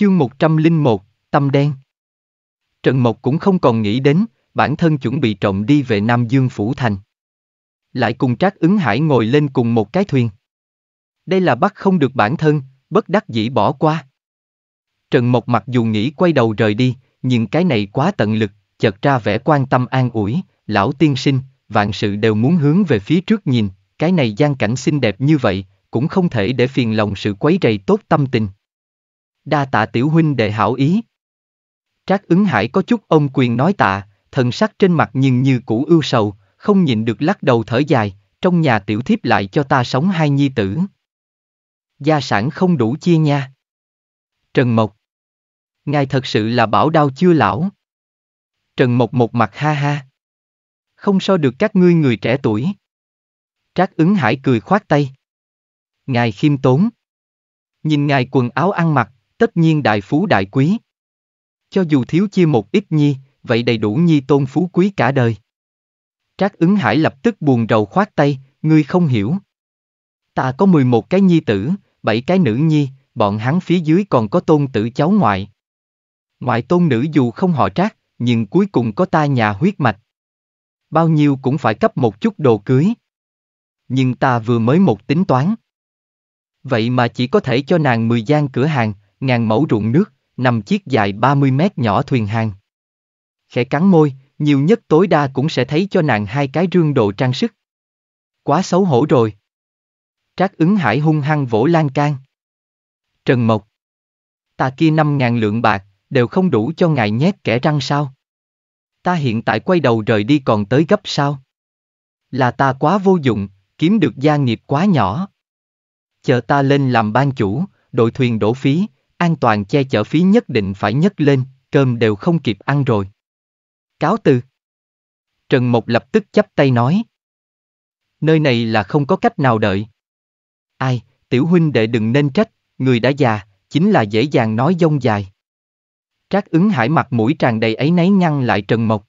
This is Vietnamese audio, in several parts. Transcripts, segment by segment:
Chương 101, Tâm Đen Trần Mộc cũng không còn nghĩ đến, bản thân chuẩn bị trọng đi về Nam Dương Phủ Thành. Lại cùng Trác ứng hải ngồi lên cùng một cái thuyền. Đây là bắt không được bản thân, bất đắc dĩ bỏ qua. Trần Mộc mặc dù nghĩ quay đầu rời đi, nhưng cái này quá tận lực, chợt ra vẻ quan tâm an ủi, lão tiên sinh, vạn sự đều muốn hướng về phía trước nhìn, cái này gian cảnh xinh đẹp như vậy, cũng không thể để phiền lòng sự quấy rầy tốt tâm tình đa tạ tiểu huynh đệ hảo ý. Trác ứng hải có chút ông quyền nói tạ, thần sắc trên mặt nhìn như cũ ưu sầu, không nhịn được lắc đầu thở dài, trong nhà tiểu thiếp lại cho ta sống hai nhi tử. Gia sản không đủ chia nha. Trần Mộc Ngài thật sự là bảo đau chưa lão. Trần Mộc một mặt ha ha. Không so được các ngươi người trẻ tuổi. Trác ứng hải cười khoát tay. Ngài khiêm tốn. Nhìn ngài quần áo ăn mặc, tất nhiên đại phú đại quý. Cho dù thiếu chia một ít nhi, vậy đầy đủ nhi tôn phú quý cả đời. Trác ứng hải lập tức buồn rầu khoát tay, ngươi không hiểu. Ta có 11 cái nhi tử, 7 cái nữ nhi, bọn hắn phía dưới còn có tôn tử cháu ngoại. Ngoại tôn nữ dù không họ trác, nhưng cuối cùng có ta nhà huyết mạch. Bao nhiêu cũng phải cấp một chút đồ cưới. Nhưng ta vừa mới một tính toán. Vậy mà chỉ có thể cho nàng 10 gian cửa hàng, ngàn mẫu ruộng nước, nằm chiếc dài 30 mét nhỏ thuyền hàng. Khẽ cắn môi, nhiều nhất tối đa cũng sẽ thấy cho nàng hai cái rương đồ trang sức. Quá xấu hổ rồi. Trác ứng hải hung hăng vỗ lan can. Trần Mộc. Ta kia năm ngàn lượng bạc, đều không đủ cho ngài nhét kẻ răng sao? Ta hiện tại quay đầu rời đi còn tới gấp sao? Là ta quá vô dụng, kiếm được gia nghiệp quá nhỏ. Chờ ta lên làm ban chủ, đội thuyền đổ phí, an toàn che chở phí nhất định phải nhấc lên, cơm đều không kịp ăn rồi. Cáo từ. Trần Mộc lập tức chắp tay nói. Nơi này là không có cách nào đợi. Ai, tiểu huynh đệ đừng nên trách, người đã già, chính là dễ dàng nói dông dài. Trác ứng hải mặt mũi tràn đầy ấy nấy ngăn lại Trần Mộc.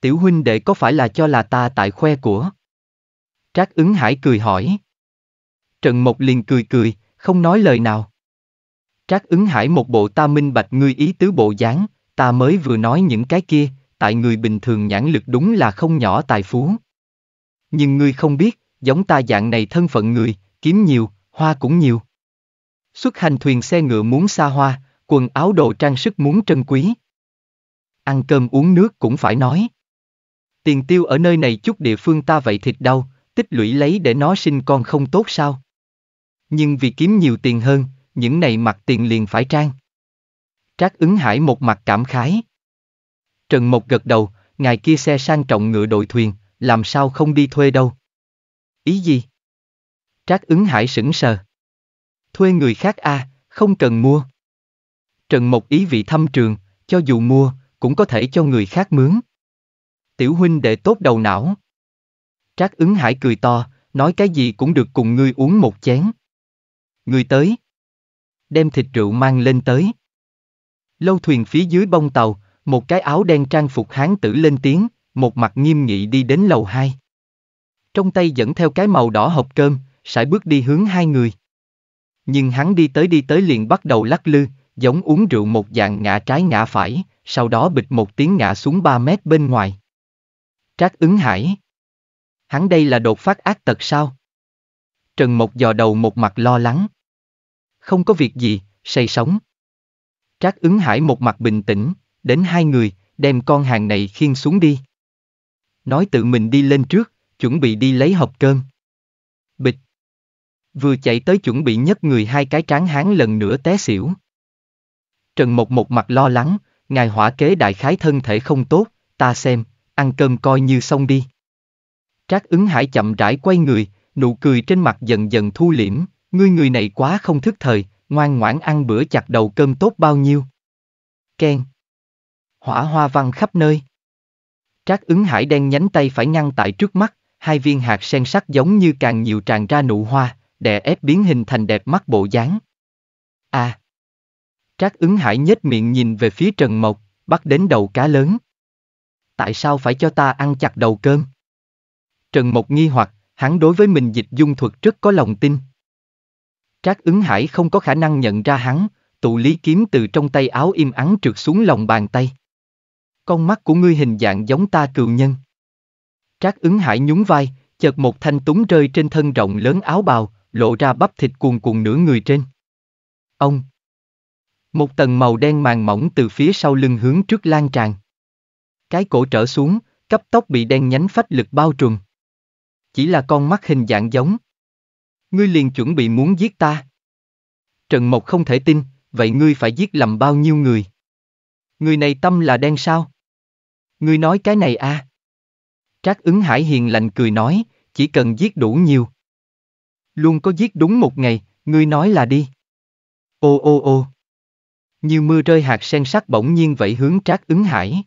Tiểu huynh đệ có phải là cho là ta tại khoe của? Trác ứng hải cười hỏi. Trần Mộc liền cười cười, không nói lời nào. Trác ứng hải một bộ ta minh bạch ngươi ý tứ bộ dáng, ta mới vừa nói những cái kia, tại người bình thường nhãn lực đúng là không nhỏ tài phú. Nhưng ngươi không biết, giống ta dạng này thân phận người, kiếm nhiều, hoa cũng nhiều. Xuất hành thuyền xe ngựa muốn xa hoa, quần áo đồ trang sức muốn trân quý. Ăn cơm uống nước cũng phải nói. Tiền tiêu ở nơi này chút địa phương ta vậy thịt đau, tích lũy lấy để nó sinh con không tốt sao. Nhưng vì kiếm nhiều tiền hơn, những này mặt tiền liền phải trang. Trác ứng hải một mặt cảm khái. Trần Mộc gật đầu, ngài kia xe sang trọng ngựa đội thuyền, làm sao không đi thuê đâu. Ý gì? Trác ứng hải sững sờ. Thuê người khác à, không cần mua. Trần Mộc ý vị thăm trường, cho dù mua, cũng có thể cho người khác mướn. Tiểu huynh đệ tốt đầu não. Trác ứng hải cười to, nói cái gì cũng được cùng ngươi uống một chén. Người tới, đem thịt rượu mang lên tới. Lâu thuyền phía dưới bông tàu, một cái áo đen trang phục hán tử lên tiếng, một mặt nghiêm nghị đi đến lầu hai. Trong tay dẫn theo cái màu đỏ hộp cơm, sải bước đi hướng hai người. Nhưng hắn đi tới đi tới liền bắt đầu lắc lư, giống uống rượu một dạng ngã trái ngã phải, sau đó bịch một tiếng ngã xuống 3 mét bên ngoài. Trác ứng hải. Hắn đây là đột phát ác tật sao? Trần Mộc dò đầu một mặt lo lắng không có việc gì, say sóng. Trác ứng hải một mặt bình tĩnh, đến hai người, đem con hàng này khiêng xuống đi. Nói tự mình đi lên trước, chuẩn bị đi lấy hộp cơm. Bịch. Vừa chạy tới chuẩn bị nhấc người hai cái tráng hán lần nữa té xỉu. Trần Mộc một mặt lo lắng, ngài hỏa kế đại khái thân thể không tốt, ta xem, ăn cơm coi như xong đi. Trác ứng hải chậm rãi quay người, nụ cười trên mặt dần dần thu liễm, Ngươi người này quá không thức thời, ngoan ngoãn ăn bữa chặt đầu cơm tốt bao nhiêu. Ken. Hỏa hoa văng khắp nơi. Trác ứng hải đen nhánh tay phải ngăn tại trước mắt, hai viên hạt sen sắc giống như càng nhiều tràn ra nụ hoa, đè ép biến hình thành đẹp mắt bộ dáng. À. Trác ứng hải nhếch miệng nhìn về phía Trần Mộc, bắt đến đầu cá lớn. Tại sao phải cho ta ăn chặt đầu cơm? Trần Mộc nghi hoặc, hắn đối với mình dịch dung thuật rất có lòng tin, Trác ứng hải không có khả năng nhận ra hắn, tụ lý kiếm từ trong tay áo im ắng trượt xuống lòng bàn tay. Con mắt của ngươi hình dạng giống ta cường nhân. Trác ứng hải nhún vai, chợt một thanh túng rơi trên thân rộng lớn áo bào, lộ ra bắp thịt cuồn cuồn nửa người trên. Ông! Một tầng màu đen màng mỏng từ phía sau lưng hướng trước lan tràn. Cái cổ trở xuống, cấp tóc bị đen nhánh phách lực bao trùm. Chỉ là con mắt hình dạng giống ngươi liền chuẩn bị muốn giết ta. Trần Mộc không thể tin, vậy ngươi phải giết lầm bao nhiêu người? Người này tâm là đen sao? Ngươi nói cái này à? Trác ứng hải hiền lành cười nói, chỉ cần giết đủ nhiều. Luôn có giết đúng một ngày, ngươi nói là đi. Ô ô ô. Như mưa rơi hạt sen sắc bỗng nhiên vậy hướng trác ứng hải.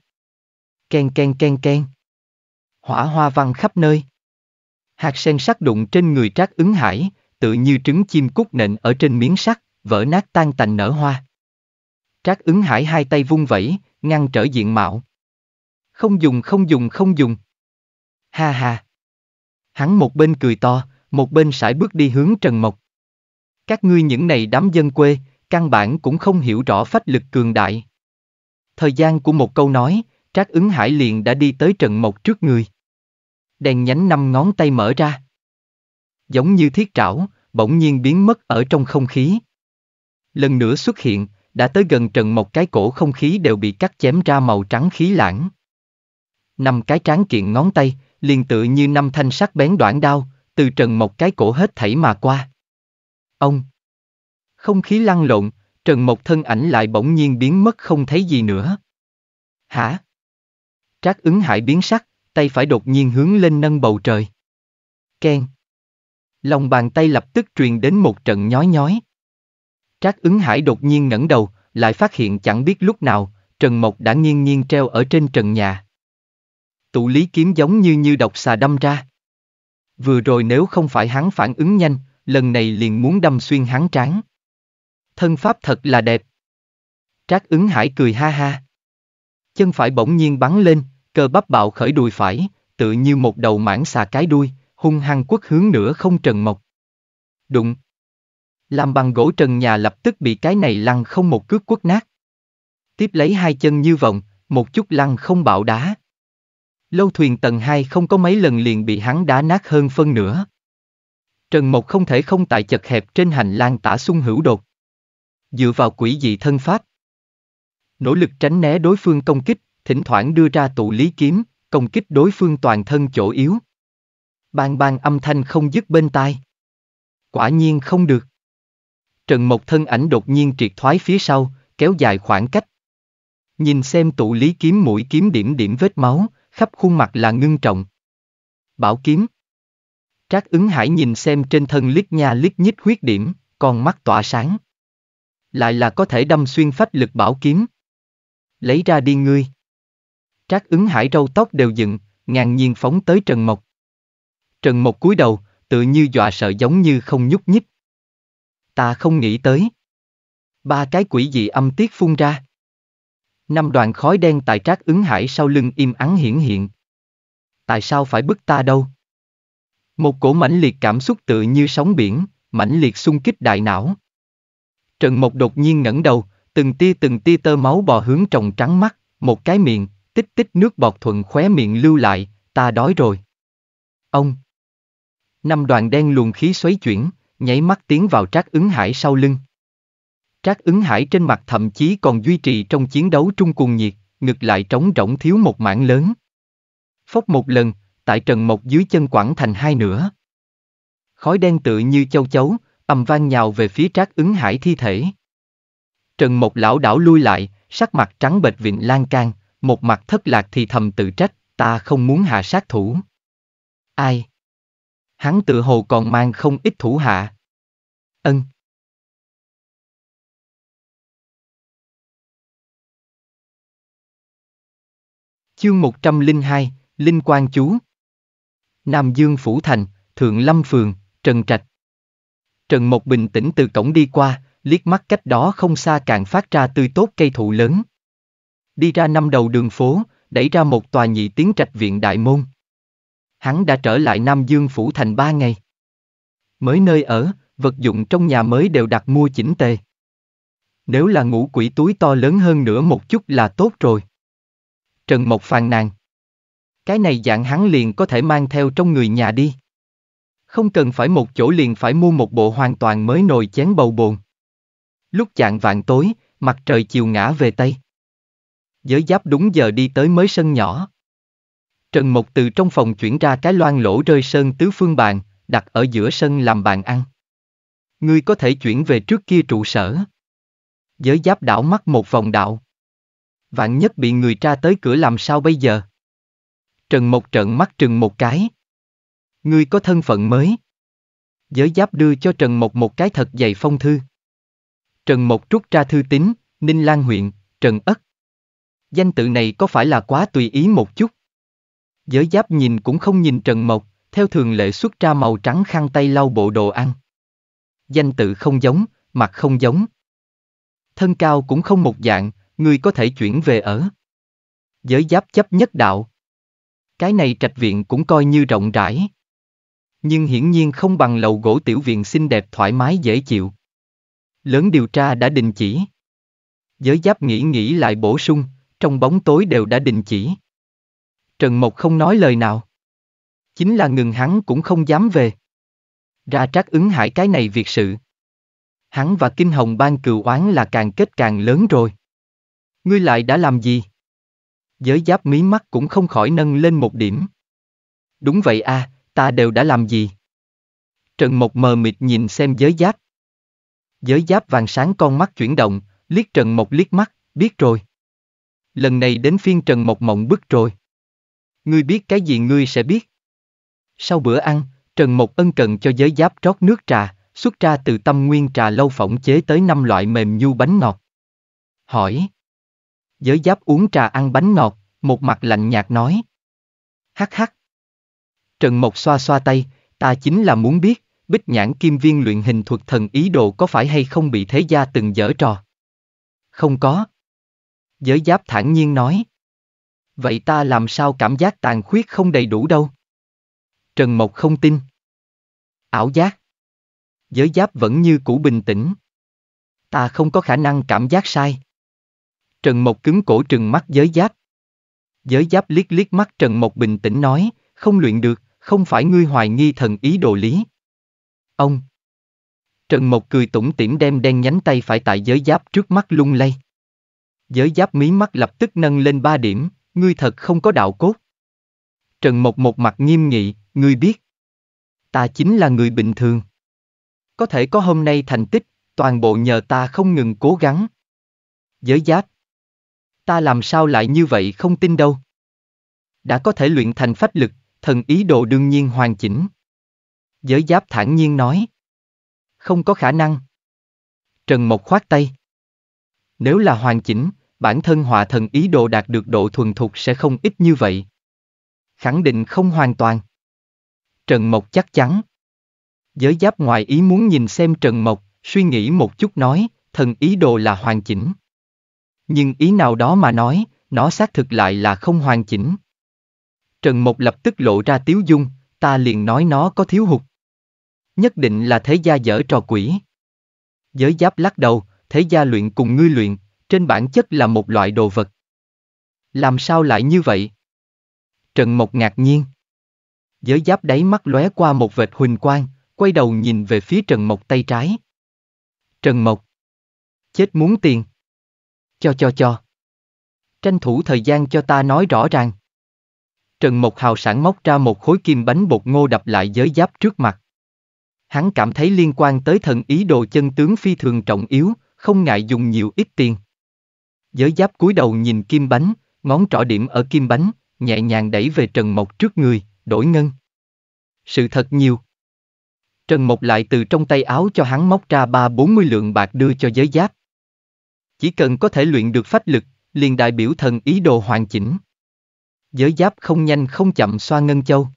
Ken ken ken ken. Hỏa hoa văng khắp nơi. Hạt sen sắc đụng trên người trác ứng hải, tự như trứng chim cút nện ở trên miếng sắt, vỡ nát tan tành nở hoa. Trác ứng hải hai tay vung vẩy, ngăn trở diện mạo. Không dùng không dùng không dùng. Ha ha. Hắn một bên cười to, một bên sải bước đi hướng Trần Mộc. Các ngươi những này đám dân quê, căn bản cũng không hiểu rõ phách lực cường đại. Thời gian của một câu nói, Trác ứng hải liền đã đi tới Trần Mộc trước người đèn nhánh năm ngón tay mở ra. Giống như thiết trảo, bỗng nhiên biến mất ở trong không khí. Lần nữa xuất hiện, đã tới gần trần một cái cổ không khí đều bị cắt chém ra màu trắng khí lãng. Năm cái tráng kiện ngón tay, liền tự như năm thanh sắc bén đoạn đao, từ trần một cái cổ hết thảy mà qua. Ông! Không khí lăn lộn, trần một thân ảnh lại bỗng nhiên biến mất không thấy gì nữa. Hả? Trác ứng hải biến sắc, tay phải đột nhiên hướng lên nâng bầu trời. Ken. Lòng bàn tay lập tức truyền đến một trận nhói nhói. Trác ứng hải đột nhiên ngẩng đầu, lại phát hiện chẳng biết lúc nào, Trần Mộc đã nghiêng nghiêng treo ở trên trần nhà. Tụ lý kiếm giống như như độc xà đâm ra. Vừa rồi nếu không phải hắn phản ứng nhanh, lần này liền muốn đâm xuyên hắn trán. Thân pháp thật là đẹp. Trác ứng hải cười ha ha. Chân phải bỗng nhiên bắn lên, cơ bắp bạo khởi đùi phải, tự như một đầu mãng xà cái đuôi, hung hăng quất hướng nữa không Trần Mộc. Đụng. Làm bằng gỗ trần nhà lập tức bị cái này lăn không một cước quất nát. Tiếp lấy hai chân như vọng, một chút lăn không bạo đá. Lâu thuyền tầng hai không có mấy lần liền bị hắn đá nát hơn phân nữa. Trần Mộc không thể không tại chật hẹp trên hành lang tả xung hữu đột. Dựa vào quỷ dị thân pháp. Nỗ lực tránh né đối phương công kích, thỉnh thoảng đưa ra tụ lý kiếm, công kích đối phương toàn thân chỗ yếu. Bang bang âm thanh không dứt bên tai. Quả nhiên không được. Trần Mộc thân ảnh đột nhiên triệt thoái phía sau, kéo dài khoảng cách. Nhìn xem tụ lý kiếm mũi kiếm điểm điểm vết máu, khắp khuôn mặt là ngưng trọng. Bảo kiếm. Trác ứng hải nhìn xem trên thân lít nha lít nhít huyết điểm, còn mắt tỏa sáng. Lại là có thể đâm xuyên phách lực bảo kiếm. Lấy ra đi ngươi. Trác ứng hải râu tóc đều dựng, ngang nhiên phóng tới Trần Mộc. Trần Mộc cúi đầu, tự như dọa sợ giống như không nhúc nhích. Ta không nghĩ tới. Ba cái quỷ dị âm tiết phun ra. Năm đoàn khói đen tại trác ứng hải sau lưng im ắng hiển hiện. Tại sao phải bức ta đâu? Một cổ mãnh liệt cảm xúc tự như sóng biển, mãnh liệt xung kích đại não. Trần Mộc đột nhiên ngẩng đầu, từng tia từng tia tơ máu bò hướng trồng trắng mắt, một cái miệng, Tích tích nước bọt thuận khóe miệng lưu lại, ta đói rồi. Ông. Năm đoàn đen luồng khí xoáy chuyển, nháy mắt tiến vào trác ứng hải sau lưng. Trác ứng hải trên mặt thậm chí còn duy trì trong chiến đấu trung cùng nhiệt, ngực lại trống rỗng thiếu một mảng lớn. Phốc một lần, tại trần mộc dưới chân quẳng thành hai nửa. Khói đen tự như châu chấu, ầm vang nhào về phía trác ứng hải thi thể. Trần mộc lão đảo lui lại, sắc mặt trắng bệch vịnh lan can, một mặt thất lạc thì thầm tự trách, ta không muốn hạ sát thủ. Ai? Hắn tự hồ còn mang không ít thủ hạ. Ân. Chương 102, Linh Quang Chú Nam Dương Phủ Thành, Thượng Lâm Phường, Trần Trạch Trần Mộc bình tĩnh từ cổng đi qua, liếc mắt cách đó không xa càng phát ra tươi tốt cây thụ lớn đi ra năm đầu đường phố, đẩy ra một tòa nhị tiếng trạch viện đại môn. Hắn đã trở lại Nam Dương Phủ Thành ba ngày. Mới nơi ở, vật dụng trong nhà mới đều đặt mua chỉnh tề. Nếu là ngũ quỷ túi to lớn hơn nữa một chút là tốt rồi. Trần Mộc phàn nàn. Cái này dạng hắn liền có thể mang theo trong người nhà đi. Không cần phải một chỗ liền phải mua một bộ hoàn toàn mới nồi chén bầu bồn. Lúc chạng vạn tối, mặt trời chiều ngã về Tây giới giáp đúng giờ đi tới mới sân nhỏ. Trần Mộc từ trong phòng chuyển ra cái loan lỗ rơi sơn tứ phương bàn, đặt ở giữa sân làm bàn ăn. Ngươi có thể chuyển về trước kia trụ sở. Giới giáp đảo mắt một vòng đạo. Vạn nhất bị người tra tới cửa làm sao bây giờ? Trần Mộc trợn mắt trừng một cái. Ngươi có thân phận mới. Giới giáp đưa cho Trần Mộc một cái thật dày phong thư. Trần Mộc rút ra thư tín, Ninh Lan huyện, Trần Ất, danh tự này có phải là quá tùy ý một chút? Giới giáp nhìn cũng không nhìn Trần Mộc, theo thường lệ xuất ra màu trắng khăn tay lau bộ đồ ăn. Danh tự không giống, mặt không giống. Thân cao cũng không một dạng, người có thể chuyển về ở. Giới giáp chấp nhất đạo. Cái này trạch viện cũng coi như rộng rãi. Nhưng hiển nhiên không bằng lầu gỗ tiểu viện xinh đẹp thoải mái dễ chịu. Lớn điều tra đã đình chỉ. Giới giáp nghĩ nghĩ lại bổ sung, trong bóng tối đều đã đình chỉ. Trần Mộc không nói lời nào. Chính là ngừng hắn cũng không dám về. Ra trác ứng hại cái này việc sự. Hắn và Kinh Hồng ban cựu oán là càng kết càng lớn rồi. Ngươi lại đã làm gì? Giới giáp mí mắt cũng không khỏi nâng lên một điểm. Đúng vậy a, à, ta đều đã làm gì? Trần Mộc mờ mịt nhìn xem giới giáp. Giới giáp vàng sáng con mắt chuyển động, liếc Trần Mộc liếc mắt, biết rồi lần này đến phiên Trần Mộc Mộng bức rồi. Ngươi biết cái gì ngươi sẽ biết. Sau bữa ăn, Trần Mộc ân cần cho giới giáp trót nước trà, xuất ra từ tâm nguyên trà lâu phỏng chế tới năm loại mềm nhu bánh ngọt. Hỏi. Giới giáp uống trà ăn bánh ngọt, một mặt lạnh nhạt nói. Hắc hắc. Trần Mộc xoa xoa tay, ta chính là muốn biết, bích nhãn kim viên luyện hình thuật thần ý đồ có phải hay không bị thế gia từng dở trò. Không có. Giới giáp thản nhiên nói. Vậy ta làm sao cảm giác tàn khuyết không đầy đủ đâu? Trần Mộc không tin. Ảo giác. Giới giáp vẫn như cũ bình tĩnh. Ta không có khả năng cảm giác sai. Trần Mộc cứng cổ trừng mắt giới giáp. Giới giáp liếc liếc mắt Trần Mộc bình tĩnh nói, không luyện được, không phải ngươi hoài nghi thần ý đồ lý. Ông. Trần Mộc cười tủm tỉm đem đen nhánh tay phải tại giới giáp trước mắt lung lay giới giáp mí mắt lập tức nâng lên ba điểm, ngươi thật không có đạo cốt. Trần Mộc một mặt nghiêm nghị, ngươi biết. Ta chính là người bình thường. Có thể có hôm nay thành tích, toàn bộ nhờ ta không ngừng cố gắng. Giới giáp. Ta làm sao lại như vậy không tin đâu. Đã có thể luyện thành phách lực, thần ý đồ đương nhiên hoàn chỉnh. Giới giáp thản nhiên nói. Không có khả năng. Trần Mộc khoát tay. Nếu là hoàn chỉnh, bản thân hòa thần ý đồ đạt được độ thuần thục sẽ không ít như vậy. Khẳng định không hoàn toàn. Trần Mộc chắc chắn. Giới giáp ngoài ý muốn nhìn xem Trần Mộc, suy nghĩ một chút nói, thần ý đồ là hoàn chỉnh. Nhưng ý nào đó mà nói, nó xác thực lại là không hoàn chỉnh. Trần Mộc lập tức lộ ra tiếu dung, ta liền nói nó có thiếu hụt. Nhất định là thế gia dở trò quỷ. Giới giáp lắc đầu, thế gia luyện cùng ngươi luyện, trên bản chất là một loại đồ vật. Làm sao lại như vậy? Trần Mộc ngạc nhiên. Giới giáp đáy mắt lóe qua một vệt huỳnh quang, quay đầu nhìn về phía Trần Mộc tay trái. Trần Mộc. Chết muốn tiền. Cho cho cho. Tranh thủ thời gian cho ta nói rõ ràng. Trần Mộc hào sản móc ra một khối kim bánh bột ngô đập lại giới giáp trước mặt. Hắn cảm thấy liên quan tới thần ý đồ chân tướng phi thường trọng yếu, không ngại dùng nhiều ít tiền. Giới giáp cúi đầu nhìn kim bánh, ngón trỏ điểm ở kim bánh, nhẹ nhàng đẩy về Trần Mộc trước người, đổi ngân. Sự thật nhiều. Trần Mộc lại từ trong tay áo cho hắn móc ra ba bốn mươi lượng bạc đưa cho giới giáp. Chỉ cần có thể luyện được phách lực, liền đại biểu thần ý đồ hoàn chỉnh. Giới giáp không nhanh không chậm xoa ngân châu.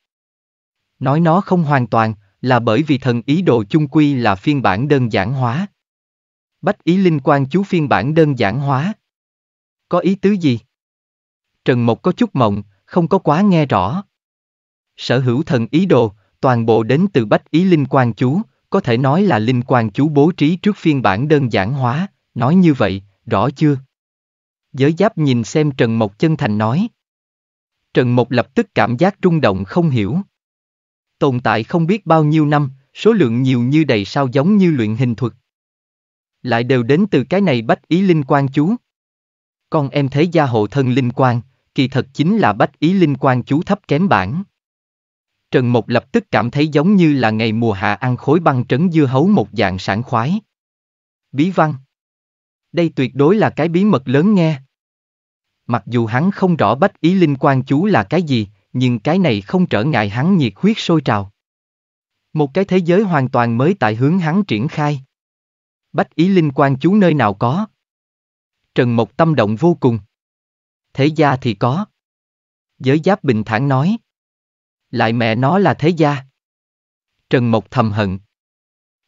Nói nó không hoàn toàn, là bởi vì thần ý đồ chung quy là phiên bản đơn giản hóa. Bách ý linh quan chú phiên bản đơn giản hóa. Có ý tứ gì? Trần Mộc có chút mộng, không có quá nghe rõ. Sở hữu thần ý đồ, toàn bộ đến từ bách ý linh quan chú, có thể nói là linh quan chú bố trí trước phiên bản đơn giản hóa, nói như vậy, rõ chưa? Giới giáp nhìn xem Trần Mộc chân thành nói. Trần Mộc lập tức cảm giác rung động không hiểu. Tồn tại không biết bao nhiêu năm, số lượng nhiều như đầy sao giống như luyện hình thuật. Lại đều đến từ cái này bách ý linh quan chú. Con em thế gia hộ thân linh quan, kỳ thật chính là bách ý linh quan chú thấp kém bản. Trần Mộc lập tức cảm thấy giống như là ngày mùa hạ ăn khối băng trấn dưa hấu một dạng sảng khoái. Bí văn Đây tuyệt đối là cái bí mật lớn nghe. Mặc dù hắn không rõ bách ý linh quan chú là cái gì, nhưng cái này không trở ngại hắn nhiệt huyết sôi trào. Một cái thế giới hoàn toàn mới tại hướng hắn triển khai. Bách ý linh quan chú nơi nào có. Trần Mộc tâm động vô cùng. Thế gia thì có. Giới giáp bình thản nói. Lại mẹ nó là thế gia. Trần Mộc thầm hận.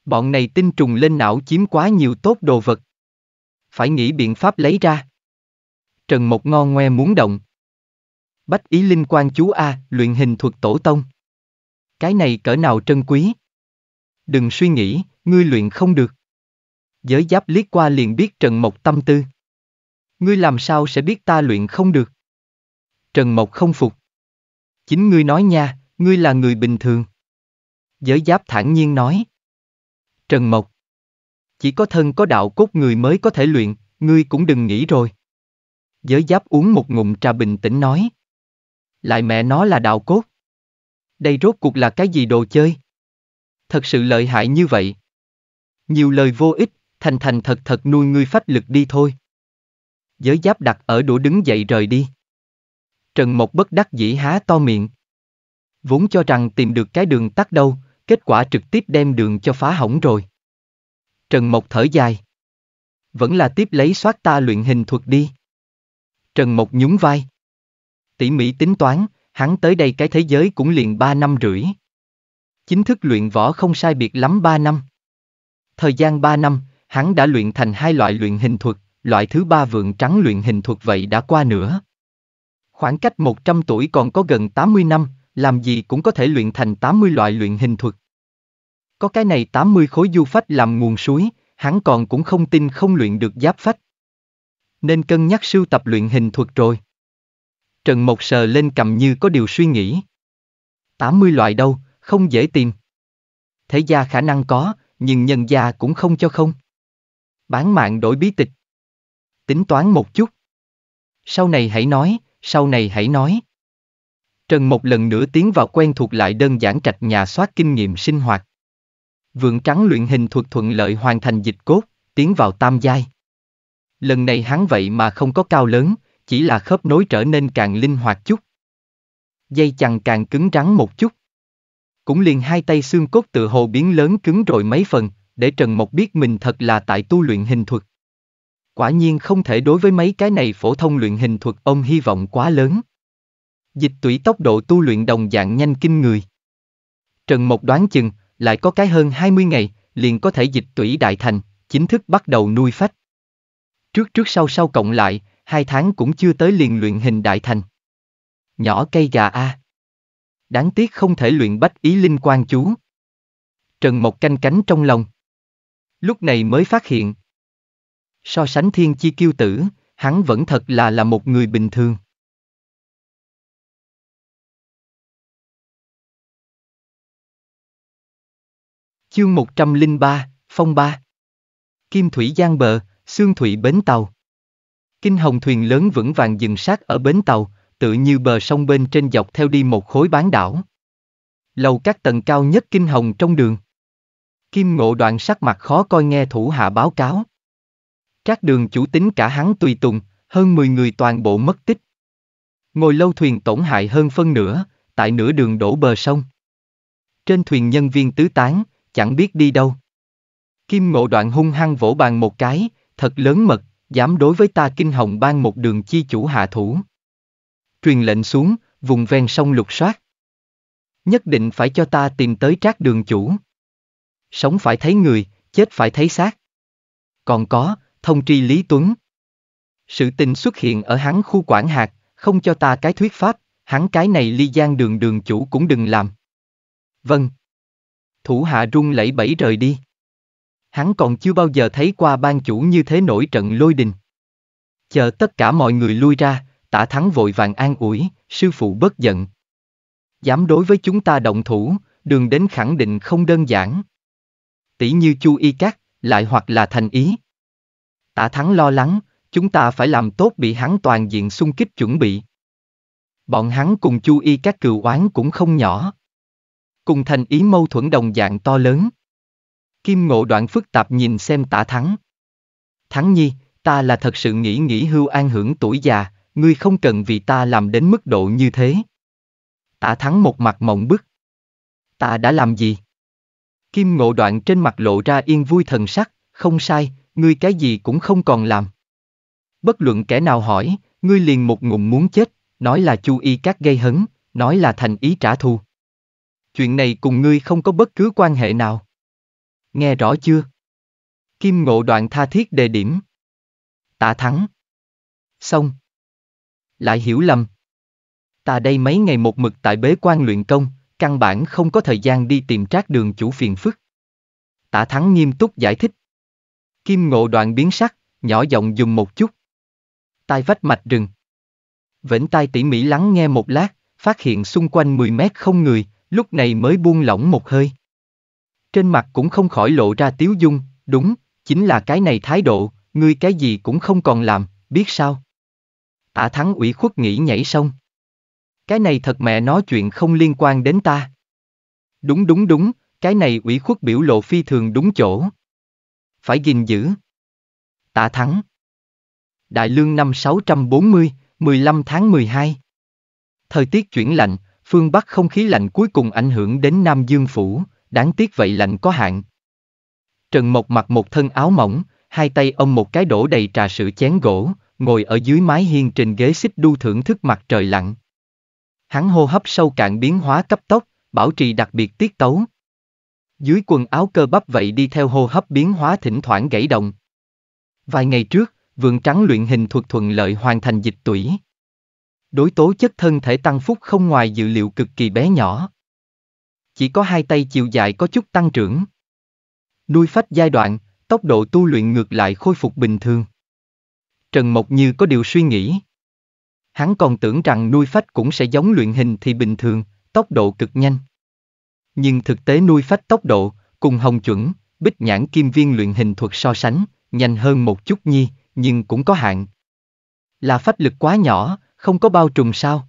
Bọn này tinh trùng lên não chiếm quá nhiều tốt đồ vật. Phải nghĩ biện pháp lấy ra. Trần Mộc ngon ngoe muốn động. Bách ý linh quan chú A, luyện hình thuật tổ tông. Cái này cỡ nào trân quý. Đừng suy nghĩ, ngươi luyện không được. Giới giáp liếc qua liền biết Trần Mộc tâm tư. Ngươi làm sao sẽ biết ta luyện không được? Trần Mộc không phục. Chính ngươi nói nha, ngươi là người bình thường. Giới giáp thản nhiên nói. Trần Mộc. Chỉ có thân có đạo cốt người mới có thể luyện, ngươi cũng đừng nghĩ rồi. Giới giáp uống một ngụm trà bình tĩnh nói. Lại mẹ nó là đạo cốt. Đây rốt cuộc là cái gì đồ chơi? Thật sự lợi hại như vậy. Nhiều lời vô ích, thành thành thật thật nuôi ngươi phách lực đi thôi giới giáp đặt ở đũa đứng dậy rời đi. Trần Mộc bất đắc dĩ há to miệng. Vốn cho rằng tìm được cái đường tắt đâu, kết quả trực tiếp đem đường cho phá hỏng rồi. Trần Mộc thở dài. Vẫn là tiếp lấy soát ta luyện hình thuật đi. Trần Mộc nhún vai. Tỉ mỉ tính toán, hắn tới đây cái thế giới cũng liền ba năm rưỡi. Chính thức luyện võ không sai biệt lắm ba năm. Thời gian ba năm, hắn đã luyện thành hai loại luyện hình thuật, loại thứ ba vượng trắng luyện hình thuật vậy đã qua nữa. Khoảng cách 100 tuổi còn có gần 80 năm, làm gì cũng có thể luyện thành 80 loại luyện hình thuật. Có cái này 80 khối du phách làm nguồn suối, hắn còn cũng không tin không luyện được giáp phách. Nên cân nhắc sưu tập luyện hình thuật rồi. Trần Mộc sờ lên cầm như có điều suy nghĩ. 80 loại đâu, không dễ tìm. Thế gia khả năng có, nhưng nhân gia cũng không cho không. Bán mạng đổi bí tịch tính toán một chút. Sau này hãy nói, sau này hãy nói. Trần một lần nữa tiến vào quen thuộc lại đơn giản trạch nhà soát kinh nghiệm sinh hoạt. Vượng trắng luyện hình thuật thuận lợi hoàn thành dịch cốt, tiến vào tam giai. Lần này hắn vậy mà không có cao lớn, chỉ là khớp nối trở nên càng linh hoạt chút. Dây chằng càng cứng rắn một chút. Cũng liền hai tay xương cốt tự hồ biến lớn cứng rồi mấy phần, để Trần Mộc biết mình thật là tại tu luyện hình thuật quả nhiên không thể đối với mấy cái này phổ thông luyện hình thuật ông hy vọng quá lớn. Dịch tủy tốc độ tu luyện đồng dạng nhanh kinh người. Trần Mộc đoán chừng, lại có cái hơn 20 ngày, liền có thể dịch tủy đại thành, chính thức bắt đầu nuôi phách. Trước trước sau sau cộng lại, hai tháng cũng chưa tới liền luyện hình đại thành. Nhỏ cây gà A. Đáng tiếc không thể luyện bách ý linh quan chú. Trần Mộc canh cánh trong lòng. Lúc này mới phát hiện, So sánh thiên chi kiêu tử, hắn vẫn thật là là một người bình thường. Chương 103, Phong ba Kim thủy giang bờ, xương thủy bến tàu. Kinh hồng thuyền lớn vững vàng dừng sát ở bến tàu, tự như bờ sông bên trên dọc theo đi một khối bán đảo. Lầu các tầng cao nhất kinh hồng trong đường. Kim ngộ đoạn sắc mặt khó coi nghe thủ hạ báo cáo. Các đường chủ tính cả hắn tùy tùng, hơn 10 người toàn bộ mất tích. Ngồi lâu thuyền tổn hại hơn phân nửa, tại nửa đường đổ bờ sông. Trên thuyền nhân viên tứ tán, chẳng biết đi đâu. Kim ngộ đoạn hung hăng vỗ bàn một cái, thật lớn mật, dám đối với ta kinh hồng ban một đường chi chủ hạ thủ. Truyền lệnh xuống, vùng ven sông lục soát. Nhất định phải cho ta tìm tới trác đường chủ. Sống phải thấy người, chết phải thấy xác. Còn có, thông tri Lý Tuấn. Sự tình xuất hiện ở hắn khu quản hạt, không cho ta cái thuyết pháp, hắn cái này ly gian đường đường chủ cũng đừng làm. Vâng. Thủ hạ run lẩy bẩy rời đi. Hắn còn chưa bao giờ thấy qua ban chủ như thế nổi trận lôi đình. Chờ tất cả mọi người lui ra, tả thắng vội vàng an ủi, sư phụ bất giận. Dám đối với chúng ta động thủ, đường đến khẳng định không đơn giản. Tỷ như chu y cắt, lại hoặc là thành ý. Tạ Thắng lo lắng, chúng ta phải làm tốt bị hắn toàn diện xung kích chuẩn bị. Bọn hắn cùng chú ý các cừu oán cũng không nhỏ. Cùng thành ý mâu thuẫn đồng dạng to lớn. Kim Ngộ đoạn phức tạp nhìn xem Tạ Thắng. Thắng nhi, ta là thật sự nghĩ nghỉ hưu an hưởng tuổi già, ngươi không cần vì ta làm đến mức độ như thế. Tạ Thắng một mặt mộng bức. Ta đã làm gì? Kim Ngộ đoạn trên mặt lộ ra yên vui thần sắc, không sai, ngươi cái gì cũng không còn làm. Bất luận kẻ nào hỏi, ngươi liền một ngụm muốn chết, nói là chu y các gây hấn, nói là thành ý trả thù. Chuyện này cùng ngươi không có bất cứ quan hệ nào. Nghe rõ chưa? Kim ngộ đoạn tha thiết đề điểm. Tạ thắng. Xong. Lại hiểu lầm. Ta đây mấy ngày một mực tại bế quan luyện công, căn bản không có thời gian đi tìm trác đường chủ phiền phức. Tạ thắng nghiêm túc giải thích. Kim ngộ đoạn biến sắc, nhỏ giọng dùng một chút. Tai vách mạch rừng. Vĩnh tai tỉ mỉ lắng nghe một lát, phát hiện xung quanh 10 mét không người, lúc này mới buông lỏng một hơi. Trên mặt cũng không khỏi lộ ra tiếu dung, đúng, chính là cái này thái độ, ngươi cái gì cũng không còn làm, biết sao? Tả thắng ủy khuất nghĩ nhảy xong. Cái này thật mẹ nói chuyện không liên quan đến ta. Đúng đúng đúng, cái này ủy khuất biểu lộ phi thường đúng chỗ phải gìn giữ. Tạ Thắng Đại lương năm 640, 15 tháng 12 Thời tiết chuyển lạnh, phương Bắc không khí lạnh cuối cùng ảnh hưởng đến Nam Dương Phủ, đáng tiếc vậy lạnh có hạn. Trần Mộc mặc một thân áo mỏng, hai tay ôm một cái đổ đầy trà sữa chén gỗ, ngồi ở dưới mái hiên trên ghế xích đu thưởng thức mặt trời lặn. Hắn hô hấp sâu cạn biến hóa cấp tốc, bảo trì đặc biệt tiết tấu. Dưới quần áo cơ bắp vậy đi theo hô hấp biến hóa thỉnh thoảng gãy động. Vài ngày trước, vườn trắng luyện hình thuật thuận lợi hoàn thành dịch tủy. Đối tố chất thân thể tăng phúc không ngoài dự liệu cực kỳ bé nhỏ. Chỉ có hai tay chiều dài có chút tăng trưởng. Nuôi phách giai đoạn, tốc độ tu luyện ngược lại khôi phục bình thường. Trần Mộc như có điều suy nghĩ. Hắn còn tưởng rằng nuôi phách cũng sẽ giống luyện hình thì bình thường, tốc độ cực nhanh. Nhưng thực tế nuôi phách tốc độ, cùng hồng chuẩn, bích nhãn kim viên luyện hình thuật so sánh, nhanh hơn một chút nhi, nhưng cũng có hạn. Là phách lực quá nhỏ, không có bao trùm sao?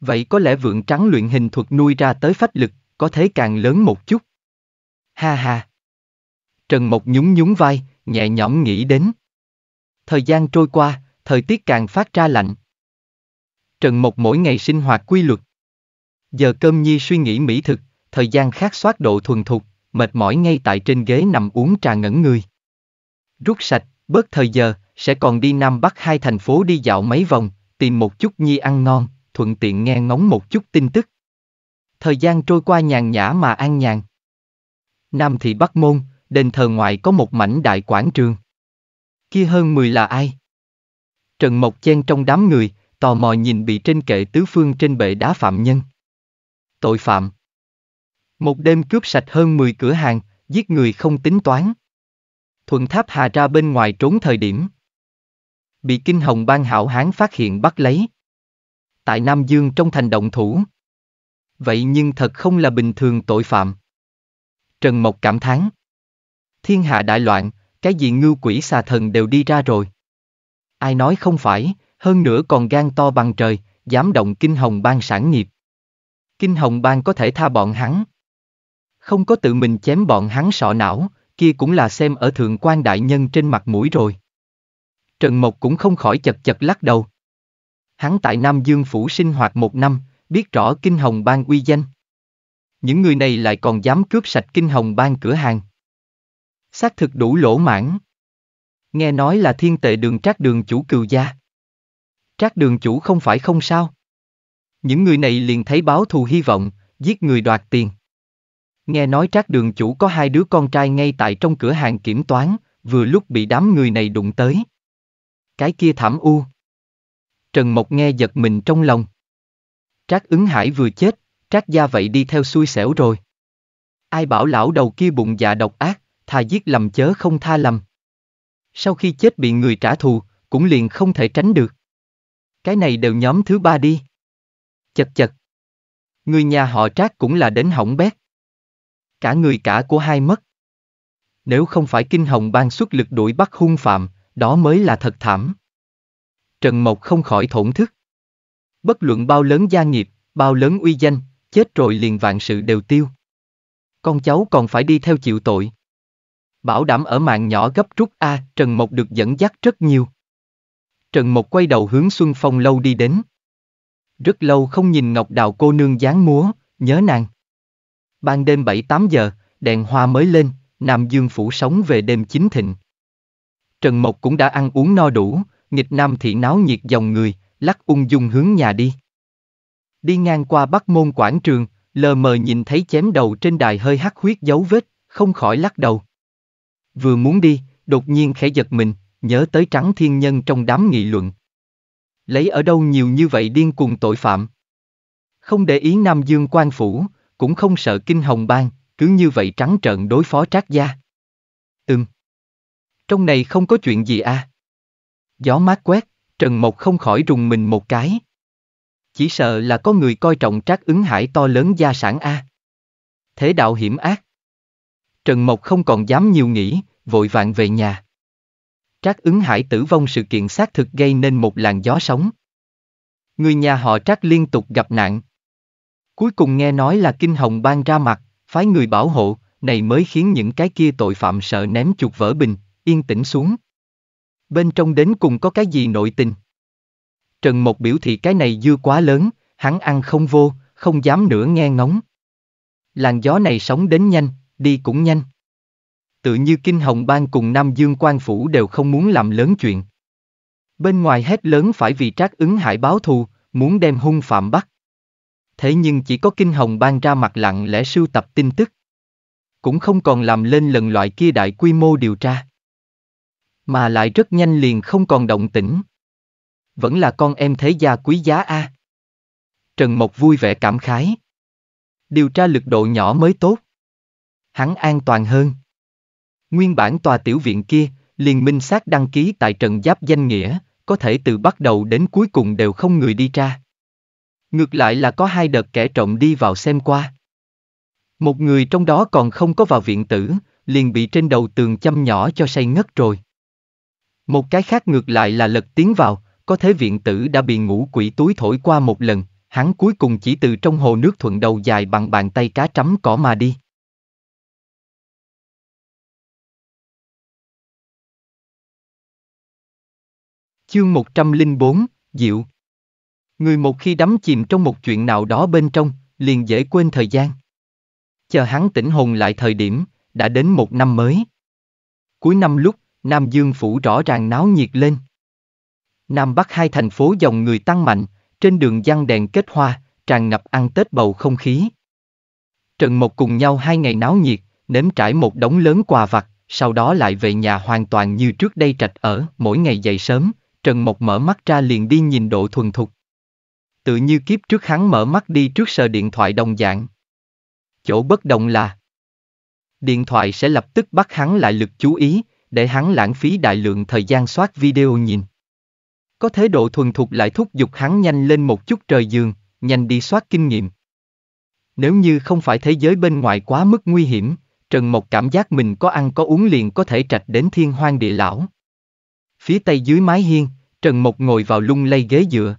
Vậy có lẽ vượng trắng luyện hình thuật nuôi ra tới phách lực, có thể càng lớn một chút. Ha ha. Trần Mộc nhún nhún vai, nhẹ nhõm nghĩ đến. Thời gian trôi qua, thời tiết càng phát ra lạnh. Trần Mộc mỗi ngày sinh hoạt quy luật. Giờ cơm nhi suy nghĩ mỹ thực, thời gian khác xoát độ thuần thục, mệt mỏi ngay tại trên ghế nằm uống trà ngẩn người. Rút sạch, bớt thời giờ, sẽ còn đi Nam Bắc hai thành phố đi dạo mấy vòng, tìm một chút nhi ăn ngon, thuận tiện nghe ngóng một chút tin tức. Thời gian trôi qua nhàn nhã mà an nhàn. Nam thị Bắc Môn, đền thờ ngoại có một mảnh đại quảng trường. Kia hơn 10 là ai? Trần Mộc chen trong đám người, tò mò nhìn bị trên kệ tứ phương trên bệ đá phạm nhân. Tội phạm một đêm cướp sạch hơn 10 cửa hàng, giết người không tính toán. Thuận Tháp Hà ra bên ngoài trốn thời điểm. Bị Kinh Hồng Ban Hảo Hán phát hiện bắt lấy. Tại Nam Dương trong thành động thủ. Vậy nhưng thật không là bình thường tội phạm. Trần Mộc cảm thán. Thiên hạ đại loạn, cái gì ngưu quỷ xà thần đều đi ra rồi. Ai nói không phải, hơn nữa còn gan to bằng trời, dám động Kinh Hồng Ban sản nghiệp. Kinh Hồng Ban có thể tha bọn hắn không có tự mình chém bọn hắn sọ não, kia cũng là xem ở thượng quan đại nhân trên mặt mũi rồi. Trần Mộc cũng không khỏi chật chật lắc đầu. Hắn tại Nam Dương Phủ sinh hoạt một năm, biết rõ kinh hồng ban uy danh. Những người này lại còn dám cướp sạch kinh hồng ban cửa hàng. Xác thực đủ lỗ mãn. Nghe nói là thiên tệ đường trác đường chủ cừu gia. Trác đường chủ không phải không sao. Những người này liền thấy báo thù hy vọng, giết người đoạt tiền. Nghe nói trác đường chủ có hai đứa con trai ngay tại trong cửa hàng kiểm toán, vừa lúc bị đám người này đụng tới. Cái kia thảm u. Trần Mộc nghe giật mình trong lòng. Trác ứng hải vừa chết, trác gia vậy đi theo xui xẻo rồi. Ai bảo lão đầu kia bụng dạ độc ác, thà giết lầm chớ không tha lầm. Sau khi chết bị người trả thù, cũng liền không thể tránh được. Cái này đều nhóm thứ ba đi. Chật chật. Người nhà họ trác cũng là đến hỏng bét cả người cả của hai mất. Nếu không phải kinh hồng ban xuất lực đuổi bắt hung phạm, đó mới là thật thảm. Trần Mộc không khỏi thổn thức. Bất luận bao lớn gia nghiệp, bao lớn uy danh, chết rồi liền vạn sự đều tiêu. Con cháu còn phải đi theo chịu tội. Bảo đảm ở mạng nhỏ gấp rút A, Trần Mộc được dẫn dắt rất nhiều. Trần Mộc quay đầu hướng Xuân Phong lâu đi đến. Rất lâu không nhìn Ngọc Đào cô nương dáng múa, nhớ nàng ban đêm 7-8 giờ, đèn hoa mới lên, Nam Dương phủ sống về đêm chính thịnh. Trần Mộc cũng đã ăn uống no đủ, nghịch Nam thị náo nhiệt dòng người, lắc ung dung hướng nhà đi. Đi ngang qua bắc môn quảng trường, lờ mờ nhìn thấy chém đầu trên đài hơi hắc huyết dấu vết, không khỏi lắc đầu. Vừa muốn đi, đột nhiên khẽ giật mình, nhớ tới trắng thiên nhân trong đám nghị luận. Lấy ở đâu nhiều như vậy điên cuồng tội phạm. Không để ý Nam Dương quan phủ, cũng không sợ kinh hồng bang, cứ như vậy trắng trợn đối phó trác gia. Ừm. Trong này không có chuyện gì à? Gió mát quét, Trần Mộc không khỏi rùng mình một cái. Chỉ sợ là có người coi trọng trác ứng hải to lớn gia sản a. Thế đạo hiểm ác. Trần Mộc không còn dám nhiều nghĩ, vội vàng về nhà. Trác ứng hải tử vong sự kiện xác thực gây nên một làn gió sóng. Người nhà họ Trác liên tục gặp nạn, Cuối cùng nghe nói là Kinh Hồng ban ra mặt, phái người bảo hộ, này mới khiến những cái kia tội phạm sợ ném chuột vỡ bình, yên tĩnh xuống. Bên trong đến cùng có cái gì nội tình? Trần Mộc biểu thị cái này dư quá lớn, hắn ăn không vô, không dám nữa nghe ngóng. Làn gió này sống đến nhanh, đi cũng nhanh. Tự như Kinh Hồng Ban cùng Nam Dương Quan Phủ đều không muốn làm lớn chuyện. Bên ngoài hết lớn phải vì trác ứng hải báo thù, muốn đem hung phạm bắt. Thế nhưng chỉ có kinh hồng ban ra mặt lặng lẽ sưu tập tin tức. Cũng không còn làm lên lần loại kia đại quy mô điều tra. Mà lại rất nhanh liền không còn động tĩnh. Vẫn là con em thế gia quý giá a. Trần Mộc vui vẻ cảm khái. Điều tra lực độ nhỏ mới tốt. Hắn an toàn hơn. Nguyên bản tòa tiểu viện kia, liền minh xác đăng ký tại Trần Giáp danh nghĩa, có thể từ bắt đầu đến cuối cùng đều không người đi ra. Ngược lại là có hai đợt kẻ trộm đi vào xem qua. Một người trong đó còn không có vào viện tử, liền bị trên đầu tường chăm nhỏ cho say ngất rồi. Một cái khác ngược lại là lật tiến vào, có thế viện tử đã bị ngũ quỷ túi thổi qua một lần, hắn cuối cùng chỉ từ trong hồ nước thuận đầu dài bằng bàn tay cá trắm cỏ mà đi. Chương 104, Diệu Người một khi đắm chìm trong một chuyện nào đó bên trong, liền dễ quên thời gian. Chờ hắn tỉnh hồn lại thời điểm, đã đến một năm mới. Cuối năm lúc, Nam Dương Phủ rõ ràng náo nhiệt lên. Nam Bắc hai thành phố dòng người tăng mạnh, trên đường giăng đèn kết hoa, tràn ngập ăn Tết bầu không khí. Trần Mộc cùng nhau hai ngày náo nhiệt, nếm trải một đống lớn quà vặt, sau đó lại về nhà hoàn toàn như trước đây trạch ở, mỗi ngày dậy sớm, Trần Mộc mở mắt ra liền đi nhìn độ thuần thục tự như kiếp trước hắn mở mắt đi trước sờ điện thoại đồng dạng. Chỗ bất động là Điện thoại sẽ lập tức bắt hắn lại lực chú ý, để hắn lãng phí đại lượng thời gian soát video nhìn. Có thế độ thuần thục lại thúc giục hắn nhanh lên một chút trời giường, nhanh đi soát kinh nghiệm. Nếu như không phải thế giới bên ngoài quá mức nguy hiểm, Trần Mộc cảm giác mình có ăn có uống liền có thể trạch đến thiên hoang địa lão. Phía tây dưới mái hiên, Trần Mộc ngồi vào lung lay ghế dựa,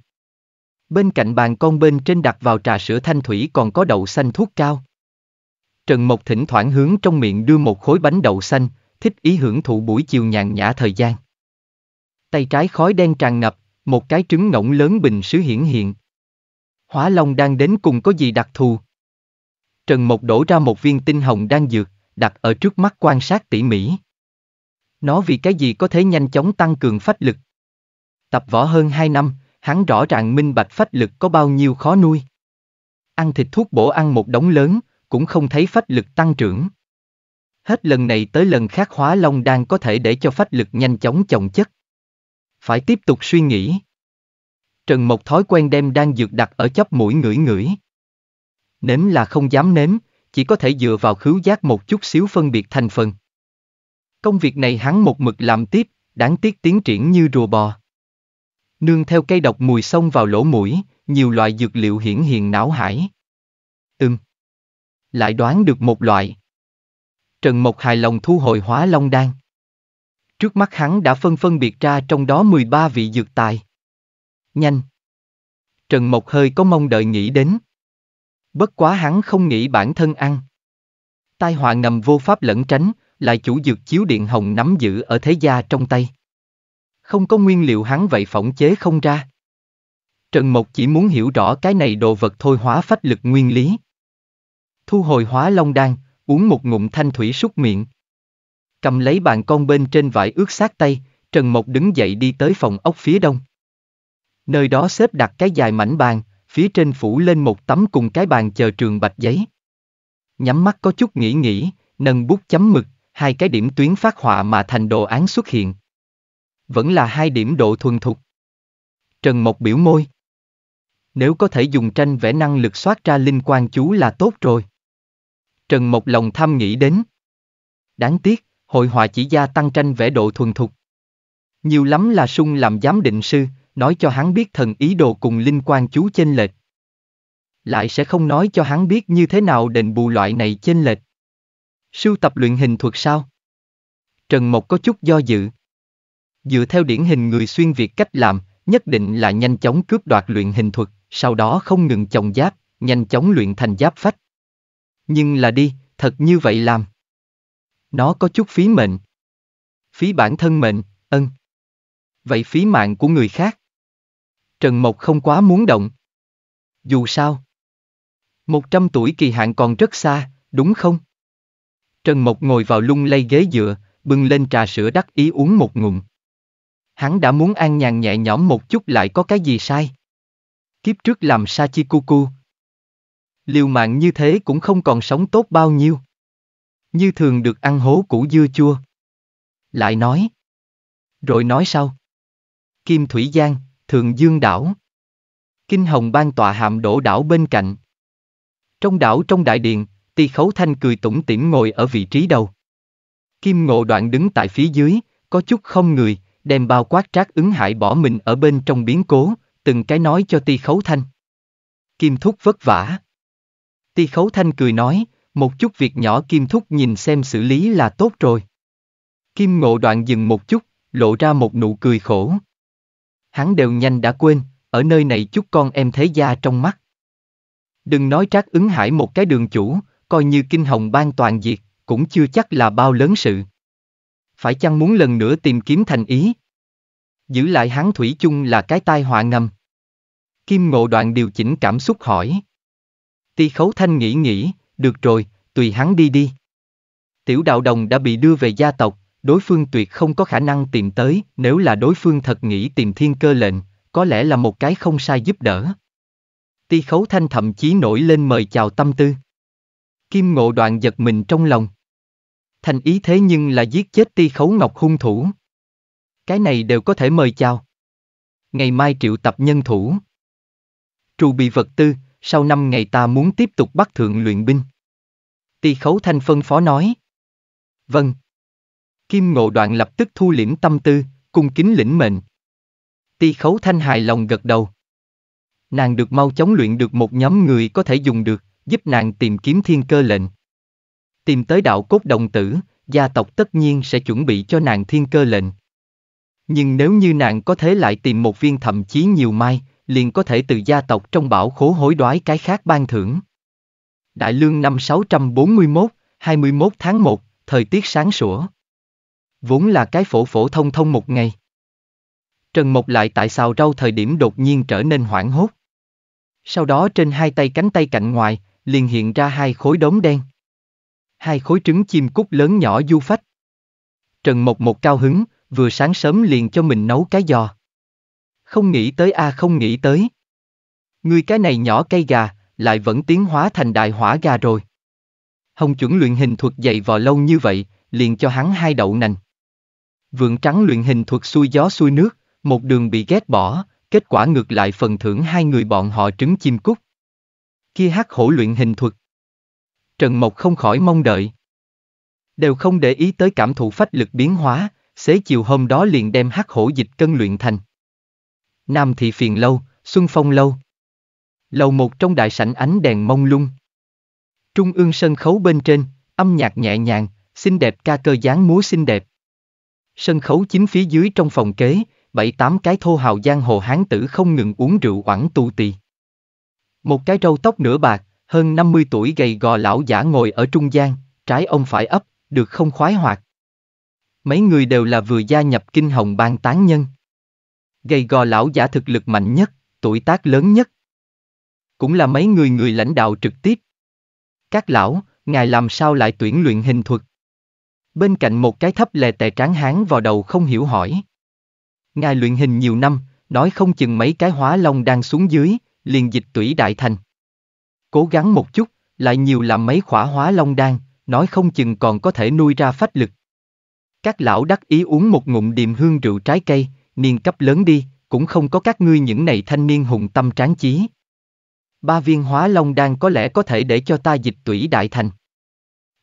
Bên cạnh bàn con bên trên đặt vào trà sữa thanh thủy còn có đậu xanh thuốc cao. Trần Mộc thỉnh thoảng hướng trong miệng đưa một khối bánh đậu xanh, thích ý hưởng thụ buổi chiều nhàn nhã thời gian. Tay trái khói đen tràn ngập, một cái trứng ngỗng lớn bình sứ hiển hiện. hóa Long đang đến cùng có gì đặc thù? Trần Mộc đổ ra một viên tinh hồng đang dược, đặt ở trước mắt quan sát tỉ mỉ. Nó vì cái gì có thể nhanh chóng tăng cường phách lực. Tập võ hơn 2 năm, hắn rõ ràng minh bạch phách lực có bao nhiêu khó nuôi. Ăn thịt thuốc bổ ăn một đống lớn, cũng không thấy phách lực tăng trưởng. Hết lần này tới lần khác hóa long đang có thể để cho phách lực nhanh chóng chồng chất. Phải tiếp tục suy nghĩ. Trần Mộc thói quen đem đang dược đặt ở chóp mũi ngửi ngửi. Nếm là không dám nếm, chỉ có thể dựa vào khứu giác một chút xíu phân biệt thành phần. Công việc này hắn một mực làm tiếp, đáng tiếc tiến triển như rùa bò nương theo cây độc mùi xông vào lỗ mũi, nhiều loại dược liệu hiển hiện não hải. Ừm. Lại đoán được một loại. Trần Mộc hài lòng thu hồi hóa long đan. Trước mắt hắn đã phân phân biệt ra trong đó 13 vị dược tài. Nhanh. Trần Mộc hơi có mong đợi nghĩ đến. Bất quá hắn không nghĩ bản thân ăn. Tai họa ngầm vô pháp lẩn tránh, lại chủ dược chiếu điện hồng nắm giữ ở thế gia trong tay không có nguyên liệu hắn vậy phỏng chế không ra. Trần Mộc chỉ muốn hiểu rõ cái này đồ vật thôi hóa phách lực nguyên lý. Thu hồi hóa long đan, uống một ngụm thanh thủy súc miệng. Cầm lấy bàn con bên trên vải ướt sát tay, Trần Mộc đứng dậy đi tới phòng ốc phía đông. Nơi đó xếp đặt cái dài mảnh bàn, phía trên phủ lên một tấm cùng cái bàn chờ trường bạch giấy. Nhắm mắt có chút nghĩ nghĩ, nâng bút chấm mực, hai cái điểm tuyến phát họa mà thành đồ án xuất hiện. Vẫn là hai điểm độ thuần thục. Trần Mộc biểu môi. Nếu có thể dùng tranh vẽ năng lực soát ra linh quan chú là tốt rồi. Trần Mộc lòng tham nghĩ đến. Đáng tiếc, hội họa chỉ gia tăng tranh vẽ độ thuần thục. Nhiều lắm là sung làm giám định sư, nói cho hắn biết thần ý đồ cùng linh quan chú chênh lệch. Lại sẽ không nói cho hắn biết như thế nào đền bù loại này chênh lệch. Sưu tập luyện hình thuật sao? Trần Mộc có chút do dự. Dựa theo điển hình người xuyên Việt cách làm, nhất định là nhanh chóng cướp đoạt luyện hình thuật, sau đó không ngừng chồng giáp, nhanh chóng luyện thành giáp phách. Nhưng là đi, thật như vậy làm. Nó có chút phí mệnh. Phí bản thân mệnh, ân. Vậy phí mạng của người khác. Trần Mộc không quá muốn động. Dù sao. Một trăm tuổi kỳ hạn còn rất xa, đúng không? Trần Mộc ngồi vào lung lay ghế dựa, bưng lên trà sữa đắc ý uống một ngụm. Hắn đã muốn an nhàn nhẹ nhõm một chút lại có cái gì sai? Kiếp trước làm sa chi cu cu. Liều mạng như thế cũng không còn sống tốt bao nhiêu. Như thường được ăn hố củ dưa chua. Lại nói. Rồi nói sau. Kim Thủy Giang, Thường Dương Đảo. Kinh Hồng ban tọa hạm đổ đảo bên cạnh. Trong đảo trong đại điện, Tỳ Khấu Thanh cười tủm tỉm ngồi ở vị trí đầu. Kim Ngộ Đoạn đứng tại phía dưới, có chút không người, đem bao quát trác ứng hại bỏ mình ở bên trong biến cố, từng cái nói cho ti khấu thanh. Kim thúc vất vả. Ti khấu thanh cười nói, một chút việc nhỏ kim thúc nhìn xem xử lý là tốt rồi. Kim ngộ đoạn dừng một chút, lộ ra một nụ cười khổ. Hắn đều nhanh đã quên, ở nơi này chút con em thế gia trong mắt. Đừng nói trác ứng hải một cái đường chủ, coi như kinh hồng ban toàn diệt, cũng chưa chắc là bao lớn sự phải chăng muốn lần nữa tìm kiếm thành ý? Giữ lại hắn thủy chung là cái tai họa ngầm. Kim ngộ đoạn điều chỉnh cảm xúc hỏi. Ti khấu thanh nghĩ nghĩ, được rồi, tùy hắn đi đi. Tiểu đạo đồng đã bị đưa về gia tộc, đối phương tuyệt không có khả năng tìm tới, nếu là đối phương thật nghĩ tìm thiên cơ lệnh, có lẽ là một cái không sai giúp đỡ. Ti khấu thanh thậm chí nổi lên mời chào tâm tư. Kim ngộ đoạn giật mình trong lòng thành ý thế nhưng là giết chết ti khấu ngọc hung thủ. Cái này đều có thể mời chào. Ngày mai triệu tập nhân thủ. Trù bị vật tư, sau năm ngày ta muốn tiếp tục bắt thượng luyện binh. Ti khấu thanh phân phó nói. Vâng. Kim ngộ đoạn lập tức thu liễm tâm tư, cung kính lĩnh mệnh. Ti khấu thanh hài lòng gật đầu. Nàng được mau chóng luyện được một nhóm người có thể dùng được, giúp nàng tìm kiếm thiên cơ lệnh tìm tới đạo cốt đồng tử, gia tộc tất nhiên sẽ chuẩn bị cho nàng thiên cơ lệnh. Nhưng nếu như nàng có thể lại tìm một viên thậm chí nhiều mai, liền có thể từ gia tộc trong bảo khố hối đoái cái khác ban thưởng. Đại lương năm 641, 21 tháng 1, thời tiết sáng sủa. Vốn là cái phổ phổ thông thông một ngày. Trần Mộc lại tại xào rau thời điểm đột nhiên trở nên hoảng hốt. Sau đó trên hai tay cánh tay cạnh ngoài, liền hiện ra hai khối đống đen hai khối trứng chim cút lớn nhỏ du phách. Trần Mộc một cao hứng, vừa sáng sớm liền cho mình nấu cái giò. Không nghĩ tới a à không nghĩ tới. người cái này nhỏ cây gà, lại vẫn tiến hóa thành đại hỏa gà rồi. Hồng chuẩn luyện hình thuật dạy vò lâu như vậy, liền cho hắn hai đậu nành. Vượng trắng luyện hình thuật xuôi gió xuôi nước, một đường bị ghét bỏ, kết quả ngược lại phần thưởng hai người bọn họ trứng chim cút. Kia hắc hổ luyện hình thuật. Trần Mộc không khỏi mong đợi. Đều không để ý tới cảm thụ phách lực biến hóa, xế chiều hôm đó liền đem hắc hổ dịch cân luyện thành. Nam thị phiền lâu, Xuân Phong lâu. Lầu một trong đại sảnh ánh đèn mông lung. Trung ương sân khấu bên trên, âm nhạc nhẹ nhàng, xinh đẹp ca cơ dáng múa xinh đẹp. Sân khấu chính phía dưới trong phòng kế, bảy tám cái thô hào giang hồ hán tử không ngừng uống rượu oẳn tu tì. Một cái râu tóc nửa bạc, hơn 50 tuổi gầy gò lão giả ngồi ở trung gian, trái ông phải ấp, được không khoái hoạt. Mấy người đều là vừa gia nhập kinh hồng bang tán nhân. Gầy gò lão giả thực lực mạnh nhất, tuổi tác lớn nhất. Cũng là mấy người người lãnh đạo trực tiếp. Các lão, ngài làm sao lại tuyển luyện hình thuật? Bên cạnh một cái thấp lè tè tráng hán vào đầu không hiểu hỏi. Ngài luyện hình nhiều năm, nói không chừng mấy cái hóa long đang xuống dưới, liền dịch tủy đại thành cố gắng một chút, lại nhiều làm mấy khỏa hóa long đan, nói không chừng còn có thể nuôi ra phách lực. Các lão đắc ý uống một ngụm điềm hương rượu trái cây, niên cấp lớn đi, cũng không có các ngươi những này thanh niên hùng tâm tráng chí. Ba viên hóa long đan có lẽ có thể để cho ta dịch tủy đại thành.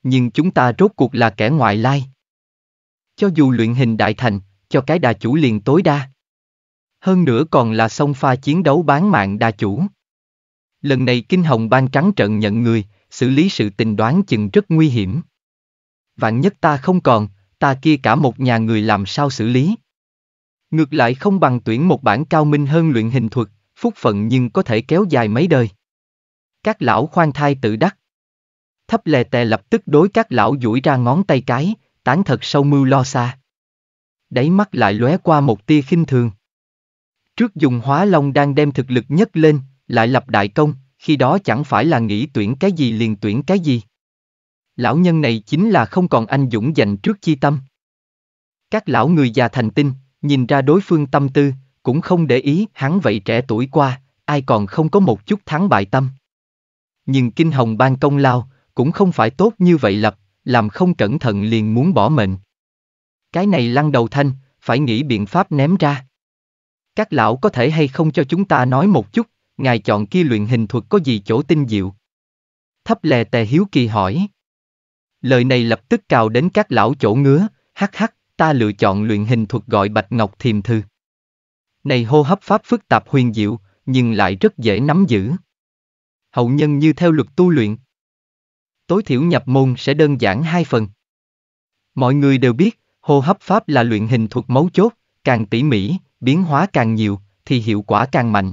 Nhưng chúng ta rốt cuộc là kẻ ngoại lai. Cho dù luyện hình đại thành, cho cái đà chủ liền tối đa. Hơn nữa còn là sông pha chiến đấu bán mạng đà chủ. Lần này kinh hồng ban trắng trận nhận người, xử lý sự tình đoán chừng rất nguy hiểm. Vạn nhất ta không còn, ta kia cả một nhà người làm sao xử lý. Ngược lại không bằng tuyển một bản cao minh hơn luyện hình thuật, phúc phận nhưng có thể kéo dài mấy đời. Các lão khoan thai tự đắc. Thấp lè tè lập tức đối các lão duỗi ra ngón tay cái, tán thật sâu mưu lo xa. Đáy mắt lại lóe qua một tia khinh thường. Trước dùng hóa long đang đem thực lực nhất lên, lại lập đại công, khi đó chẳng phải là nghĩ tuyển cái gì liền tuyển cái gì. Lão nhân này chính là không còn anh dũng dành trước chi tâm. Các lão người già thành tinh, nhìn ra đối phương tâm tư, cũng không để ý hắn vậy trẻ tuổi qua, ai còn không có một chút thắng bại tâm. Nhưng kinh hồng ban công lao, cũng không phải tốt như vậy lập, làm không cẩn thận liền muốn bỏ mệnh. Cái này lăn đầu thanh, phải nghĩ biện pháp ném ra. Các lão có thể hay không cho chúng ta nói một chút, ngài chọn kia luyện hình thuật có gì chỗ tinh diệu? Thấp lè tè hiếu kỳ hỏi. Lời này lập tức cào đến các lão chỗ ngứa, hắc hắc, ta lựa chọn luyện hình thuật gọi bạch ngọc thiềm thư. Này hô hấp pháp phức tạp huyền diệu, nhưng lại rất dễ nắm giữ. Hậu nhân như theo luật tu luyện. Tối thiểu nhập môn sẽ đơn giản hai phần. Mọi người đều biết, hô hấp pháp là luyện hình thuật mấu chốt, càng tỉ mỉ, biến hóa càng nhiều, thì hiệu quả càng mạnh,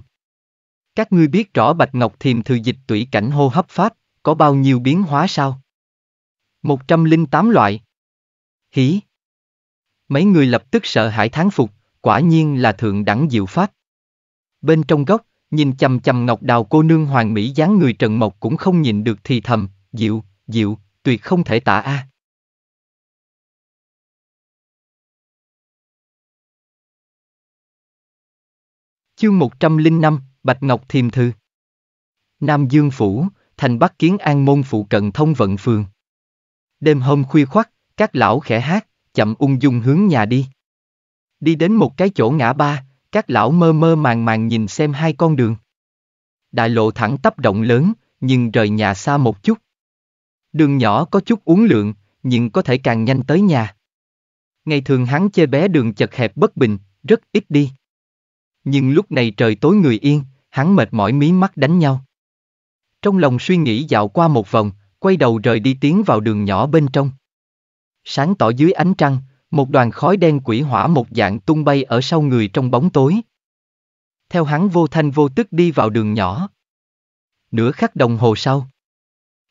các ngươi biết rõ Bạch Ngọc Thiềm thư dịch tủy cảnh hô hấp pháp, có bao nhiêu biến hóa sao? 108 loại. Hí. Mấy người lập tức sợ hãi thán phục, quả nhiên là thượng đẳng diệu pháp. Bên trong góc, nhìn chầm chầm ngọc đào cô nương hoàng mỹ dáng người trần mộc cũng không nhìn được thì thầm, diệu, diệu, tuyệt không thể tả a. À. Chương 105, Bạch Ngọc Thiềm Thư Nam Dương Phủ, thành Bắc Kiến An Môn Phụ Cận Thông Vận Phường Đêm hôm khuya khoắt, các lão khẽ hát, chậm ung dung hướng nhà đi. Đi đến một cái chỗ ngã ba, các lão mơ mơ màng màng nhìn xem hai con đường. Đại lộ thẳng tắp rộng lớn, nhưng rời nhà xa một chút. Đường nhỏ có chút uốn lượng, nhưng có thể càng nhanh tới nhà. Ngày thường hắn chê bé đường chật hẹp bất bình, rất ít đi. Nhưng lúc này trời tối người yên, hắn mệt mỏi mí mắt đánh nhau. Trong lòng suy nghĩ dạo qua một vòng, quay đầu rời đi tiến vào đường nhỏ bên trong. Sáng tỏ dưới ánh trăng, một đoàn khói đen quỷ hỏa một dạng tung bay ở sau người trong bóng tối. Theo hắn vô thanh vô tức đi vào đường nhỏ. Nửa khắc đồng hồ sau.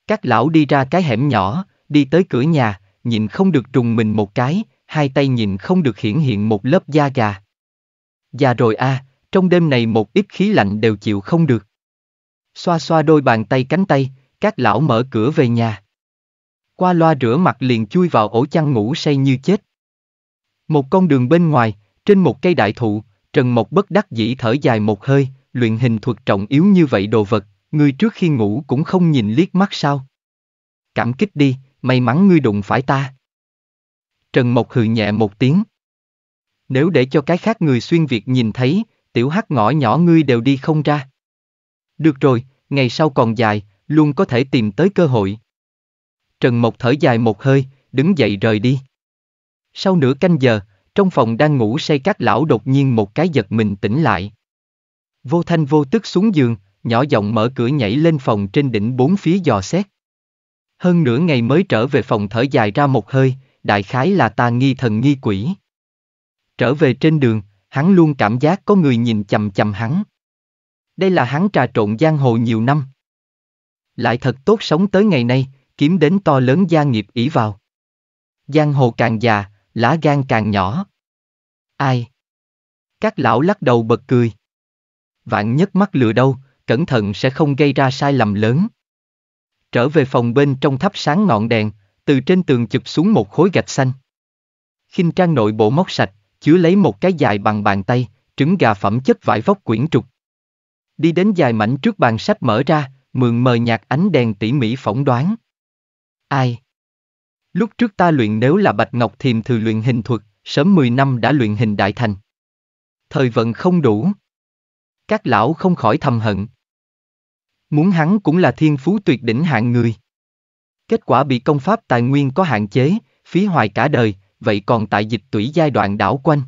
Các lão đi ra cái hẻm nhỏ, đi tới cửa nhà, nhìn không được trùng mình một cái, hai tay nhìn không được hiển hiện một lớp da gà. Già rồi a, à, trong đêm này một ít khí lạnh đều chịu không được. Xoa xoa đôi bàn tay cánh tay, các lão mở cửa về nhà. Qua loa rửa mặt liền chui vào ổ chăn ngủ say như chết. Một con đường bên ngoài, trên một cây đại thụ, Trần Mộc bất đắc dĩ thở dài một hơi, luyện hình thuật trọng yếu như vậy đồ vật, ngươi trước khi ngủ cũng không nhìn liếc mắt sao. Cảm kích đi, may mắn ngươi đụng phải ta. Trần Mộc hừ nhẹ một tiếng. Nếu để cho cái khác người xuyên Việt nhìn thấy, tiểu hắc ngõ nhỏ ngươi đều đi không ra. Được rồi, ngày sau còn dài, luôn có thể tìm tới cơ hội. Trần Mộc thở dài một hơi, đứng dậy rời đi. Sau nửa canh giờ, trong phòng đang ngủ say các lão đột nhiên một cái giật mình tỉnh lại. Vô thanh vô tức xuống giường, nhỏ giọng mở cửa nhảy lên phòng trên đỉnh bốn phía dò xét. Hơn nửa ngày mới trở về phòng thở dài ra một hơi, đại khái là ta nghi thần nghi quỷ. Trở về trên đường, hắn luôn cảm giác có người nhìn chầm chầm hắn. Đây là hắn trà trộn giang hồ nhiều năm. Lại thật tốt sống tới ngày nay, kiếm đến to lớn gia nghiệp ỷ vào. Giang hồ càng già, lá gan càng nhỏ. Ai? Các lão lắc đầu bật cười. Vạn nhất mắt lừa đâu, cẩn thận sẽ không gây ra sai lầm lớn. Trở về phòng bên trong thắp sáng ngọn đèn, từ trên tường chụp xuống một khối gạch xanh. khinh trang nội bộ móc sạch, chứa lấy một cái dài bằng bàn tay, trứng gà phẩm chất vải vóc quyển trục. Đi đến dài mảnh trước bàn sách mở ra, mượn mờ nhạt ánh đèn tỉ mỉ phỏng đoán. Ai? Lúc trước ta luyện nếu là Bạch Ngọc Thiềm thừ luyện hình thuật, sớm 10 năm đã luyện hình đại thành. Thời vận không đủ. Các lão không khỏi thầm hận. Muốn hắn cũng là thiên phú tuyệt đỉnh hạng người. Kết quả bị công pháp tài nguyên có hạn chế, phí hoài cả đời, vậy còn tại dịch tủy giai đoạn đảo quanh.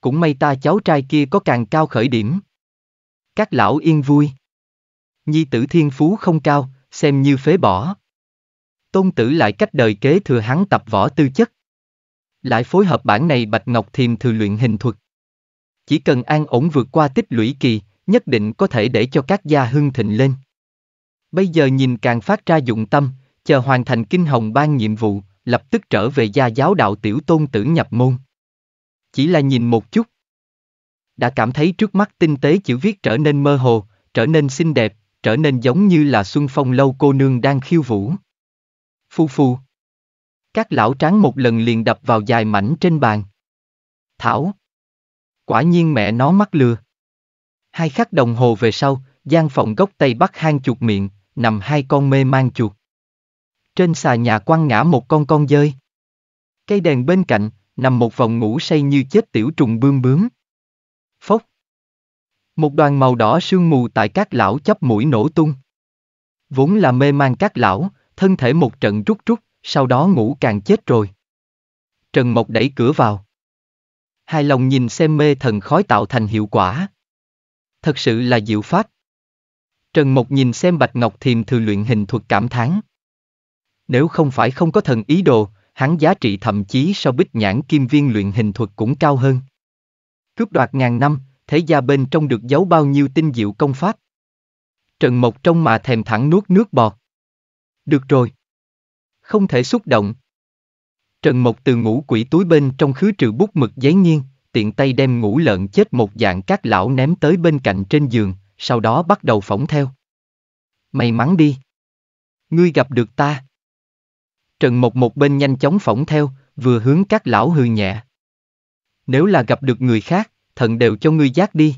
Cũng may ta cháu trai kia có càng cao khởi điểm. Các lão yên vui. Nhi tử thiên phú không cao, xem như phế bỏ. Tôn tử lại cách đời kế thừa hắn tập võ tư chất. Lại phối hợp bản này Bạch Ngọc Thiềm thừa luyện hình thuật. Chỉ cần an ổn vượt qua tích lũy kỳ, nhất định có thể để cho các gia hưng thịnh lên. Bây giờ nhìn càng phát ra dụng tâm, chờ hoàn thành kinh hồng ban nhiệm vụ, lập tức trở về gia giáo đạo tiểu tôn tử nhập môn. Chỉ là nhìn một chút. Đã cảm thấy trước mắt tinh tế chữ viết trở nên mơ hồ, trở nên xinh đẹp, trở nên giống như là xuân phong lâu cô nương đang khiêu vũ. Phu phu. Các lão tráng một lần liền đập vào dài mảnh trên bàn. Thảo. Quả nhiên mẹ nó mắc lừa. Hai khắc đồng hồ về sau, gian phòng gốc tây bắc hang chuột miệng, nằm hai con mê mang chuột trên xà nhà quăng ngã một con con dơi. Cây đèn bên cạnh, nằm một vòng ngủ say như chết tiểu trùng bươm bướm. Phốc. Một đoàn màu đỏ sương mù tại các lão chấp mũi nổ tung. Vốn là mê man các lão, thân thể một trận rút rút, sau đó ngủ càng chết rồi. Trần Mộc đẩy cửa vào. Hai lòng nhìn xem mê thần khói tạo thành hiệu quả. Thật sự là diệu pháp. Trần Mộc nhìn xem Bạch Ngọc Thiềm thừa luyện hình thuật cảm thán nếu không phải không có thần ý đồ, hắn giá trị thậm chí so bích nhãn kim viên luyện hình thuật cũng cao hơn. Cướp đoạt ngàn năm, thế gia bên trong được giấu bao nhiêu tinh diệu công pháp. Trần Mộc trong mà thèm thẳng nuốt nước bọt. Được rồi. Không thể xúc động. Trần Mộc từ ngũ quỷ túi bên trong khứ trừ bút mực giấy nghiêng, tiện tay đem ngũ lợn chết một dạng các lão ném tới bên cạnh trên giường, sau đó bắt đầu phỏng theo. May mắn đi. Ngươi gặp được ta. Trần Mộc một bên nhanh chóng phỏng theo, vừa hướng các lão hư nhẹ. Nếu là gặp được người khác, thận đều cho ngươi giác đi.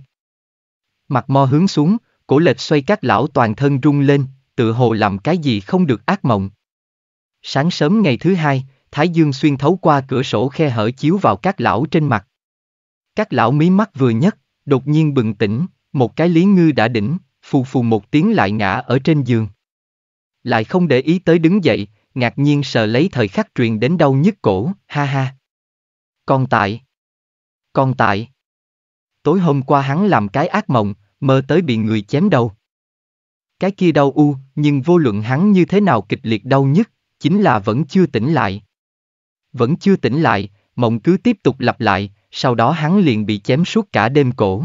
Mặt mo hướng xuống, cổ lệch xoay các lão toàn thân rung lên, tự hồ làm cái gì không được ác mộng. Sáng sớm ngày thứ hai, Thái Dương xuyên thấu qua cửa sổ khe hở chiếu vào các lão trên mặt. Các lão mí mắt vừa nhấc, đột nhiên bừng tỉnh, một cái lý ngư đã đỉnh, phù phù một tiếng lại ngã ở trên giường. Lại không để ý tới đứng dậy, ngạc nhiên sờ lấy thời khắc truyền đến đâu nhức cổ, ha ha. Con tại. Con tại. Tối hôm qua hắn làm cái ác mộng, mơ tới bị người chém đầu. Cái kia đau u, nhưng vô luận hắn như thế nào kịch liệt đau nhất, chính là vẫn chưa tỉnh lại. Vẫn chưa tỉnh lại, mộng cứ tiếp tục lặp lại, sau đó hắn liền bị chém suốt cả đêm cổ.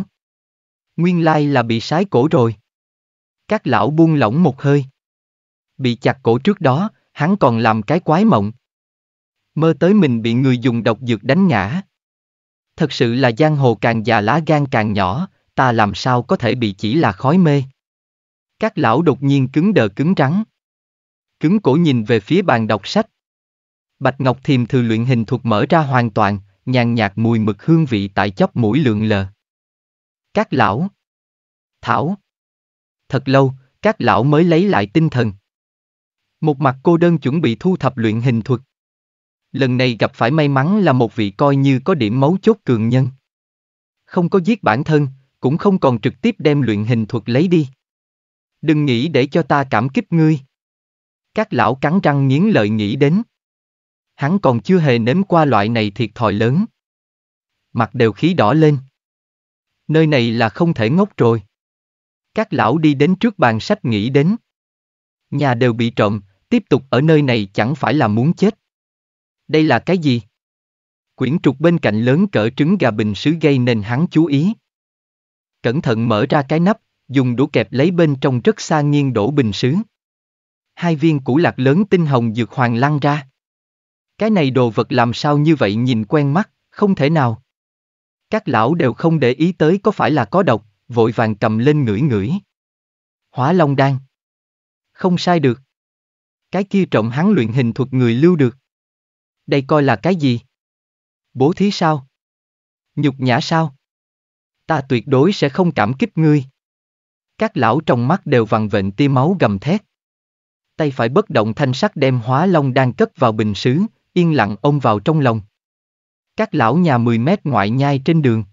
Nguyên lai là bị sái cổ rồi. Các lão buông lỏng một hơi. Bị chặt cổ trước đó, hắn còn làm cái quái mộng. Mơ tới mình bị người dùng độc dược đánh ngã. Thật sự là giang hồ càng già lá gan càng nhỏ, ta làm sao có thể bị chỉ là khói mê. Các lão đột nhiên cứng đờ cứng trắng Cứng cổ nhìn về phía bàn đọc sách. Bạch Ngọc Thiềm thừa luyện hình thuật mở ra hoàn toàn, nhàn nhạt mùi mực hương vị tại chóp mũi lượn lờ. Các lão. Thảo. Thật lâu, các lão mới lấy lại tinh thần. Một mặt cô đơn chuẩn bị thu thập luyện hình thuật. Lần này gặp phải may mắn là một vị coi như có điểm mấu chốt cường nhân. Không có giết bản thân, cũng không còn trực tiếp đem luyện hình thuật lấy đi. Đừng nghĩ để cho ta cảm kích ngươi. Các lão cắn răng nghiến lợi nghĩ đến. Hắn còn chưa hề nếm qua loại này thiệt thòi lớn. Mặt đều khí đỏ lên. Nơi này là không thể ngốc rồi. Các lão đi đến trước bàn sách nghĩ đến. Nhà đều bị trộm, Tiếp tục ở nơi này chẳng phải là muốn chết. Đây là cái gì? Quyển trục bên cạnh lớn cỡ trứng gà bình sứ gây nên hắn chú ý. Cẩn thận mở ra cái nắp, dùng đũa kẹp lấy bên trong rất xa nghiêng đổ bình sứ. Hai viên củ lạc lớn tinh hồng dược hoàng lăn ra. Cái này đồ vật làm sao như vậy nhìn quen mắt, không thể nào. Các lão đều không để ý tới có phải là có độc, vội vàng cầm lên ngửi ngửi. Hóa long đan. Không sai được cái kia trọng hắn luyện hình thuật người lưu được. Đây coi là cái gì? Bố thí sao? Nhục nhã sao? Ta tuyệt đối sẽ không cảm kích ngươi. Các lão trong mắt đều vằn vện tia máu gầm thét. Tay phải bất động thanh sắc đem hóa long đang cất vào bình sứ, yên lặng ôm vào trong lòng. Các lão nhà 10 mét ngoại nhai trên đường.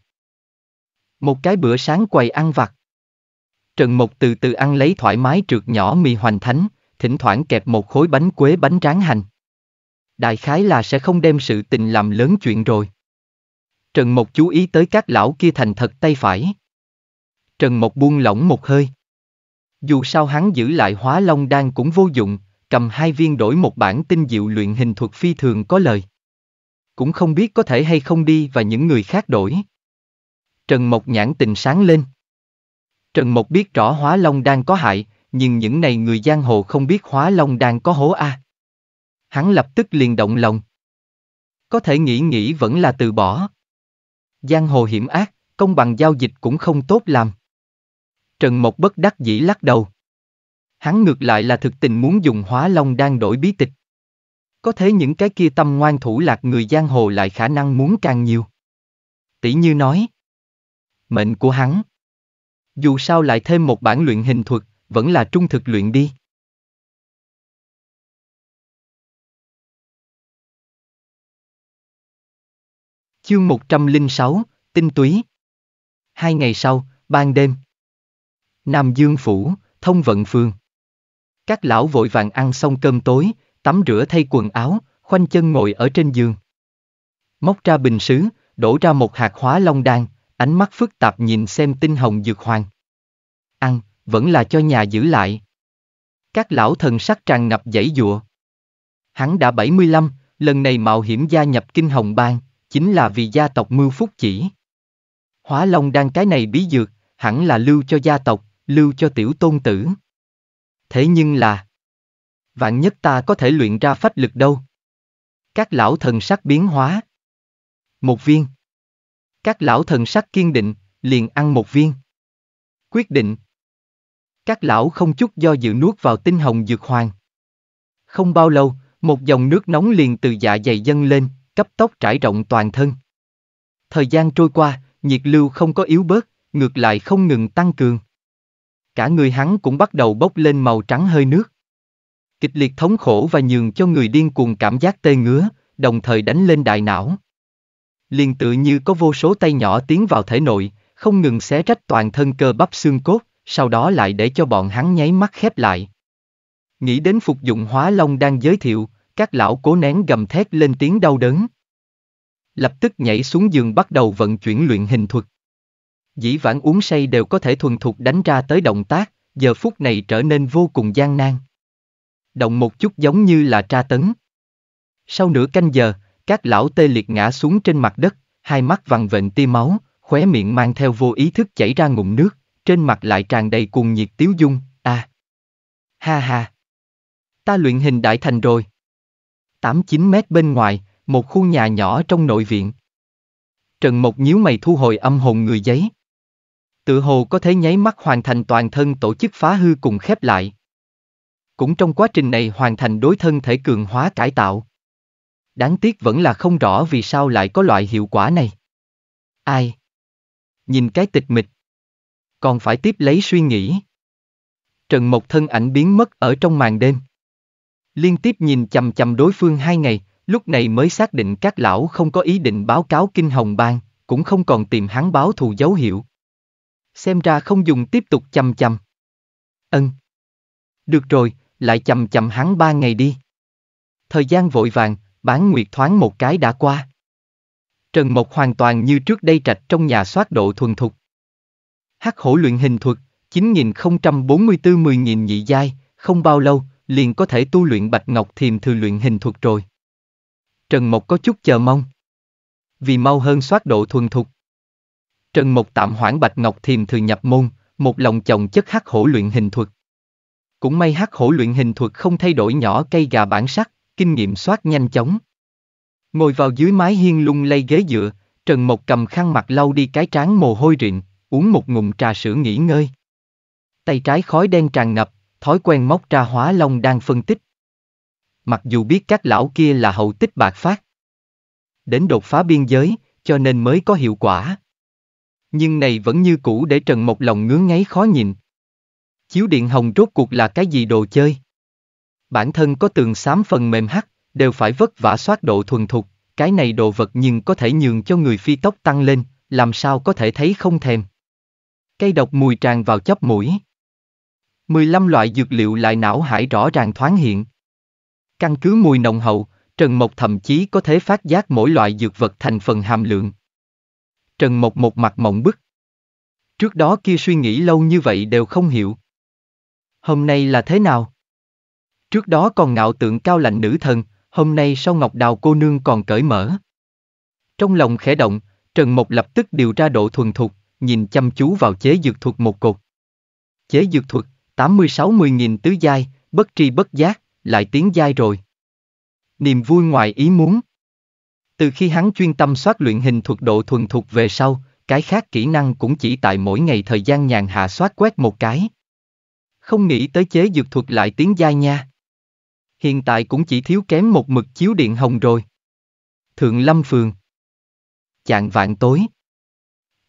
Một cái bữa sáng quầy ăn vặt. Trần Mộc từ từ ăn lấy thoải mái trượt nhỏ mì hoành thánh thỉnh thoảng kẹp một khối bánh quế bánh tráng hành. Đại khái là sẽ không đem sự tình làm lớn chuyện rồi. Trần Mộc chú ý tới các lão kia thành thật tay phải. Trần Mộc buông lỏng một hơi. Dù sao hắn giữ lại hóa long đan cũng vô dụng, cầm hai viên đổi một bản tinh diệu luyện hình thuật phi thường có lời. Cũng không biết có thể hay không đi và những người khác đổi. Trần Mộc nhãn tình sáng lên. Trần Mộc biết rõ hóa long đan có hại, nhưng những này người giang hồ không biết hóa long đang có hố a. À. Hắn lập tức liền động lòng. Có thể nghĩ nghĩ vẫn là từ bỏ. Giang hồ hiểm ác, công bằng giao dịch cũng không tốt làm. Trần Mộc bất đắc dĩ lắc đầu. Hắn ngược lại là thực tình muốn dùng hóa long đang đổi bí tịch. Có thể những cái kia tâm ngoan thủ lạc người giang hồ lại khả năng muốn càng nhiều. Tỷ như nói. Mệnh của hắn. Dù sao lại thêm một bản luyện hình thuật, vẫn là trung thực luyện đi. Chương 106, Tinh túy Hai ngày sau, ban đêm Nam Dương Phủ, Thông Vận Phường Các lão vội vàng ăn xong cơm tối, tắm rửa thay quần áo, khoanh chân ngồi ở trên giường. Móc ra bình sứ, đổ ra một hạt hóa long đan, ánh mắt phức tạp nhìn xem tinh hồng dược hoàng. Ăn, vẫn là cho nhà giữ lại. Các lão thần sắc tràn ngập dãy dụa. Hắn đã 75, lần này mạo hiểm gia nhập kinh hồng bang, chính là vì gia tộc mưu phúc chỉ. Hóa Long đang cái này bí dược, hẳn là lưu cho gia tộc, lưu cho tiểu tôn tử. Thế nhưng là... Vạn nhất ta có thể luyện ra phách lực đâu. Các lão thần sắc biến hóa. Một viên. Các lão thần sắc kiên định, liền ăn một viên. Quyết định, các lão không chút do dự nuốt vào tinh hồng dược hoàng. Không bao lâu, một dòng nước nóng liền từ dạ dày dâng lên, cấp tốc trải rộng toàn thân. Thời gian trôi qua, nhiệt lưu không có yếu bớt, ngược lại không ngừng tăng cường. Cả người hắn cũng bắt đầu bốc lên màu trắng hơi nước. Kịch liệt thống khổ và nhường cho người điên cuồng cảm giác tê ngứa, đồng thời đánh lên đại não. Liền tự như có vô số tay nhỏ tiến vào thể nội, không ngừng xé rách toàn thân cơ bắp xương cốt sau đó lại để cho bọn hắn nháy mắt khép lại. Nghĩ đến phục dụng hóa long đang giới thiệu, các lão cố nén gầm thét lên tiếng đau đớn. Lập tức nhảy xuống giường bắt đầu vận chuyển luyện hình thuật. Dĩ vãng uống say đều có thể thuần thục đánh ra tới động tác, giờ phút này trở nên vô cùng gian nan. Động một chút giống như là tra tấn. Sau nửa canh giờ, các lão tê liệt ngã xuống trên mặt đất, hai mắt vằn vện tia máu, khóe miệng mang theo vô ý thức chảy ra ngụm nước trên mặt lại tràn đầy cuồng nhiệt tiếu dung, à. Ha ha. Ta luyện hình đại thành rồi. 89 mét bên ngoài, một khu nhà nhỏ trong nội viện. Trần Mộc nhíu mày thu hồi âm hồn người giấy. Tự hồ có thể nháy mắt hoàn thành toàn thân tổ chức phá hư cùng khép lại. Cũng trong quá trình này hoàn thành đối thân thể cường hóa cải tạo. Đáng tiếc vẫn là không rõ vì sao lại có loại hiệu quả này. Ai? Nhìn cái tịch mịch, còn phải tiếp lấy suy nghĩ. Trần Mộc thân ảnh biến mất ở trong màn đêm. Liên tiếp nhìn chầm chầm đối phương hai ngày, lúc này mới xác định các lão không có ý định báo cáo kinh hồng bang, cũng không còn tìm hắn báo thù dấu hiệu. Xem ra không dùng tiếp tục chầm chầm. Ân. Được rồi, lại chầm chầm hắn ba ngày đi. Thời gian vội vàng, bán nguyệt thoáng một cái đã qua. Trần Mộc hoàn toàn như trước đây trạch trong nhà soát độ thuần thục. Hắc hổ luyện hình thuật, 9044 10 nghìn nhị giai, không bao lâu, liền có thể tu luyện bạch ngọc thiềm thư luyện hình thuật rồi. Trần Mộc có chút chờ mong. Vì mau hơn soát độ thuần thục. Trần Mộc tạm hoãn bạch ngọc thiềm thư nhập môn, một lòng chồng chất hắc hổ luyện hình thuật. Cũng may hắc hổ luyện hình thuật không thay đổi nhỏ cây gà bản sắc, kinh nghiệm soát nhanh chóng. Ngồi vào dưới mái hiên lung lay ghế dựa, Trần Mộc cầm khăn mặt lau đi cái trán mồ hôi rịn, uống một ngụm trà sữa nghỉ ngơi. Tay trái khói đen tràn ngập, thói quen móc ra hóa long đang phân tích. Mặc dù biết các lão kia là hậu tích bạc phát. Đến đột phá biên giới, cho nên mới có hiệu quả. Nhưng này vẫn như cũ để Trần một lòng ngứa ngáy khó nhìn. Chiếu điện hồng rốt cuộc là cái gì đồ chơi? Bản thân có tường xám phần mềm hắc, đều phải vất vả soát độ thuần thục, cái này đồ vật nhưng có thể nhường cho người phi tốc tăng lên, làm sao có thể thấy không thèm. Cây độc mùi tràn vào chóp mũi. 15 loại dược liệu lại não hải rõ ràng thoáng hiện. Căn cứ mùi nồng hậu, Trần Mộc thậm chí có thể phát giác mỗi loại dược vật thành phần hàm lượng. Trần Mộc một mặt mộng bức. Trước đó kia suy nghĩ lâu như vậy đều không hiểu. Hôm nay là thế nào? Trước đó còn ngạo tượng cao lạnh nữ thần, hôm nay sau ngọc đào cô nương còn cởi mở. Trong lòng khẽ động, Trần Mộc lập tức điều ra độ thuần thục, nhìn chăm chú vào chế dược thuật một cột. Chế dược thuật, 80-60 nghìn tứ giai, bất tri bất giác, lại tiến giai rồi. Niềm vui ngoài ý muốn. Từ khi hắn chuyên tâm soát luyện hình thuật độ thuần thục về sau, cái khác kỹ năng cũng chỉ tại mỗi ngày thời gian nhàn hạ soát quét một cái. Không nghĩ tới chế dược thuật lại tiến giai nha. Hiện tại cũng chỉ thiếu kém một mực chiếu điện hồng rồi. Thượng Lâm Phường Chạng vạn tối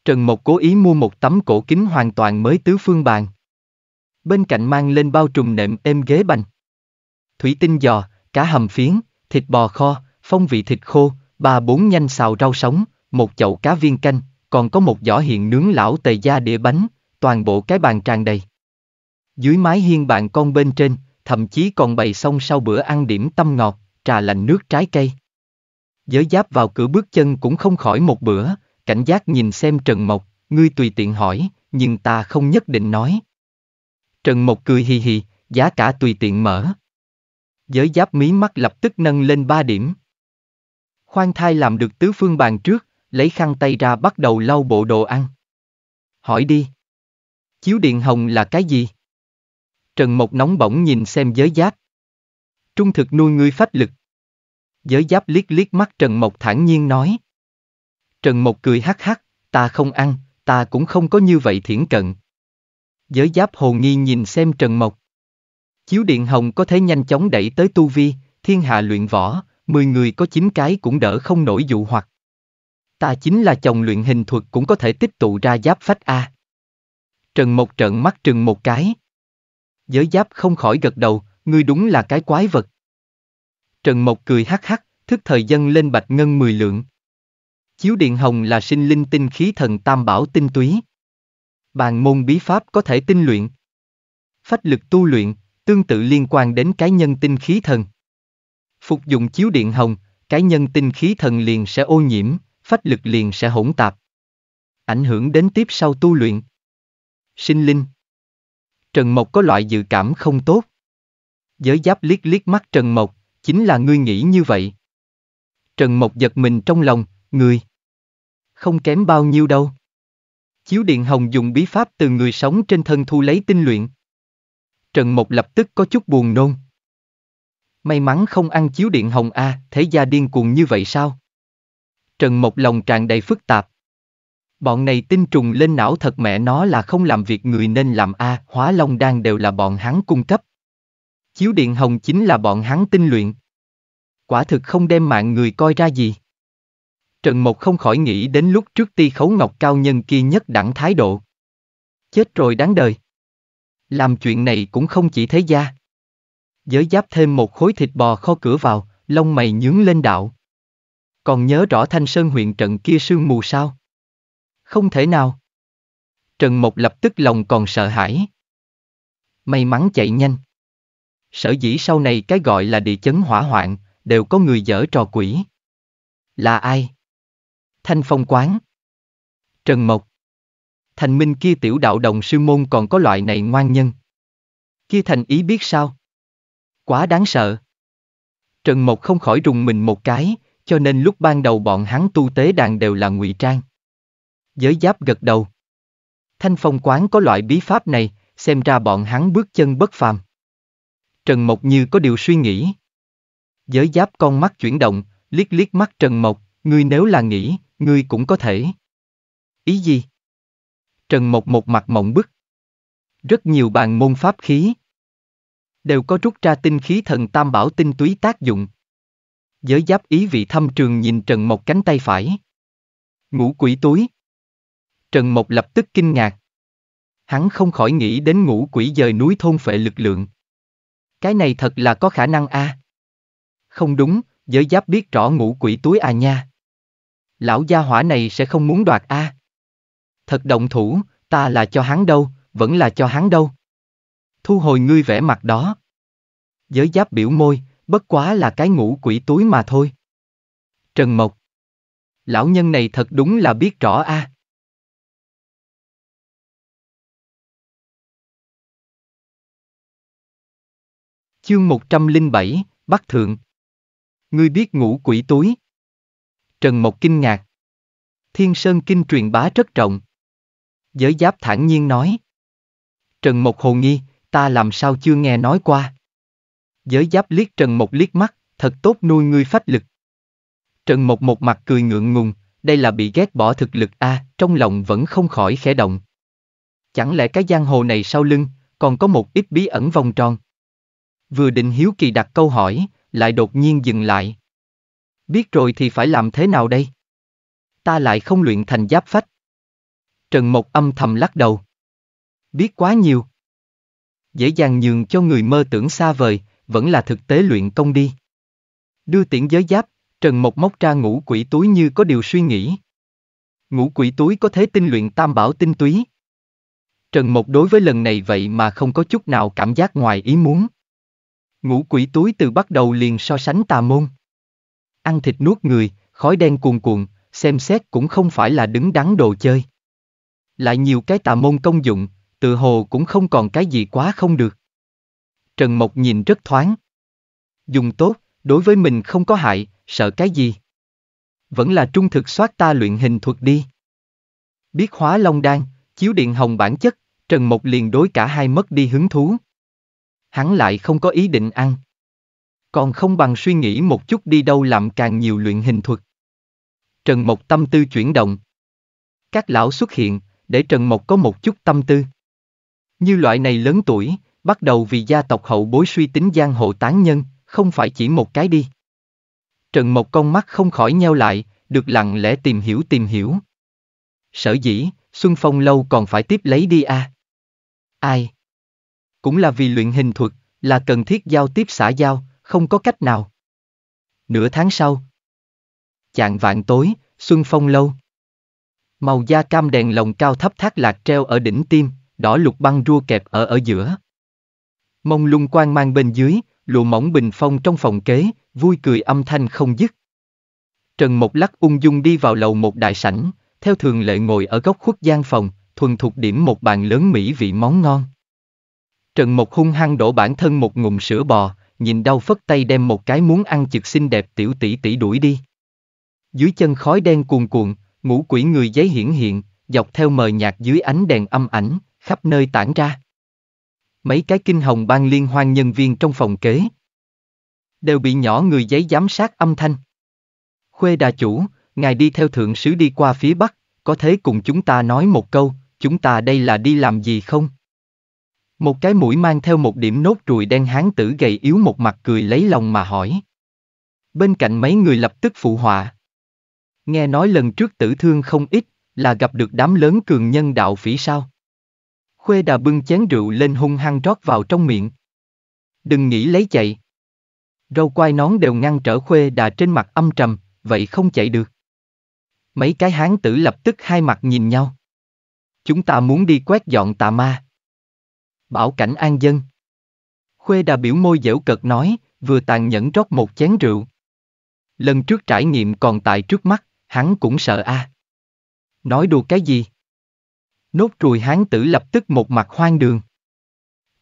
Trần Mộc cố ý mua một tấm cổ kính hoàn toàn mới tứ phương bàn. Bên cạnh mang lên bao trùm nệm êm ghế bành. Thủy tinh giò, cá hầm phiến, thịt bò kho, phong vị thịt khô, ba bốn nhanh xào rau sống, một chậu cá viên canh, còn có một giỏ hiện nướng lão tề gia đĩa bánh, toàn bộ cái bàn tràn đầy. Dưới mái hiên bạn con bên trên, thậm chí còn bày xong sau bữa ăn điểm tâm ngọt, trà lạnh nước trái cây. Giới giáp vào cửa bước chân cũng không khỏi một bữa, cảnh giác nhìn xem Trần Mộc, ngươi tùy tiện hỏi, nhưng ta không nhất định nói. Trần Mộc cười hì hì, giá cả tùy tiện mở. Giới giáp mí mắt lập tức nâng lên ba điểm. Khoan thai làm được tứ phương bàn trước, lấy khăn tay ra bắt đầu lau bộ đồ ăn. Hỏi đi. Chiếu điện hồng là cái gì? Trần Mộc nóng bỏng nhìn xem giới giáp. Trung thực nuôi ngươi phách lực. Giới giáp liếc liếc mắt Trần Mộc thản nhiên nói. Trần Mộc cười hắc hắc, ta không ăn, ta cũng không có như vậy thiển cận. Giới giáp hồ nghi nhìn xem Trần Mộc. Chiếu điện hồng có thể nhanh chóng đẩy tới tu vi, thiên hạ luyện võ, mười người có chín cái cũng đỡ không nổi dụ hoặc. Ta chính là chồng luyện hình thuật cũng có thể tích tụ ra giáp phách A. Trần Mộc trợn mắt trừng một cái. Giới giáp không khỏi gật đầu, ngươi đúng là cái quái vật. Trần Mộc cười hắc hắc, thức thời dân lên bạch ngân mười lượng. Chiếu điện hồng là sinh linh tinh khí thần tam bảo tinh túy. Bàn môn bí pháp có thể tinh luyện. Phách lực tu luyện, tương tự liên quan đến cái nhân tinh khí thần. Phục dụng chiếu điện hồng, cái nhân tinh khí thần liền sẽ ô nhiễm, phách lực liền sẽ hỗn tạp. Ảnh hưởng đến tiếp sau tu luyện. Sinh linh Trần Mộc có loại dự cảm không tốt. Giới giáp liếc liếc mắt Trần Mộc, chính là ngươi nghĩ như vậy. Trần Mộc giật mình trong lòng, người. Không kém bao nhiêu đâu. Chiếu Điện Hồng dùng bí pháp từ người sống trên thân thu lấy tinh luyện. Trần Mộc lập tức có chút buồn nôn. May mắn không ăn Chiếu Điện Hồng A, à, thế gia điên cuồng như vậy sao? Trần Mộc lòng tràn đầy phức tạp. Bọn này tinh trùng lên não thật mẹ nó là không làm việc người nên làm A, à, hóa long đan đều là bọn hắn cung cấp. Chiếu Điện Hồng chính là bọn hắn tinh luyện. Quả thực không đem mạng người coi ra gì. Trần Mộc không khỏi nghĩ đến lúc trước ti khấu ngọc cao nhân kia nhất đẳng thái độ. Chết rồi đáng đời. Làm chuyện này cũng không chỉ thế gia. Giới giáp thêm một khối thịt bò kho cửa vào, lông mày nhướng lên đạo. Còn nhớ rõ thanh sơn huyện trận kia sương mù sao? Không thể nào. Trần Mộc lập tức lòng còn sợ hãi. May mắn chạy nhanh. Sở dĩ sau này cái gọi là địa chấn hỏa hoạn, đều có người dở trò quỷ. Là ai? Thanh Phong Quán. Trần Mộc. Thành minh kia tiểu đạo đồng sư môn còn có loại này ngoan nhân. Kia thành ý biết sao? Quá đáng sợ. Trần Mộc không khỏi rùng mình một cái, cho nên lúc ban đầu bọn hắn tu tế đàn đều là ngụy trang. Giới giáp gật đầu. Thanh phong quán có loại bí pháp này, xem ra bọn hắn bước chân bất phàm. Trần Mộc như có điều suy nghĩ. Giới giáp con mắt chuyển động, liếc liếc mắt Trần Mộc, ngươi nếu là nghĩ, ngươi cũng có thể. Ý gì? Trần Mộc một mặt mộng bức. Rất nhiều bàn môn pháp khí. Đều có rút ra tinh khí thần tam bảo tinh túy tác dụng. Giới giáp ý vị thâm trường nhìn Trần Mộc cánh tay phải. Ngũ quỷ túi. Trần Mộc lập tức kinh ngạc. Hắn không khỏi nghĩ đến ngũ quỷ dời núi thôn phệ lực lượng. Cái này thật là có khả năng a. À? Không đúng, giới giáp biết rõ ngũ quỷ túi à nha lão gia hỏa này sẽ không muốn đoạt a. À. Thật động thủ, ta là cho hắn đâu, vẫn là cho hắn đâu. Thu hồi ngươi vẻ mặt đó. Giới giáp biểu môi, bất quá là cái ngũ quỷ túi mà thôi. Trần Mộc. Lão nhân này thật đúng là biết rõ a. À. Chương 107, Bắc Thượng. Ngươi biết ngũ quỷ túi. Trần Mộc kinh ngạc. Thiên Sơn Kinh truyền bá rất trọng, Giới giáp thản nhiên nói. Trần Mộc hồ nghi, ta làm sao chưa nghe nói qua. Giới giáp liếc Trần Mộc liếc mắt, thật tốt nuôi ngươi phách lực. Trần Mộc một mặt cười ngượng ngùng, đây là bị ghét bỏ thực lực a, à, trong lòng vẫn không khỏi khẽ động. Chẳng lẽ cái giang hồ này sau lưng, còn có một ít bí ẩn vòng tròn? Vừa định hiếu kỳ đặt câu hỏi, lại đột nhiên dừng lại. Biết rồi thì phải làm thế nào đây? Ta lại không luyện thành giáp phách. Trần Mộc âm thầm lắc đầu. Biết quá nhiều. Dễ dàng nhường cho người mơ tưởng xa vời, vẫn là thực tế luyện công đi. Đưa tiễn giới giáp, Trần Mộc móc ra ngũ quỷ túi như có điều suy nghĩ. Ngũ quỷ túi có thế tinh luyện tam bảo tinh túy. Trần Mộc đối với lần này vậy mà không có chút nào cảm giác ngoài ý muốn. Ngũ quỷ túi từ bắt đầu liền so sánh tà môn ăn thịt nuốt người, khói đen cuồn cuộn, xem xét cũng không phải là đứng đắn đồ chơi. Lại nhiều cái tà môn công dụng, tự hồ cũng không còn cái gì quá không được. Trần Mộc nhìn rất thoáng. Dùng tốt, đối với mình không có hại, sợ cái gì? Vẫn là trung thực soát ta luyện hình thuật đi. Biết hóa long đan, chiếu điện hồng bản chất, Trần Mộc liền đối cả hai mất đi hứng thú. Hắn lại không có ý định ăn, còn không bằng suy nghĩ một chút đi đâu làm càng nhiều luyện hình thuật. Trần Mộc tâm tư chuyển động. Các lão xuất hiện, để Trần Mộc có một chút tâm tư. Như loại này lớn tuổi, bắt đầu vì gia tộc hậu bối suy tính giang hộ tán nhân, không phải chỉ một cái đi. Trần Mộc con mắt không khỏi nheo lại, được lặng lẽ tìm hiểu tìm hiểu. Sở dĩ, Xuân Phong lâu còn phải tiếp lấy đi à? Ai? Cũng là vì luyện hình thuật, là cần thiết giao tiếp xã giao, không có cách nào. Nửa tháng sau. Chạng vạn tối, xuân phong lâu. Màu da cam đèn lồng cao thấp thác lạc treo ở đỉnh tim, đỏ lục băng rua kẹp ở ở giữa. Mông lung quang mang bên dưới, lụa mỏng bình phong trong phòng kế, vui cười âm thanh không dứt. Trần Mộc lắc ung dung đi vào lầu một đại sảnh, theo thường lệ ngồi ở góc khuất gian phòng, thuần thục điểm một bàn lớn mỹ vị món ngon. Trần Mộc hung hăng đổ bản thân một ngụm sữa bò, nhìn đau phất tay đem một cái muốn ăn chực xinh đẹp tiểu tỷ tỷ đuổi đi. Dưới chân khói đen cuồn cuộn, ngũ quỷ người giấy hiển hiện, dọc theo mờ nhạt dưới ánh đèn âm ảnh, khắp nơi tản ra. Mấy cái kinh hồng ban liên hoan nhân viên trong phòng kế đều bị nhỏ người giấy giám sát âm thanh. Khuê đà chủ, ngài đi theo thượng sứ đi qua phía bắc, có thế cùng chúng ta nói một câu, chúng ta đây là đi làm gì không? Một cái mũi mang theo một điểm nốt ruồi đen hán tử gầy yếu một mặt cười lấy lòng mà hỏi. Bên cạnh mấy người lập tức phụ họa. Nghe nói lần trước tử thương không ít, là gặp được đám lớn cường nhân đạo phỉ sao. Khuê đà bưng chén rượu lên hung hăng rót vào trong miệng. Đừng nghĩ lấy chạy. Râu quai nón đều ngăn trở khuê đà trên mặt âm trầm, vậy không chạy được. Mấy cái hán tử lập tức hai mặt nhìn nhau. Chúng ta muốn đi quét dọn tà ma. Bảo cảnh an dân. Khuê đà biểu môi dễu cợt nói, vừa tàn nhẫn rót một chén rượu. Lần trước trải nghiệm còn tại trước mắt, hắn cũng sợ a. À. Nói đùa cái gì? Nốt ruồi hán tử lập tức một mặt hoang đường.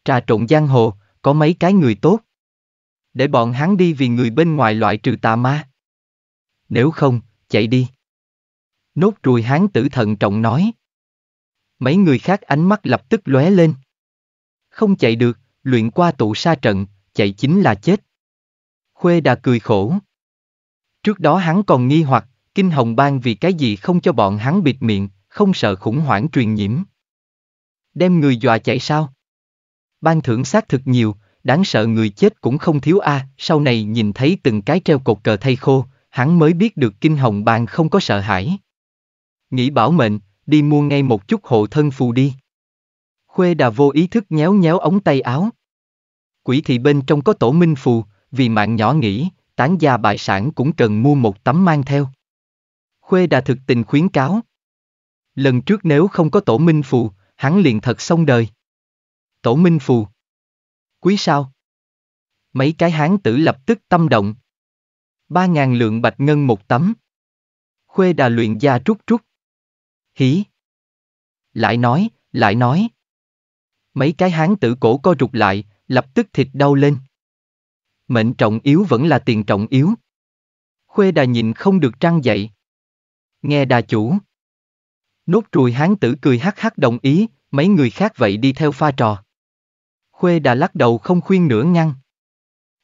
Trà trộn giang hồ, có mấy cái người tốt. Để bọn hắn đi vì người bên ngoài loại trừ tà ma. Nếu không, chạy đi. Nốt ruồi hán tử thận trọng nói. Mấy người khác ánh mắt lập tức lóe lên không chạy được, luyện qua tụ sa trận, chạy chính là chết. Khuê đã cười khổ. Trước đó hắn còn nghi hoặc, kinh hồng bang vì cái gì không cho bọn hắn bịt miệng, không sợ khủng hoảng truyền nhiễm. Đem người dọa chạy sao? Ban thưởng xác thực nhiều, đáng sợ người chết cũng không thiếu a, à. sau này nhìn thấy từng cái treo cột cờ thay khô, hắn mới biết được kinh hồng bang không có sợ hãi. Nghĩ bảo mệnh, đi mua ngay một chút hộ thân phù đi. Khuê Đà vô ý thức nhéo nhéo ống tay áo. Quỷ thị bên trong có tổ minh phù, vì mạng nhỏ nghĩ, tán gia bại sản cũng cần mua một tấm mang theo. Khuê Đà thực tình khuyến cáo. Lần trước nếu không có tổ minh phù, hắn liền thật xong đời. Tổ minh phù. Quý sao? Mấy cái hán tử lập tức tâm động. Ba ngàn lượng bạch ngân một tấm. Khuê Đà luyện gia trúc trúc. Hí. Lại nói, lại nói. Mấy cái hán tử cổ co rụt lại, lập tức thịt đau lên. Mệnh trọng yếu vẫn là tiền trọng yếu. Khuê đà nhìn không được trăng dậy. Nghe đà chủ. Nốt ruồi hán tử cười hắc hắc đồng ý, mấy người khác vậy đi theo pha trò. Khuê đà lắc đầu không khuyên nữa ngăn.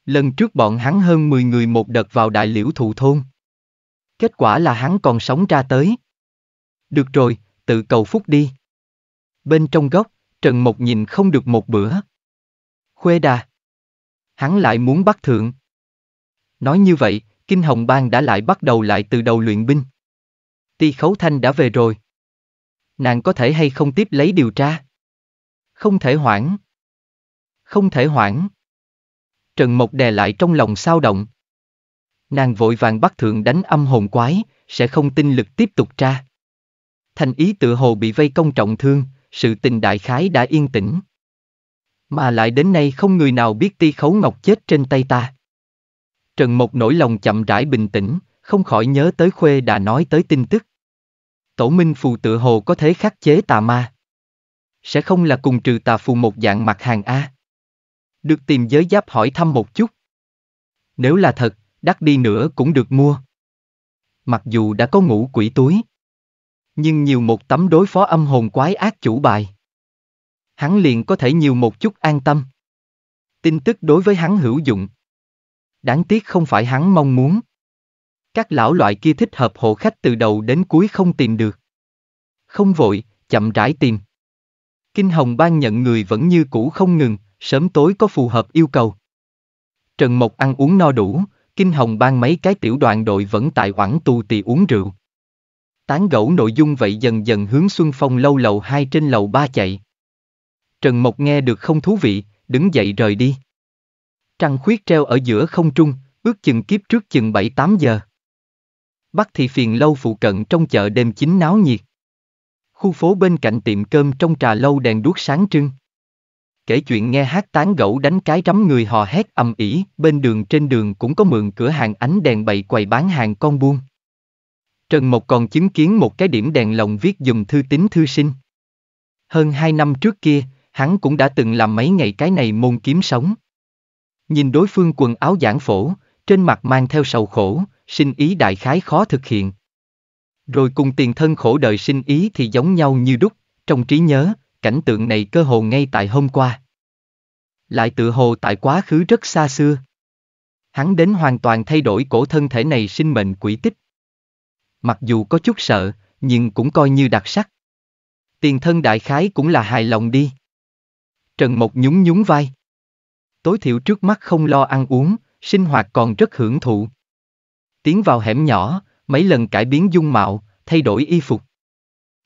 Lần trước bọn hắn hơn 10 người một đợt vào đại liễu thụ thôn. Kết quả là hắn còn sống ra tới. Được rồi, tự cầu phúc đi. Bên trong góc, Trần Mộc nhìn không được một bữa. Khuê đà. Hắn lại muốn bắt thượng. Nói như vậy, Kinh Hồng Bang đã lại bắt đầu lại từ đầu luyện binh. Ti Khấu Thanh đã về rồi. Nàng có thể hay không tiếp lấy điều tra? Không thể hoãn. Không thể hoãn. Trần Mộc đè lại trong lòng sao động. Nàng vội vàng bắt thượng đánh âm hồn quái, sẽ không tin lực tiếp tục tra. Thành ý tự hồ bị vây công trọng thương, sự tình đại khái đã yên tĩnh. Mà lại đến nay không người nào biết ti khấu ngọc chết trên tay ta. Trần Mộc nỗi lòng chậm rãi bình tĩnh, không khỏi nhớ tới Khuê đã nói tới tin tức. Tổ Minh Phù tự hồ có thế khắc chế tà ma. Sẽ không là cùng trừ tà phù một dạng mặt hàng A. Được tìm giới giáp hỏi thăm một chút. Nếu là thật, đắt đi nữa cũng được mua. Mặc dù đã có ngũ quỷ túi, nhưng nhiều một tấm đối phó âm hồn quái ác chủ bài. Hắn liền có thể nhiều một chút an tâm. Tin tức đối với hắn hữu dụng. Đáng tiếc không phải hắn mong muốn. Các lão loại kia thích hợp hộ khách từ đầu đến cuối không tìm được. Không vội, chậm rãi tìm. Kinh Hồng Ban nhận người vẫn như cũ không ngừng, sớm tối có phù hợp yêu cầu. Trần Mộc ăn uống no đủ, Kinh Hồng Ban mấy cái tiểu đoàn đội vẫn tại quảng tu tì uống rượu. Tán gẫu nội dung vậy dần dần hướng Xuân Phong lâu lầu hai trên lầu ba chạy. Trần Mộc nghe được không thú vị, đứng dậy rời đi. Trăng khuyết treo ở giữa không trung, ước chừng kiếp trước chừng 7-8 giờ. Bắc thị phiền lâu phụ cận trong chợ đêm chính náo nhiệt. Khu phố bên cạnh tiệm cơm trong trà lâu đèn đuốc sáng trưng. Kể chuyện nghe hát tán gẫu đánh cái rắm người hò hét ầm ĩ, bên đường trên đường cũng có mượn cửa hàng ánh đèn bày quầy bán hàng con buông Trần Mộc còn chứng kiến một cái điểm đèn lồng viết dùng thư tín thư sinh. Hơn hai năm trước kia, hắn cũng đã từng làm mấy ngày cái này môn kiếm sống. Nhìn đối phương quần áo giản phổ, trên mặt mang theo sầu khổ, sinh ý đại khái khó thực hiện. Rồi cùng tiền thân khổ đời sinh ý thì giống nhau như đúc, trong trí nhớ, cảnh tượng này cơ hồ ngay tại hôm qua. Lại tự hồ tại quá khứ rất xa xưa. Hắn đến hoàn toàn thay đổi cổ thân thể này sinh mệnh quỷ tích mặc dù có chút sợ, nhưng cũng coi như đặc sắc. Tiền thân đại khái cũng là hài lòng đi. Trần Mộc nhún nhún vai. Tối thiểu trước mắt không lo ăn uống, sinh hoạt còn rất hưởng thụ. Tiến vào hẻm nhỏ, mấy lần cải biến dung mạo, thay đổi y phục.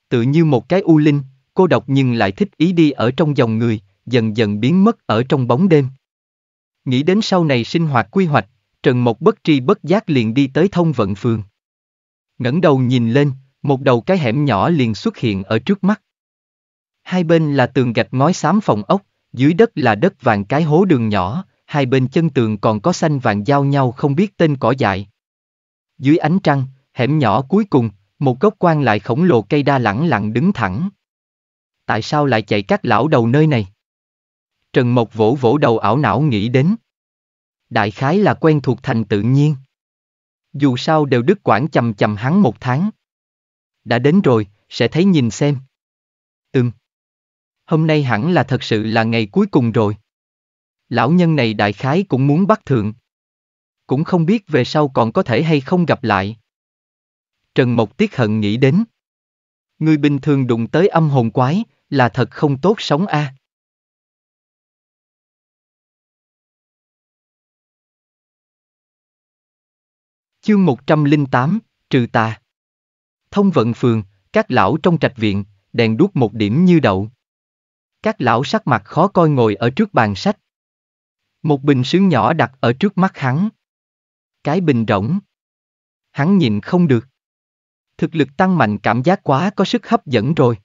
Tự như một cái u linh, cô độc nhưng lại thích ý đi ở trong dòng người, dần dần biến mất ở trong bóng đêm. Nghĩ đến sau này sinh hoạt quy hoạch, Trần Mộc bất tri bất giác liền đi tới thông vận phường ngẩng đầu nhìn lên, một đầu cái hẻm nhỏ liền xuất hiện ở trước mắt. Hai bên là tường gạch ngói xám phòng ốc, dưới đất là đất vàng cái hố đường nhỏ, hai bên chân tường còn có xanh vàng giao nhau không biết tên cỏ dại. Dưới ánh trăng, hẻm nhỏ cuối cùng, một gốc quan lại khổng lồ cây đa lẳng lặng đứng thẳng. Tại sao lại chạy các lão đầu nơi này? Trần Mộc vỗ vỗ đầu ảo não nghĩ đến. Đại khái là quen thuộc thành tự nhiên dù sao đều đứt quãng chầm chầm hắn một tháng. Đã đến rồi, sẽ thấy nhìn xem. Ừm. Hôm nay hẳn là thật sự là ngày cuối cùng rồi. Lão nhân này đại khái cũng muốn bắt thượng. Cũng không biết về sau còn có thể hay không gặp lại. Trần Mộc tiếc hận nghĩ đến. Người bình thường đụng tới âm hồn quái, là thật không tốt sống a. À. Chương 108, trừ tà. Thông vận phường, các lão trong trạch viện, đèn đuốc một điểm như đậu. Các lão sắc mặt khó coi ngồi ở trước bàn sách. Một bình sứ nhỏ đặt ở trước mắt hắn. Cái bình rỗng. Hắn nhìn không được. Thực lực tăng mạnh cảm giác quá có sức hấp dẫn rồi.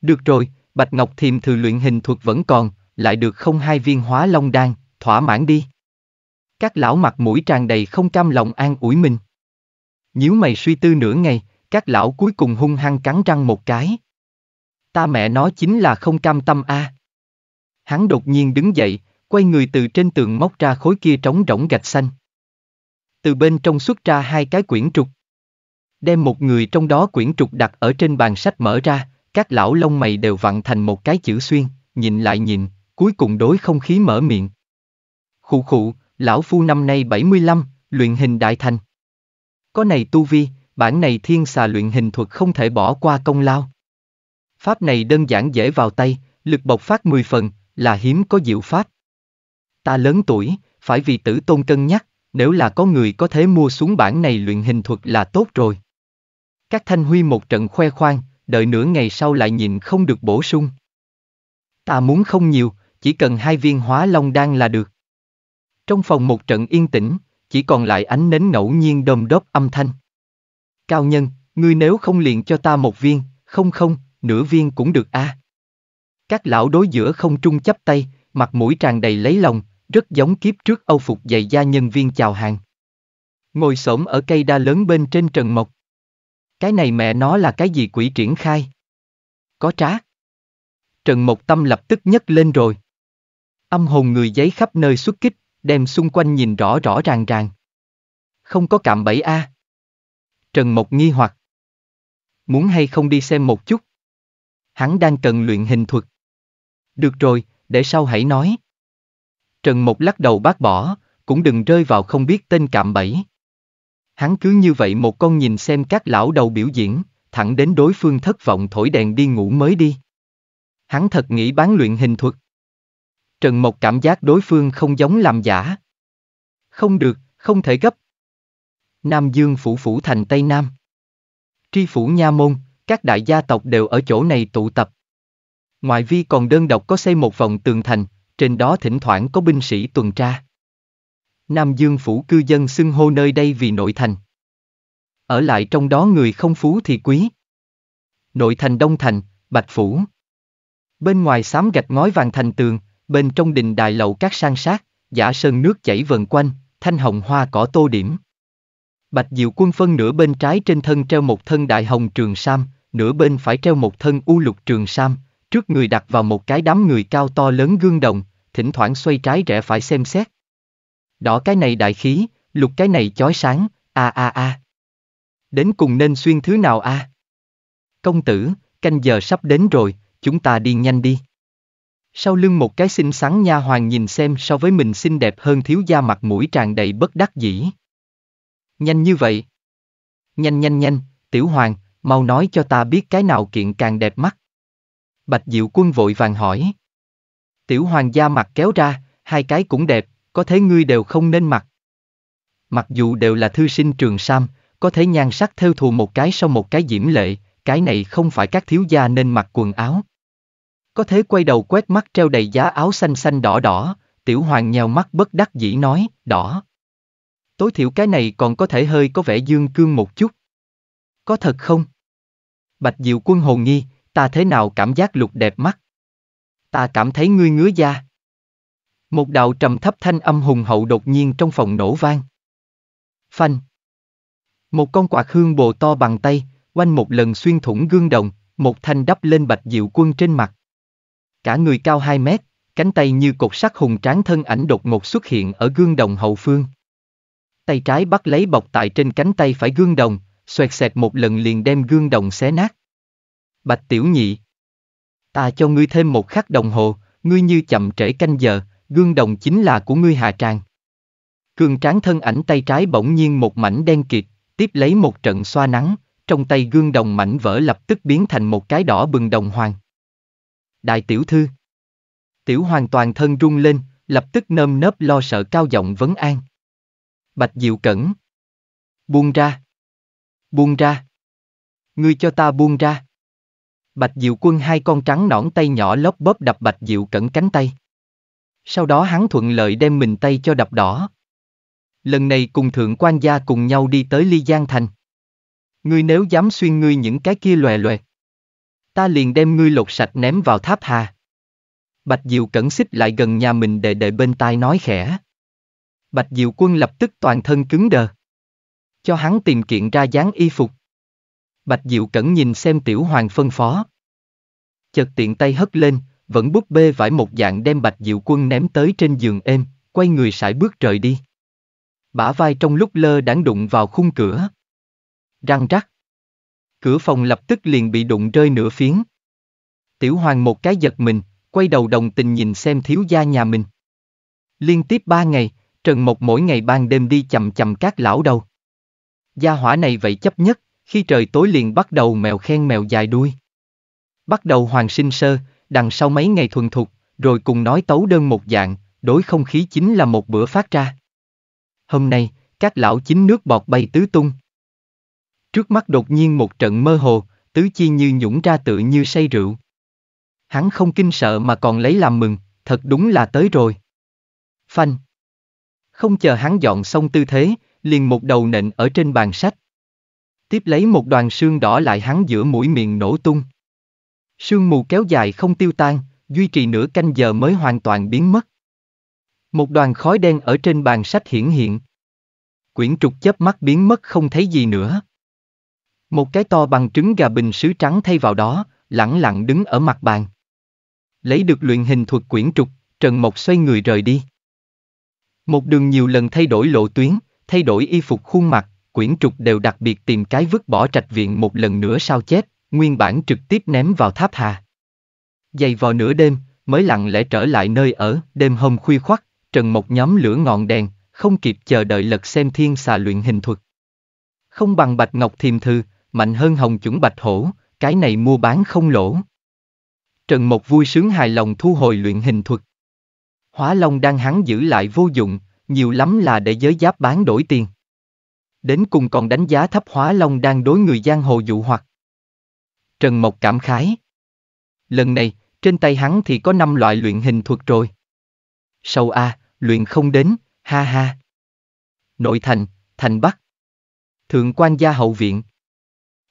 Được rồi, Bạch Ngọc Thiềm thử luyện hình thuật vẫn còn, lại được không hai viên hóa long đan, thỏa mãn đi. Các lão mặt mũi tràn đầy không cam lòng an ủi mình. Nhíu mày suy tư nửa ngày, các lão cuối cùng hung hăng cắn răng một cái. Ta mẹ nó chính là không cam tâm a. Hắn đột nhiên đứng dậy, quay người từ trên tường móc ra khối kia trống rỗng gạch xanh. Từ bên trong xuất ra hai cái quyển trục. Đem một người trong đó quyển trục đặt ở trên bàn sách mở ra, các lão lông mày đều vặn thành một cái chữ xuyên, nhìn lại nhìn, cuối cùng đối không khí mở miệng. Khụ khụ, lão phu năm nay 75, luyện hình đại thành. Có này tu vi, bản này thiên xà luyện hình thuật không thể bỏ qua công lao. Pháp này đơn giản dễ vào tay, lực bộc phát 10 phần, là hiếm có diệu pháp. Ta lớn tuổi, phải vì tử tôn cân nhắc, nếu là có người có thể mua xuống bản này luyện hình thuật là tốt rồi. Các thanh huy một trận khoe khoang, đợi nửa ngày sau lại nhìn không được bổ sung. Ta muốn không nhiều, chỉ cần hai viên hóa long đan là được. Trong phòng một trận yên tĩnh, chỉ còn lại ánh nến ngẫu nhiên đom đóp âm thanh. Cao nhân, ngươi nếu không liền cho ta một viên, không không, nửa viên cũng được a. À. Các lão đối giữa không trung chấp tay, mặt mũi tràn đầy lấy lòng, rất giống kiếp trước Âu phục dày da nhân viên chào hàng. Ngồi xổm ở cây đa lớn bên trên trần mộc. Cái này mẹ nó là cái gì quỷ triển khai? Có trá. Trần Mộc Tâm lập tức nhấc lên rồi. Âm hồn người giấy khắp nơi xuất kích, đem xung quanh nhìn rõ rõ ràng ràng. Không có cạm bẫy a. À. Trần Mộc nghi hoặc. Muốn hay không đi xem một chút? Hắn đang cần luyện hình thuật. Được rồi, để sau hãy nói. Trần Mộc lắc đầu bác bỏ, cũng đừng rơi vào không biết tên cạm bẫy. Hắn cứ như vậy một con nhìn xem các lão đầu biểu diễn, thẳng đến đối phương thất vọng thổi đèn đi ngủ mới đi. Hắn thật nghĩ bán luyện hình thuật. Trần Mộc cảm giác đối phương không giống làm giả. Không được, không thể gấp. Nam Dương phủ phủ thành Tây Nam. Tri phủ Nha Môn, các đại gia tộc đều ở chỗ này tụ tập. Ngoại vi còn đơn độc có xây một vòng tường thành, trên đó thỉnh thoảng có binh sĩ tuần tra. Nam Dương phủ cư dân xưng hô nơi đây vì nội thành. Ở lại trong đó người không phú thì quý. Nội thành Đông Thành, Bạch Phủ. Bên ngoài xám gạch ngói vàng thành tường, bên trong đình đài lầu các sang sát, giả sơn nước chảy vần quanh, thanh hồng hoa cỏ tô điểm. Bạch Diệu Quân phân nửa bên trái trên thân treo một thân đại hồng trường sam, nửa bên phải treo một thân u lục trường sam, trước người đặt vào một cái đám người cao to lớn gương đồng, thỉnh thoảng xoay trái rẽ phải xem xét. Đỏ cái này đại khí, lục cái này chói sáng, a a a. Đến cùng nên xuyên thứ nào a? À? Công tử, canh giờ sắp đến rồi, chúng ta đi nhanh đi. Sau lưng một cái xinh xắn nha hoàng nhìn xem so với mình xinh đẹp hơn thiếu gia mặt mũi tràn đầy bất đắc dĩ. Nhanh như vậy. Nhanh nhanh nhanh, tiểu hoàng, mau nói cho ta biết cái nào kiện càng đẹp mắt. Bạch Diệu Quân vội vàng hỏi. Tiểu hoàng gia mặt kéo ra, hai cái cũng đẹp, có thế ngươi đều không nên mặc. Mặc dù đều là thư sinh trường sam, có thể nhan sắc theo thù một cái sau một cái diễm lệ, cái này không phải các thiếu gia nên mặc quần áo. Có thế quay đầu quét mắt treo đầy giá áo xanh xanh đỏ đỏ, tiểu hoàng nhèo mắt bất đắc dĩ nói, đỏ. Tối thiểu cái này còn có thể hơi có vẻ dương cương một chút. Có thật không? Bạch Diệu Quân hồ nghi, ta thế nào cảm giác lục đẹp mắt? Ta cảm thấy ngươi ngứa da. Một đạo trầm thấp thanh âm hùng hậu đột nhiên trong phòng nổ vang. Phanh. Một con quạt hương bồ to bằng tay, quanh một lần xuyên thủng gương đồng, một thanh đắp lên Bạch Diệu Quân trên mặt, cả người cao 2 mét, cánh tay như cột sắt hùng tráng thân ảnh đột ngột xuất hiện ở gương đồng hậu phương. Tay trái bắt lấy bọc tại trên cánh tay phải gương đồng, xoẹt xẹt một lần liền đem gương đồng xé nát. Bạch tiểu nhị. Ta cho ngươi thêm một khắc đồng hồ, ngươi như chậm trễ canh giờ, gương đồng chính là của ngươi hà tràng. Cường tráng thân ảnh tay trái bỗng nhiên một mảnh đen kịt, tiếp lấy một trận xoa nắng, trong tay gương đồng mảnh vỡ lập tức biến thành một cái đỏ bừng đồng hoàng đại tiểu thư. Tiểu hoàn toàn thân rung lên, lập tức nơm nớp lo sợ cao giọng vấn an. Bạch Diệu Cẩn. Buông ra. Buông ra. Ngươi cho ta buông ra. Bạch Diệu Quân hai con trắng nõn tay nhỏ lóp bóp đập Bạch Diệu Cẩn cánh tay. Sau đó hắn thuận lợi đem mình tay cho đập đỏ. Lần này cùng thượng quan gia cùng nhau đi tới Ly Giang Thành. Ngươi nếu dám xuyên ngươi những cái kia lòe loẹt ta liền đem ngươi lột sạch ném vào tháp hà. Bạch Diệu cẩn xích lại gần nhà mình để đệ bên tai nói khẽ. Bạch Diệu quân lập tức toàn thân cứng đờ. Cho hắn tìm kiện ra dáng y phục. Bạch Diệu cẩn nhìn xem tiểu hoàng phân phó. Chợt tiện tay hất lên, vẫn búp bê vải một dạng đem Bạch Diệu quân ném tới trên giường êm, quay người sải bước rời đi. Bả vai trong lúc lơ đãng đụng vào khung cửa. Răng rắc cửa phòng lập tức liền bị đụng rơi nửa phiến. Tiểu hoàng một cái giật mình, quay đầu đồng tình nhìn xem thiếu gia nhà mình. Liên tiếp ba ngày, Trần Mộc mỗi ngày ban đêm đi chầm chầm các lão đầu. Gia hỏa này vậy chấp nhất, khi trời tối liền bắt đầu mèo khen mèo dài đuôi. Bắt đầu hoàng sinh sơ, đằng sau mấy ngày thuần thục, rồi cùng nói tấu đơn một dạng, đối không khí chính là một bữa phát ra. Hôm nay, các lão chính nước bọt bay tứ tung. Trước mắt đột nhiên một trận mơ hồ, tứ chi như nhũng ra tự như say rượu. Hắn không kinh sợ mà còn lấy làm mừng, thật đúng là tới rồi. Phanh. Không chờ hắn dọn xong tư thế, liền một đầu nện ở trên bàn sách. Tiếp lấy một đoàn xương đỏ lại hắn giữa mũi miệng nổ tung. Sương mù kéo dài không tiêu tan, duy trì nửa canh giờ mới hoàn toàn biến mất. Một đoàn khói đen ở trên bàn sách hiển hiện. Quyển trục chớp mắt biến mất không thấy gì nữa. Một cái to bằng trứng gà bình sứ trắng thay vào đó, lẳng lặng đứng ở mặt bàn. Lấy được luyện hình thuật quyển trục, Trần Mộc xoay người rời đi. Một đường nhiều lần thay đổi lộ tuyến, thay đổi y phục khuôn mặt, quyển trục đều đặc biệt tìm cái vứt bỏ trạch viện một lần nữa sao chép, nguyên bản trực tiếp ném vào tháp hà. Dày vào nửa đêm, mới lặng lẽ trở lại nơi ở, đêm hôm khuya khoắt, Trần Mộc nhóm lửa ngọn đèn, không kịp chờ đợi lật xem thiên xà luyện hình thuật. Không bằng bạch ngọc thiềm thư, mạnh hơn hồng chuẩn bạch hổ, cái này mua bán không lỗ. Trần Mộc vui sướng hài lòng thu hồi luyện hình thuật. Hóa Long đang hắn giữ lại vô dụng, nhiều lắm là để giới giáp bán đổi tiền. Đến cùng còn đánh giá thấp Hóa Long đang đối người giang hồ dụ hoặc. Trần Mộc cảm khái. Lần này, trên tay hắn thì có 5 loại luyện hình thuật rồi. Sâu A, luyện không đến, ha ha. Nội thành, thành Bắc. Thượng quan gia hậu viện.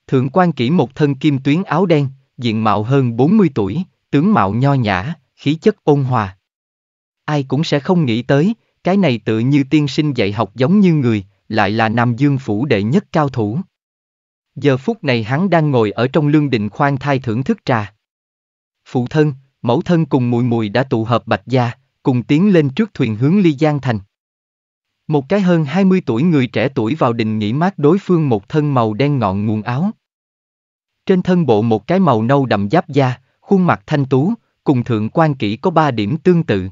Thượng quan kỹ một thân kim tuyến áo đen, diện mạo hơn 40 tuổi, tướng mạo nho nhã, khí chất ôn hòa. Ai cũng sẽ không nghĩ tới, cái này tự như tiên sinh dạy học giống như người, lại là Nam Dương Phủ đệ nhất cao thủ. Giờ phút này hắn đang ngồi ở trong lương định khoan thai thưởng thức trà. Phụ thân, mẫu thân cùng mùi mùi đã tụ hợp bạch gia, cùng tiến lên trước thuyền hướng Ly Giang Thành. Một cái hơn 20 tuổi người trẻ tuổi vào đình nghỉ mát đối phương một thân màu đen ngọn nguồn áo. Trên thân bộ một cái màu nâu đậm giáp da, khuôn mặt thanh tú, cùng thượng quan kỹ có ba điểm tương tự.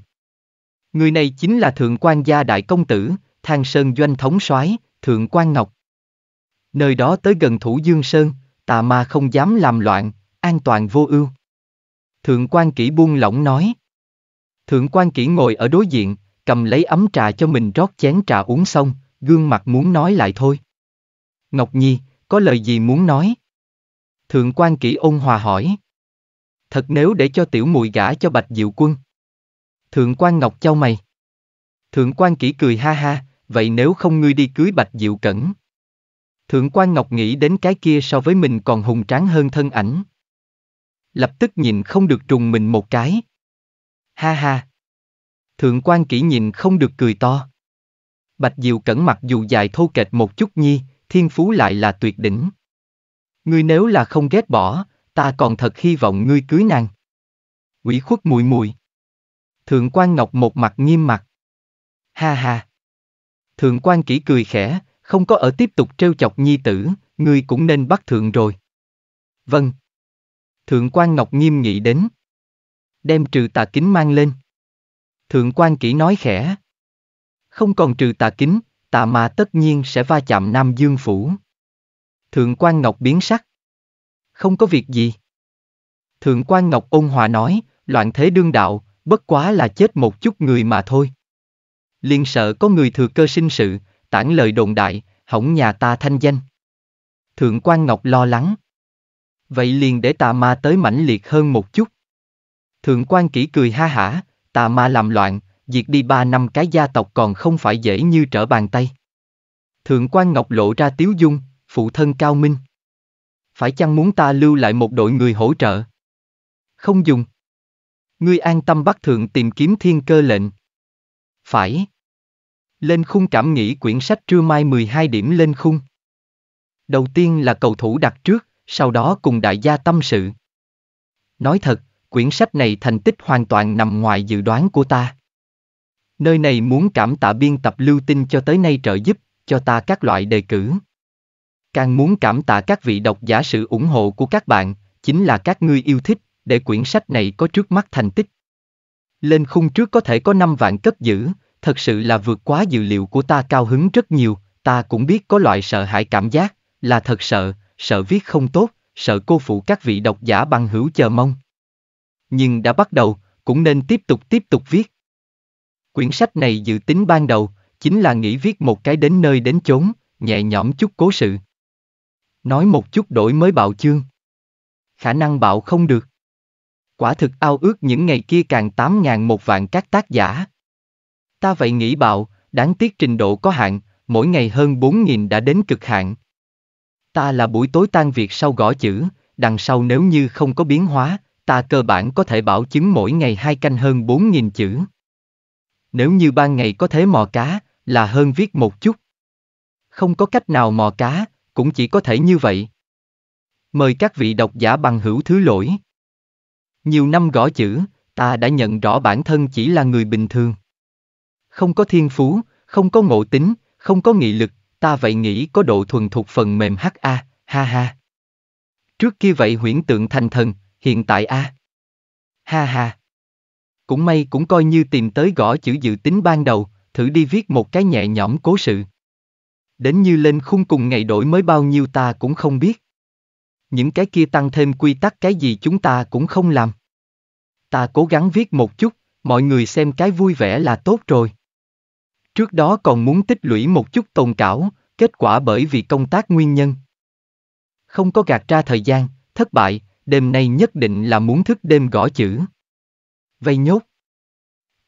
Người này chính là thượng quan gia đại công tử, thang sơn doanh thống soái, thượng quan ngọc. Nơi đó tới gần thủ dương sơn, tà ma không dám làm loạn, an toàn vô ưu. Thượng quan kỹ buông lỏng nói. Thượng quan kỹ ngồi ở đối diện, cầm lấy ấm trà cho mình rót chén trà uống xong, gương mặt muốn nói lại thôi. Ngọc Nhi, có lời gì muốn nói? Thượng quan kỹ ôn hòa hỏi. Thật nếu để cho tiểu mùi gả cho bạch diệu quân. Thượng quan Ngọc trao mày. Thượng quan kỹ cười ha ha, vậy nếu không ngươi đi cưới bạch diệu cẩn. Thượng quan Ngọc nghĩ đến cái kia so với mình còn hùng tráng hơn thân ảnh. Lập tức nhìn không được trùng mình một cái. Ha ha, Thượng quan kỹ nhìn không được cười to. Bạch Diệu cẩn mặc dù dài thô kệch một chút nhi, thiên phú lại là tuyệt đỉnh. Ngươi nếu là không ghét bỏ, ta còn thật hy vọng ngươi cưới nàng. Quỷ khuất mùi mùi. Thượng quan Ngọc một mặt nghiêm mặt. Ha ha. Thượng quan kỹ cười khẽ, không có ở tiếp tục trêu chọc nhi tử, ngươi cũng nên bắt thượng rồi. Vâng. Thượng quan Ngọc nghiêm nghị đến. Đem trừ tà kính mang lên. Thượng quan kỹ nói khẽ. Không còn trừ tà kính, tà mà tất nhiên sẽ va chạm Nam Dương Phủ. Thượng quan Ngọc biến sắc. Không có việc gì. Thượng quan Ngọc ôn hòa nói, loạn thế đương đạo, bất quá là chết một chút người mà thôi. Liên sợ có người thừa cơ sinh sự, tản lời đồn đại, hỏng nhà ta thanh danh. Thượng quan Ngọc lo lắng. Vậy liền để tà ma tới mãnh liệt hơn một chút. Thượng quan kỹ cười ha hả, tà ma làm loạn, diệt đi ba năm cái gia tộc còn không phải dễ như trở bàn tay. Thượng quan Ngọc lộ ra tiếu dung, phụ thân cao minh. Phải chăng muốn ta lưu lại một đội người hỗ trợ? Không dùng. Ngươi an tâm bắt thượng tìm kiếm thiên cơ lệnh. Phải. Lên khung cảm nghĩ quyển sách trưa mai 12 điểm lên khung. Đầu tiên là cầu thủ đặt trước, sau đó cùng đại gia tâm sự. Nói thật, quyển sách này thành tích hoàn toàn nằm ngoài dự đoán của ta. Nơi này muốn cảm tạ biên tập lưu Tinh cho tới nay trợ giúp, cho ta các loại đề cử. Càng muốn cảm tạ các vị độc giả sự ủng hộ của các bạn, chính là các ngươi yêu thích, để quyển sách này có trước mắt thành tích. Lên khung trước có thể có 5 vạn cất giữ, thật sự là vượt quá dự liệu của ta cao hứng rất nhiều, ta cũng biết có loại sợ hãi cảm giác, là thật sợ, sợ viết không tốt, sợ cô phụ các vị độc giả bằng hữu chờ mong nhưng đã bắt đầu, cũng nên tiếp tục tiếp tục viết. Quyển sách này dự tính ban đầu, chính là nghĩ viết một cái đến nơi đến chốn, nhẹ nhõm chút cố sự. Nói một chút đổi mới bạo chương. Khả năng bạo không được. Quả thực ao ước những ngày kia càng tám ngàn một vạn các tác giả. Ta vậy nghĩ bạo, đáng tiếc trình độ có hạn, mỗi ngày hơn 4.000 đã đến cực hạn. Ta là buổi tối tan việc sau gõ chữ, đằng sau nếu như không có biến hóa, ta cơ bản có thể bảo chứng mỗi ngày hai canh hơn 4.000 chữ. Nếu như ban ngày có thể mò cá, là hơn viết một chút. Không có cách nào mò cá, cũng chỉ có thể như vậy. Mời các vị độc giả bằng hữu thứ lỗi. Nhiều năm gõ chữ, ta đã nhận rõ bản thân chỉ là người bình thường. Không có thiên phú, không có ngộ tính, không có nghị lực, ta vậy nghĩ có độ thuần thuộc phần mềm HA, ha ha. Trước kia vậy huyễn tượng thành thần, hiện tại a à? Ha ha. Cũng may cũng coi như tìm tới gõ chữ dự tính ban đầu, thử đi viết một cái nhẹ nhõm cố sự. Đến như lên khung cùng ngày đổi mới bao nhiêu ta cũng không biết. Những cái kia tăng thêm quy tắc cái gì chúng ta cũng không làm. Ta cố gắng viết một chút, mọi người xem cái vui vẻ là tốt rồi. Trước đó còn muốn tích lũy một chút tồn cảo, kết quả bởi vì công tác nguyên nhân. Không có gạt ra thời gian, thất bại, đêm nay nhất định là muốn thức đêm gõ chữ. Vây nhốt.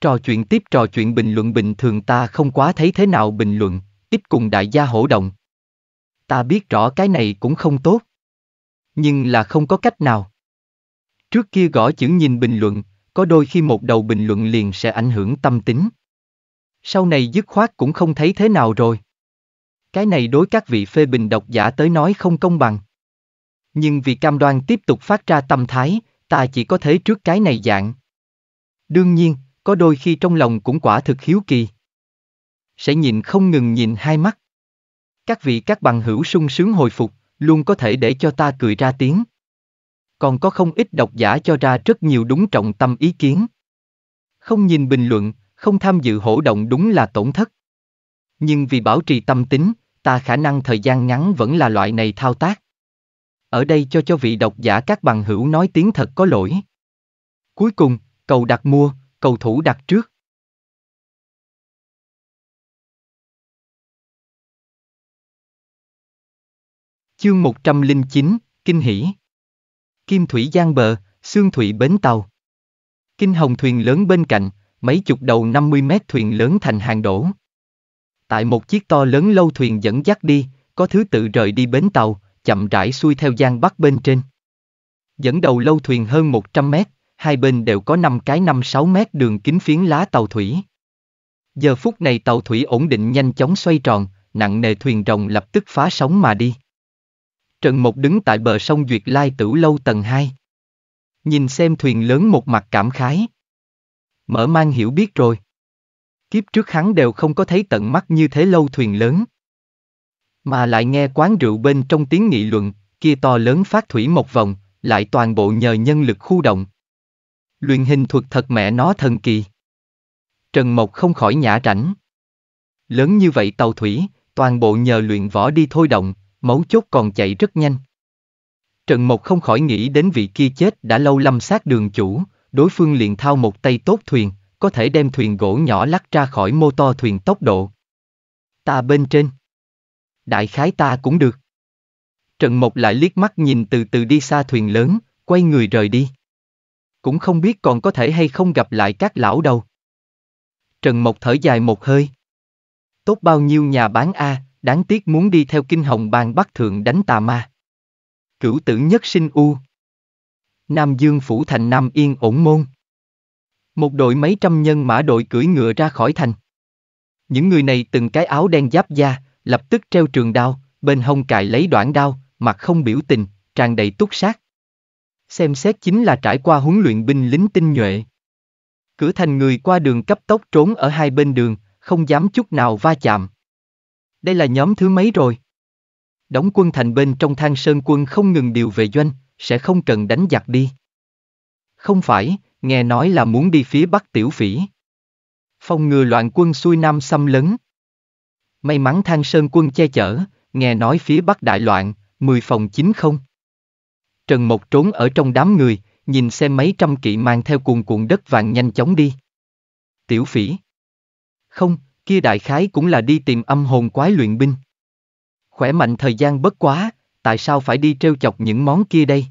Trò chuyện tiếp trò chuyện bình luận bình thường ta không quá thấy thế nào bình luận, ít cùng đại gia hổ động. Ta biết rõ cái này cũng không tốt. Nhưng là không có cách nào. Trước kia gõ chữ nhìn bình luận, có đôi khi một đầu bình luận liền sẽ ảnh hưởng tâm tính. Sau này dứt khoát cũng không thấy thế nào rồi. Cái này đối các vị phê bình độc giả tới nói không công bằng. Nhưng vì cam đoan tiếp tục phát ra tâm thái, ta chỉ có thể trước cái này dạng. Đương nhiên, có đôi khi trong lòng cũng quả thực hiếu kỳ. Sẽ nhìn không ngừng nhìn hai mắt. Các vị các bằng hữu sung sướng hồi phục, luôn có thể để cho ta cười ra tiếng. Còn có không ít độc giả cho ra rất nhiều đúng trọng tâm ý kiến. Không nhìn bình luận, không tham dự hổ động đúng là tổn thất. Nhưng vì bảo trì tâm tính, ta khả năng thời gian ngắn vẫn là loại này thao tác ở đây cho cho vị độc giả các bằng hữu nói tiếng thật có lỗi. Cuối cùng, cầu đặt mua, cầu thủ đặt trước. Chương 109, Kinh hỷ Kim thủy giang bờ, xương thủy bến tàu. Kinh hồng thuyền lớn bên cạnh, mấy chục đầu 50 mét thuyền lớn thành hàng đổ. Tại một chiếc to lớn lâu thuyền dẫn dắt đi, có thứ tự rời đi bến tàu, chậm rãi xuôi theo gian bắc bên trên. Dẫn đầu lâu thuyền hơn 100 mét, hai bên đều có 5 cái 5-6 mét đường kính phiến lá tàu thủy. Giờ phút này tàu thủy ổn định nhanh chóng xoay tròn, nặng nề thuyền rồng lập tức phá sóng mà đi. Trần Mộc đứng tại bờ sông Duyệt Lai Tử Lâu tầng 2. Nhìn xem thuyền lớn một mặt cảm khái. Mở mang hiểu biết rồi. Kiếp trước hắn đều không có thấy tận mắt như thế lâu thuyền lớn. Mà lại nghe quán rượu bên trong tiếng nghị luận, kia to lớn phát thủy một vòng, lại toàn bộ nhờ nhân lực khu động. Luyện hình thuật thật mẹ nó thần kỳ. Trần Mộc không khỏi nhả rảnh. Lớn như vậy tàu thủy, toàn bộ nhờ luyện võ đi thôi động, mấu chốt còn chạy rất nhanh. Trần Mộc không khỏi nghĩ đến vị kia chết đã lâu lâm sát đường chủ, đối phương liền thao một tay tốt thuyền, có thể đem thuyền gỗ nhỏ lắc ra khỏi mô to thuyền tốc độ. Ta bên trên đại khái ta cũng được. Trần Mộc lại liếc mắt nhìn từ từ đi xa thuyền lớn, quay người rời đi. Cũng không biết còn có thể hay không gặp lại các lão đâu. Trần Mộc thở dài một hơi. Tốt bao nhiêu nhà bán A, đáng tiếc muốn đi theo kinh hồng bang bắc thượng đánh tà ma. Cửu tử nhất sinh U. Nam Dương Phủ Thành Nam Yên ổn môn. Một đội mấy trăm nhân mã đội cưỡi ngựa ra khỏi thành. Những người này từng cái áo đen giáp da, lập tức treo trường đao, bên hông cài lấy đoạn đao, mặt không biểu tình, tràn đầy túc sát. Xem xét chính là trải qua huấn luyện binh lính tinh nhuệ. Cửa thành người qua đường cấp tốc trốn ở hai bên đường, không dám chút nào va chạm. Đây là nhóm thứ mấy rồi? Đóng quân thành bên trong thang sơn quân không ngừng điều về doanh, sẽ không cần đánh giặc đi. Không phải, nghe nói là muốn đi phía bắc tiểu phỉ. Phòng ngừa loạn quân xuôi nam xâm lấn. May mắn Thang Sơn quân che chở, nghe nói phía Bắc đại loạn, mười phòng chính không. Trần Mộc trốn ở trong đám người, nhìn xem mấy trăm kỵ mang theo cuồn cuộn đất vàng nhanh chóng đi. Tiểu phỉ. Không, kia đại khái cũng là đi tìm âm hồn quái luyện binh. Khỏe mạnh thời gian bất quá, tại sao phải đi trêu chọc những món kia đây?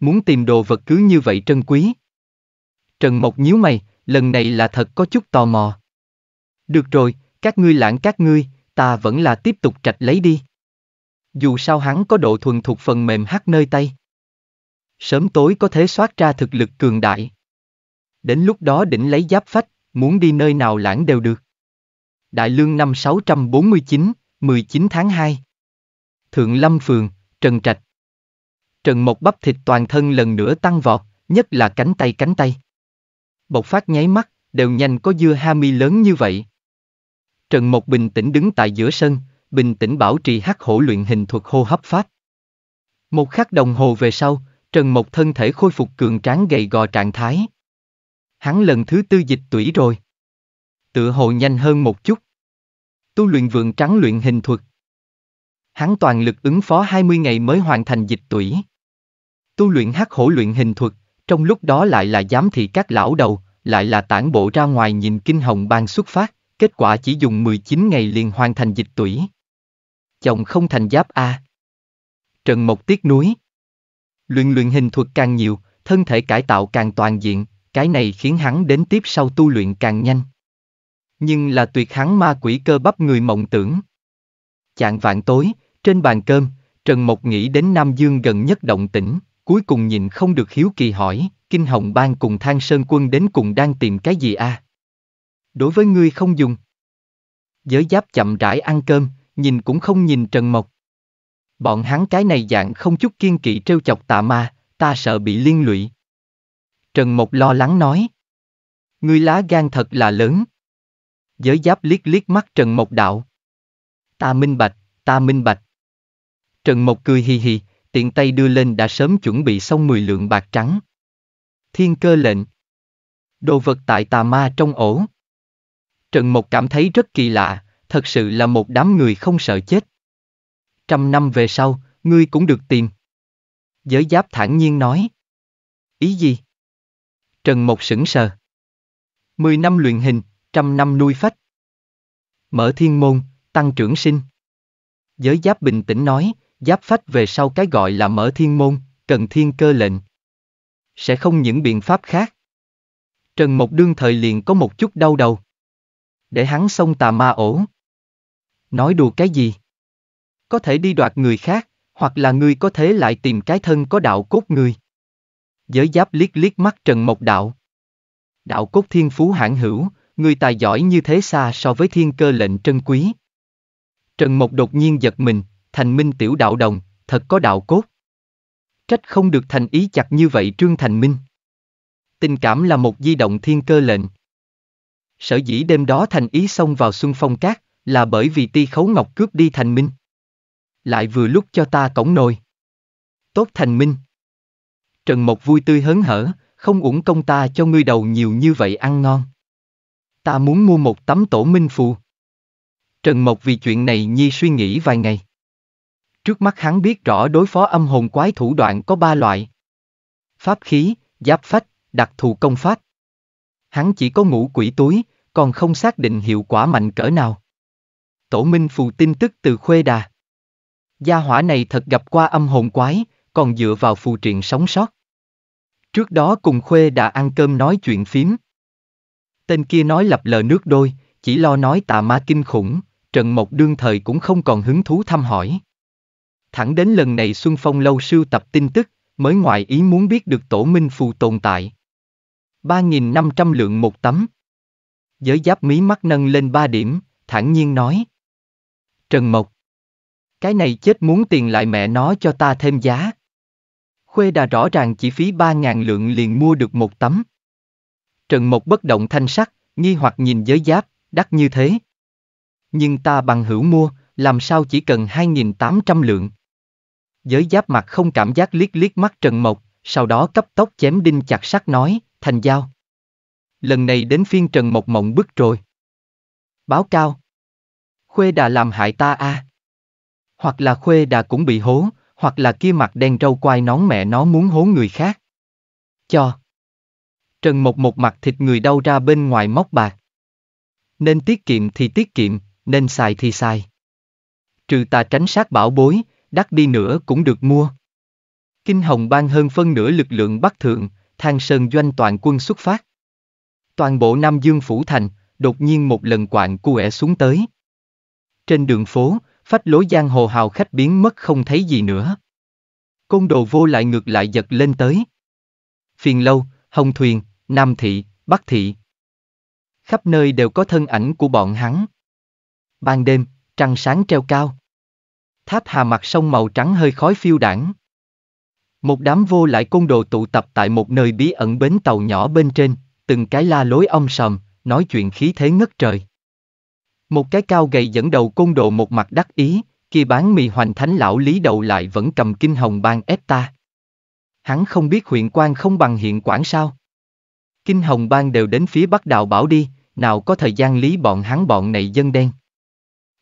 Muốn tìm đồ vật cứ như vậy trân quý. Trần Mộc nhíu mày, lần này là thật có chút tò mò. Được rồi, các ngươi lãng các ngươi, ta vẫn là tiếp tục trạch lấy đi. Dù sao hắn có độ thuần thuộc phần mềm hắc nơi tay. Sớm tối có thể soát ra thực lực cường đại. Đến lúc đó đỉnh lấy giáp phách, muốn đi nơi nào lãng đều được. Đại lương năm 649, 19 tháng 2. Thượng Lâm Phường, Trần Trạch. Trần Mộc bắp thịt toàn thân lần nữa tăng vọt, nhất là cánh tay cánh tay. Bộc phát nháy mắt, đều nhanh có dưa hami lớn như vậy. Trần Mộc bình tĩnh đứng tại giữa sân, bình tĩnh bảo trì hắc hổ luyện hình thuật hô hấp pháp. Một khắc đồng hồ về sau, Trần Mộc thân thể khôi phục cường tráng gầy gò trạng thái. Hắn lần thứ tư dịch tủy rồi. Tựa hồ nhanh hơn một chút. Tu luyện vượng trắng luyện hình thuật. Hắn toàn lực ứng phó 20 ngày mới hoàn thành dịch tủy. Tu luyện hắc hổ luyện hình thuật, trong lúc đó lại là giám thị các lão đầu, lại là tản bộ ra ngoài nhìn kinh hồng ban xuất phát. Kết quả chỉ dùng 19 ngày liền hoàn thành dịch tủy. Chồng không thành giáp A. Trần Mộc tiếc núi. Luyện luyện hình thuật càng nhiều, thân thể cải tạo càng toàn diện, cái này khiến hắn đến tiếp sau tu luyện càng nhanh. Nhưng là tuyệt hắn ma quỷ cơ bắp người mộng tưởng. Chạng vạn tối, trên bàn cơm, Trần Mộc nghĩ đến Nam Dương gần nhất động tĩnh, cuối cùng nhìn không được hiếu kỳ hỏi, Kinh Hồng Bang cùng Thang Sơn Quân đến cùng đang tìm cái gì a? À? đối với ngươi không dùng. Giới giáp chậm rãi ăn cơm, nhìn cũng không nhìn Trần Mộc. Bọn hắn cái này dạng không chút kiên kỵ trêu chọc tạ ma, ta sợ bị liên lụy. Trần Mộc lo lắng nói. Ngươi lá gan thật là lớn. Giới giáp liếc liếc mắt Trần Mộc đạo. Ta minh bạch, ta minh bạch. Trần Mộc cười hì hì, tiện tay đưa lên đã sớm chuẩn bị xong 10 lượng bạc trắng. Thiên cơ lệnh. Đồ vật tại tà ma trong ổ. Trần Mộc cảm thấy rất kỳ lạ, thật sự là một đám người không sợ chết. Trăm năm về sau, ngươi cũng được tìm. Giới giáp thản nhiên nói. Ý gì? Trần Mộc sững sờ. Mười năm luyện hình, trăm năm nuôi phách. Mở thiên môn, tăng trưởng sinh. Giới giáp bình tĩnh nói, giáp phách về sau cái gọi là mở thiên môn, cần thiên cơ lệnh. Sẽ không những biện pháp khác. Trần Mộc đương thời liền có một chút đau đầu để hắn xông tà ma ổ. Nói đùa cái gì? Có thể đi đoạt người khác, hoặc là ngươi có thể lại tìm cái thân có đạo cốt ngươi. Giới giáp liếc liếc mắt Trần Mộc Đạo. Đạo cốt thiên phú hãn hữu, người tài giỏi như thế xa so với thiên cơ lệnh trân quý. Trần Mộc đột nhiên giật mình, thành minh tiểu đạo đồng, thật có đạo cốt. Trách không được thành ý chặt như vậy Trương Thành Minh. Tình cảm là một di động thiên cơ lệnh. Sở dĩ đêm đó thành ý xông vào Xuân Phong Cát, là bởi vì ti khấu ngọc cướp đi thành minh. Lại vừa lúc cho ta cổng nồi. Tốt thành minh. Trần Mộc vui tươi hớn hở, không uổng công ta cho ngươi đầu nhiều như vậy ăn ngon. Ta muốn mua một tấm tổ minh phù. Trần Mộc vì chuyện này nhi suy nghĩ vài ngày. Trước mắt hắn biết rõ đối phó âm hồn quái thủ đoạn có ba loại. Pháp khí, giáp phách, đặc thù công pháp. Hắn chỉ có ngũ quỷ túi, còn không xác định hiệu quả mạnh cỡ nào. Tổ Minh Phù tin tức từ Khuê Đà. Gia hỏa này thật gặp qua âm hồn quái, còn dựa vào phù triện sống sót. Trước đó cùng Khuê Đà ăn cơm nói chuyện phím. Tên kia nói lập lờ nước đôi, chỉ lo nói tà ma kinh khủng, Trần Mộc đương thời cũng không còn hứng thú thăm hỏi. Thẳng đến lần này Xuân Phong lâu sưu tập tin tức, mới ngoại ý muốn biết được tổ minh phù tồn tại. 3.500 lượng một tấm giới giáp mí mắt nâng lên ba điểm, thản nhiên nói. Trần Mộc. Cái này chết muốn tiền lại mẹ nó cho ta thêm giá. Khuê đã rõ ràng chỉ phí ba ngàn lượng liền mua được một tấm. Trần Mộc bất động thanh sắc, nghi hoặc nhìn giới giáp, đắt như thế. Nhưng ta bằng hữu mua, làm sao chỉ cần 2.800 lượng. Giới giáp mặt không cảm giác liếc liếc mắt Trần Mộc, sau đó cấp tốc chém đinh chặt sắt nói, thành giao lần này đến phiên Trần Mộc Mộng bức rồi. Báo cao. Khuê đà làm hại ta a. À. Hoặc là khuê đà cũng bị hố, hoặc là kia mặt đen râu quai nón mẹ nó muốn hố người khác. Cho. Trần Mộc một mặt thịt người đau ra bên ngoài móc bạc. Nên tiết kiệm thì tiết kiệm, nên xài thì xài. Trừ ta tránh sát bảo bối, đắt đi nữa cũng được mua. Kinh Hồng ban hơn phân nửa lực lượng Bắc Thượng, Thang Sơn doanh toàn quân xuất phát. Toàn bộ Nam Dương Phủ Thành, đột nhiên một lần quạng cuể xuống tới. Trên đường phố, phách lối giang hồ hào khách biến mất không thấy gì nữa. Côn đồ vô lại ngược lại giật lên tới. Phiền lâu, Hồng Thuyền, Nam Thị, Bắc Thị. Khắp nơi đều có thân ảnh của bọn hắn. Ban đêm, trăng sáng treo cao. Tháp hà mặt sông màu trắng hơi khói phiêu đảng. Một đám vô lại côn đồ tụ tập tại một nơi bí ẩn bến tàu nhỏ bên trên, từng cái la lối ông sầm, nói chuyện khí thế ngất trời. Một cái cao gầy dẫn đầu côn đồ một mặt đắc ý, kia bán mì hoành thánh lão lý đầu lại vẫn cầm kinh hồng ban ép ta. Hắn không biết huyện quan không bằng hiện quản sao. Kinh hồng ban đều đến phía bắc đào bảo đi, nào có thời gian lý bọn hắn bọn này dân đen.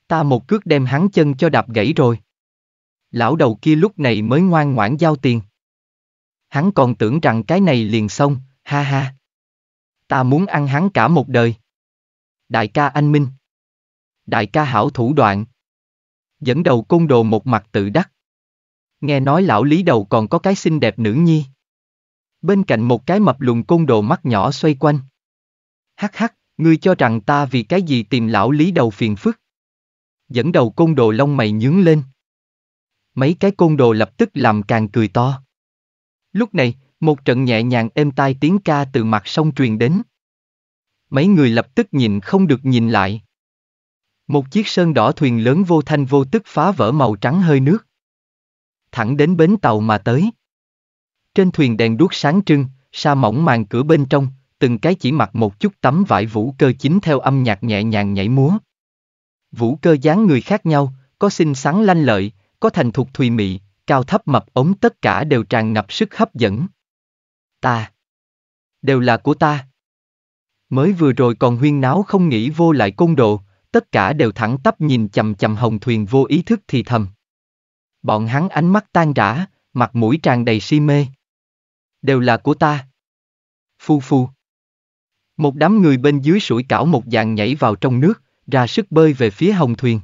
Ta một cước đem hắn chân cho đạp gãy rồi. Lão đầu kia lúc này mới ngoan ngoãn giao tiền. Hắn còn tưởng rằng cái này liền xong, ha ha. Ta muốn ăn hắn cả một đời. Đại ca anh Minh. Đại ca hảo thủ đoạn. Dẫn đầu côn đồ một mặt tự đắc. Nghe nói lão lý đầu còn có cái xinh đẹp nữ nhi. Bên cạnh một cái mập lùn côn đồ mắt nhỏ xoay quanh. Hắc hắc, ngươi cho rằng ta vì cái gì tìm lão lý đầu phiền phức. Dẫn đầu côn đồ lông mày nhướng lên. Mấy cái côn đồ lập tức làm càng cười to. Lúc này, một trận nhẹ nhàng êm tai tiếng ca từ mặt sông truyền đến. Mấy người lập tức nhìn không được nhìn lại. Một chiếc sơn đỏ thuyền lớn vô thanh vô tức phá vỡ màu trắng hơi nước. Thẳng đến bến tàu mà tới. Trên thuyền đèn đuốc sáng trưng, sa mỏng màn cửa bên trong, từng cái chỉ mặc một chút tấm vải vũ cơ chính theo âm nhạc nhẹ nhàng nhảy múa. Vũ cơ dáng người khác nhau, có xinh xắn lanh lợi, có thành thục thùy mị, cao thấp mập ống tất cả đều tràn ngập sức hấp dẫn ta. Đều là của ta. Mới vừa rồi còn huyên náo không nghĩ vô lại côn đồ, tất cả đều thẳng tắp nhìn chầm chầm hồng thuyền vô ý thức thì thầm. Bọn hắn ánh mắt tan rã, mặt mũi tràn đầy si mê. Đều là của ta. Phu phu. Một đám người bên dưới sủi cảo một dạng nhảy vào trong nước, ra sức bơi về phía hồng thuyền.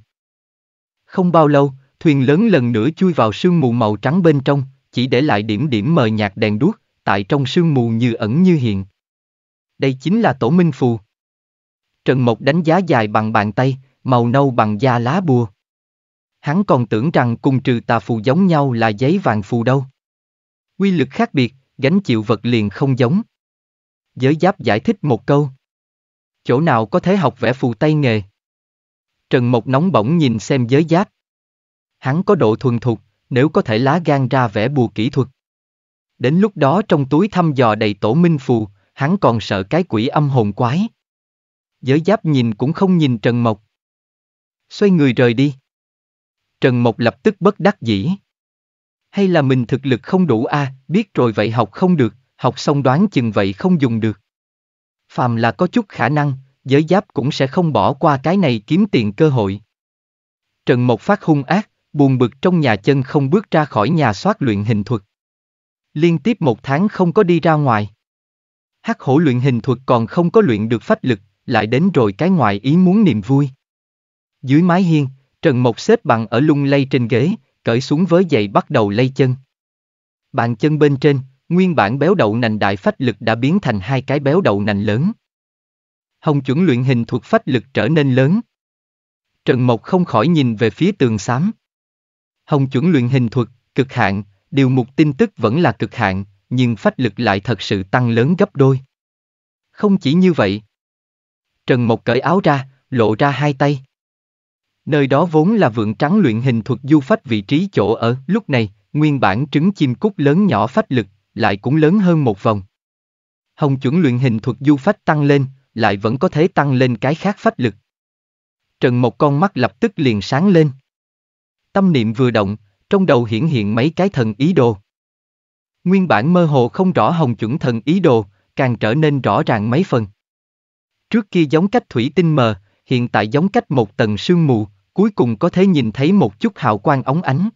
Không bao lâu, thuyền lớn lần nữa chui vào sương mù màu trắng bên trong, chỉ để lại điểm điểm mờ nhạt đèn đuốc, tại trong sương mù như ẩn như hiện. Đây chính là tổ minh phù. Trần Mộc đánh giá dài bằng bàn tay, màu nâu bằng da lá bùa. Hắn còn tưởng rằng cùng trừ tà phù giống nhau là giấy vàng phù đâu. Quy lực khác biệt, gánh chịu vật liền không giống. Giới giáp giải thích một câu. Chỗ nào có thể học vẽ phù tay nghề? Trần Mộc nóng bỏng nhìn xem giới giáp. Hắn có độ thuần thục, nếu có thể lá gan ra vẽ bùa kỹ thuật. Đến lúc đó trong túi thăm dò đầy tổ minh phù, hắn còn sợ cái quỷ âm hồn quái. Giới giáp nhìn cũng không nhìn Trần Mộc. Xoay người rời đi. Trần Mộc lập tức bất đắc dĩ. Hay là mình thực lực không đủ a, à, biết rồi vậy học không được, học xong đoán chừng vậy không dùng được. Phàm là có chút khả năng, giới giáp cũng sẽ không bỏ qua cái này kiếm tiền cơ hội. Trần Mộc phát hung ác, buồn bực trong nhà chân không bước ra khỏi nhà soát luyện hình thuật. Liên tiếp một tháng không có đi ra ngoài. Hắc hổ luyện hình thuật còn không có luyện được phách lực, lại đến rồi cái ngoại ý muốn niềm vui. Dưới mái hiên, Trần Mộc xếp bằng ở lung lay trên ghế, cởi xuống với giày bắt đầu lay chân. Bàn chân bên trên, nguyên bản béo đậu nành đại phách lực đã biến thành hai cái béo đậu nành lớn. Hồng chuẩn luyện hình thuộc phách lực trở nên lớn. Trần Mộc không khỏi nhìn về phía tường xám. Hồng chuẩn luyện hình thuật, cực hạn, điều mục tin tức vẫn là cực hạn, nhưng phách lực lại thật sự tăng lớn gấp đôi. Không chỉ như vậy. Trần Mộc cởi áo ra, lộ ra hai tay. Nơi đó vốn là vượng trắng luyện hình thuật du phách vị trí chỗ ở, lúc này, nguyên bản trứng chim cút lớn nhỏ phách lực, lại cũng lớn hơn một vòng. Hồng chuẩn luyện hình thuật du phách tăng lên, lại vẫn có thể tăng lên cái khác phách lực. Trần một con mắt lập tức liền sáng lên. Tâm niệm vừa động, trong đầu hiển hiện mấy cái thần ý đồ. Nguyên bản mơ hồ không rõ hồng chuẩn thần ý đồ, càng trở nên rõ ràng mấy phần. Trước kia giống cách thủy tinh mờ, hiện tại giống cách một tầng sương mù, cuối cùng có thể nhìn thấy một chút hào quang ống ánh.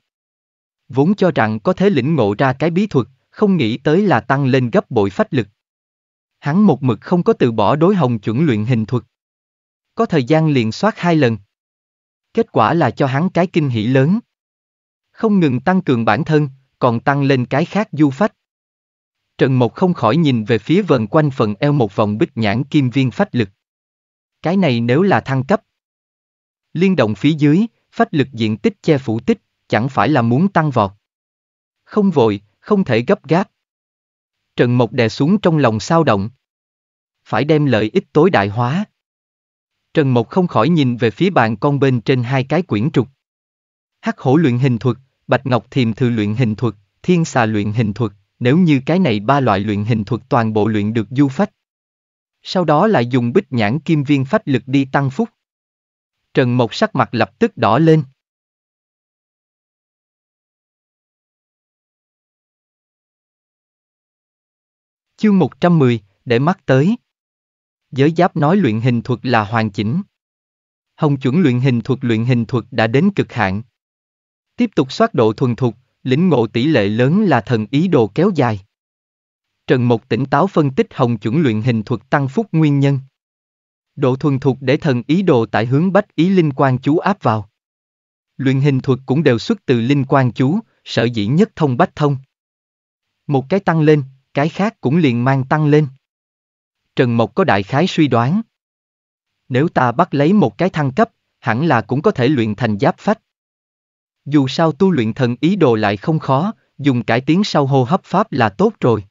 Vốn cho rằng có thể lĩnh ngộ ra cái bí thuật, không nghĩ tới là tăng lên gấp bội phách lực. Hắn một mực không có từ bỏ đối hồng chuẩn luyện hình thuật. Có thời gian liền soát hai lần. Kết quả là cho hắn cái kinh hỉ lớn không ngừng tăng cường bản thân, còn tăng lên cái khác du phách. Trần Mộc không khỏi nhìn về phía vần quanh phần eo một vòng bích nhãn kim viên phách lực. Cái này nếu là thăng cấp. Liên động phía dưới, phách lực diện tích che phủ tích, chẳng phải là muốn tăng vọt. Không vội, không thể gấp gáp. Trần Mộc đè xuống trong lòng sao động. Phải đem lợi ích tối đại hóa. Trần Mộc không khỏi nhìn về phía bàn con bên trên hai cái quyển trục. Hắc hổ luyện hình thuật, Bạch Ngọc Thiềm Thư luyện hình thuật, Thiên Xà luyện hình thuật, nếu như cái này ba loại luyện hình thuật toàn bộ luyện được du phách. Sau đó lại dùng bích nhãn kim viên phách lực đi tăng phúc. Trần Mộc sắc mặt lập tức đỏ lên. Chương 110, để mắt tới. Giới giáp nói luyện hình thuật là hoàn chỉnh. Hồng chuẩn luyện hình thuật luyện hình thuật đã đến cực hạn, Tiếp tục soát độ thuần thục, lĩnh ngộ tỷ lệ lớn là thần ý đồ kéo dài. Trần Mộc tỉnh táo phân tích hồng chuẩn luyện hình thuật tăng phúc nguyên nhân. Độ thuần thục để thần ý đồ tại hướng bách ý linh quan chú áp vào. Luyện hình thuật cũng đều xuất từ linh quan chú, sở dĩ nhất thông bách thông. Một cái tăng lên, cái khác cũng liền mang tăng lên. Trần Mộc có đại khái suy đoán. Nếu ta bắt lấy một cái thăng cấp, hẳn là cũng có thể luyện thành giáp phách. Dù sao tu luyện thần ý đồ lại không khó, dùng cải tiến sau hô hấp pháp là tốt rồi.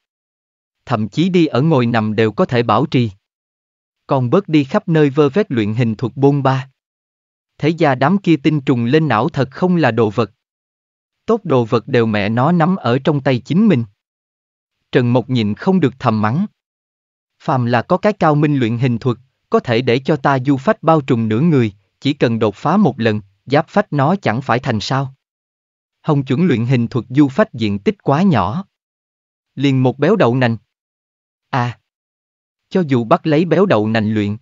Thậm chí đi ở ngồi nằm đều có thể bảo trì. Còn bớt đi khắp nơi vơ vét luyện hình thuật bôn ba. Thế gia đám kia tinh trùng lên não thật không là đồ vật. Tốt đồ vật đều mẹ nó nắm ở trong tay chính mình. Trần Mộc nhìn không được thầm mắng. Phàm là có cái cao minh luyện hình thuật, có thể để cho ta du phách bao trùm nửa người, chỉ cần đột phá một lần, giáp phách nó chẳng phải thành sao. Hồng chuẩn luyện hình thuật du phách diện tích quá nhỏ. Liền một béo đậu nành. À. Cho dù bắt lấy béo đậu nành luyện.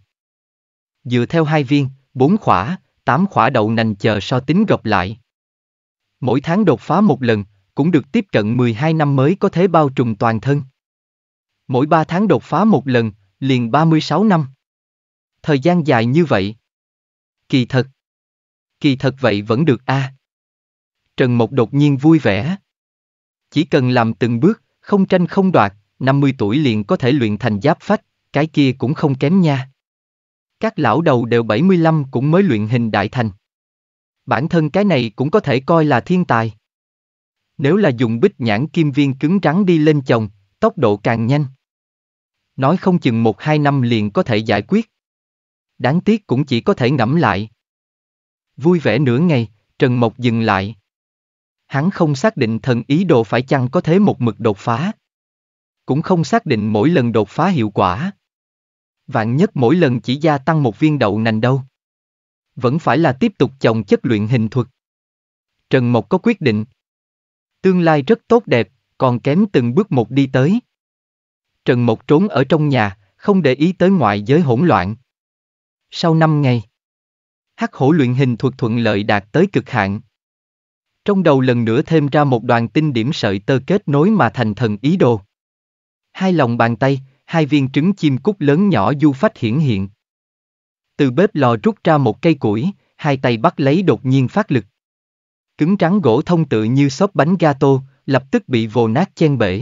Dựa theo hai viên, bốn khỏa, tám khỏa đậu nành chờ so tính gộp lại. Mỗi tháng đột phá một lần, cũng được tiếp cận 12 năm mới có thể bao trùm toàn thân. Mỗi ba tháng đột phá một lần, liền 36 năm. Thời gian dài như vậy. Kỳ thật. Kỳ thật vậy vẫn được a. À. Trần Mộc đột nhiên vui vẻ. Chỉ cần làm từng bước, không tranh không đoạt, 50 tuổi liền có thể luyện thành giáp phách, cái kia cũng không kém nha. Các lão đầu đều 75 cũng mới luyện hình đại thành. Bản thân cái này cũng có thể coi là thiên tài. Nếu là dùng bích nhãn kim viên cứng rắn đi lên chồng, tốc độ càng nhanh. Nói không chừng một hai năm liền có thể giải quyết. Đáng tiếc cũng chỉ có thể ngẫm lại, Vui vẻ nửa ngày, Trần Mộc dừng lại. Hắn không xác định thần ý đồ phải chăng có thế một mực đột phá. Cũng không xác định mỗi lần đột phá hiệu quả. Vạn nhất mỗi lần chỉ gia tăng một viên đậu nành đâu. Vẫn phải là tiếp tục chồng chất luyện hình thuật. Trần Mộc có quyết định. Tương lai rất tốt đẹp, còn kém từng bước một đi tới. Trần Mộc trốn ở trong nhà, không để ý tới ngoại giới hỗn loạn. Sau năm ngày, hắc hổ luyện hình thuật thuận lợi đạt tới cực hạn. Trong đầu lần nữa thêm ra một đoàn tinh điểm sợi tơ kết nối mà thành thần ý đồ. Hai lòng bàn tay, hai viên trứng chim cút lớn nhỏ du phách hiển hiện. Từ bếp lò rút ra một cây củi, hai tay bắt lấy đột nhiên phát lực. Cứng trắng gỗ thông tự như xốp bánh gato, lập tức bị vồ nát chen bể.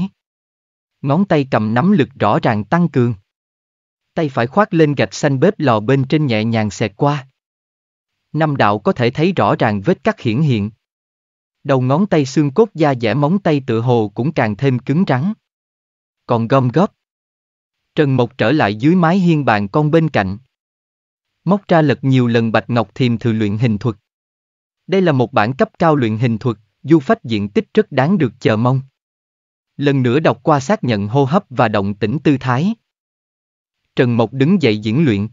Ngón tay cầm nắm lực rõ ràng tăng cường. Tay phải khoác lên gạch xanh bếp lò bên trên nhẹ nhàng xẹt qua năm đạo có thể thấy rõ ràng vết cắt hiển hiện. Đầu ngón tay xương cốt da dẻ móng tay tựa hồ cũng càng thêm cứng rắn. Còn gom góp. Trần Mộc trở lại dưới mái hiên bàn con bên cạnh. Móc ra lật nhiều lần Bạch Ngọc Thiềm thử luyện hình thuật. Đây là một bản cấp cao luyện hình thuật, du phách diện tích rất đáng được chờ mong. Lần nữa đọc qua xác nhận hô hấp và động tĩnh tư thái. Trần Mộc đứng dậy diễn luyện.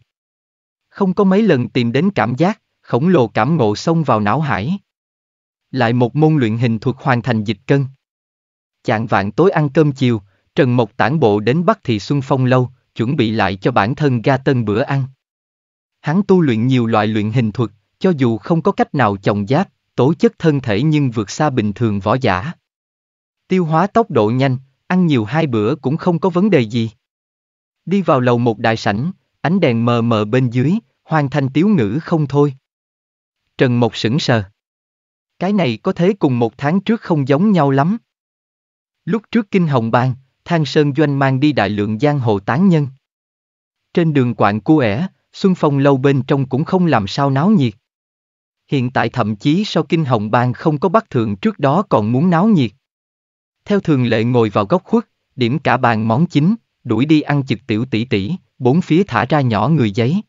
Không có mấy lần tìm đến cảm giác khổng lồ cảm ngộ xông vào não hải. Lại một môn luyện hình thuật hoàn thành dịch cân. Chạng vạn tối ăn cơm chiều, Trần Mộc tản bộ đến Bắc Thị Xuân Phong Lâu, chuẩn bị lại cho bản thân ga tân bữa ăn. Hắn tu luyện nhiều loại luyện hình thuật, cho dù không có cách nào chồng giáp, tổ chất thân thể nhưng vượt xa bình thường võ giả. Tiêu hóa tốc độ nhanh, ăn nhiều hai bữa cũng không có vấn đề gì. Đi vào lầu một đại sảnh, ánh đèn mờ mờ bên dưới, hoàn thành tiếu ngữ không thôi. Trần Mộc sững sờ. Cái này có thế cùng một tháng trước không giống nhau lắm. Lúc trước Kinh Hồng Bang, Thang Sơn Doanh mang đi đại lượng giang hồ tán nhân. Trên đường quạng cu ẻ, Xuân Phong lâu bên trong cũng không làm sao náo nhiệt. Hiện tại thậm chí sau Kinh Hồng Bang không có bắt thượng trước đó còn muốn náo nhiệt. Theo thường lệ ngồi vào góc khuất, điểm cả bàn món chính, đuổi đi ăn trực tiểu tỷ tỷ, bốn phía thả ra nhỏ người giấy.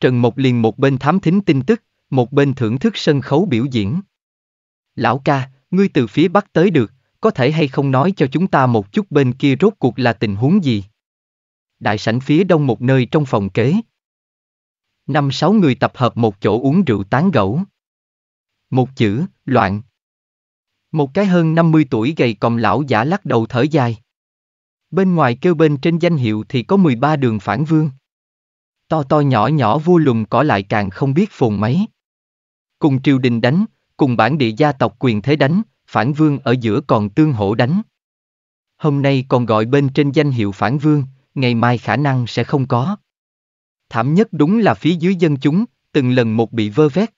Trần Mộc liền một bên thám thính tin tức, một bên thưởng thức sân khấu biểu diễn. Lão ca, ngươi từ phía Bắc tới được, có thể hay không nói cho chúng ta một chút bên kia rốt cuộc là tình huống gì? Đại sảnh phía đông một nơi trong phòng kế. Năm sáu người tập hợp một chỗ uống rượu tán gẫu. Một chữ, loạn. Một cái hơn 50 tuổi gầy còm lão giả lắc đầu thở dài. Bên ngoài kêu bên trên danh hiệu thì có 13 đường phản vương. To to nhỏ nhỏ vua lùm cỏ lại càng không biết phồn mấy cùng triều đình đánh, cùng bản địa gia tộc quyền thế đánh, phản vương ở giữa còn tương hỗ đánh. Hôm nay còn gọi bên trên danh hiệu phản vương, ngày mai khả năng sẽ không có. Thảm nhất đúng là phía dưới dân chúng, từng lần một bị vơ vét.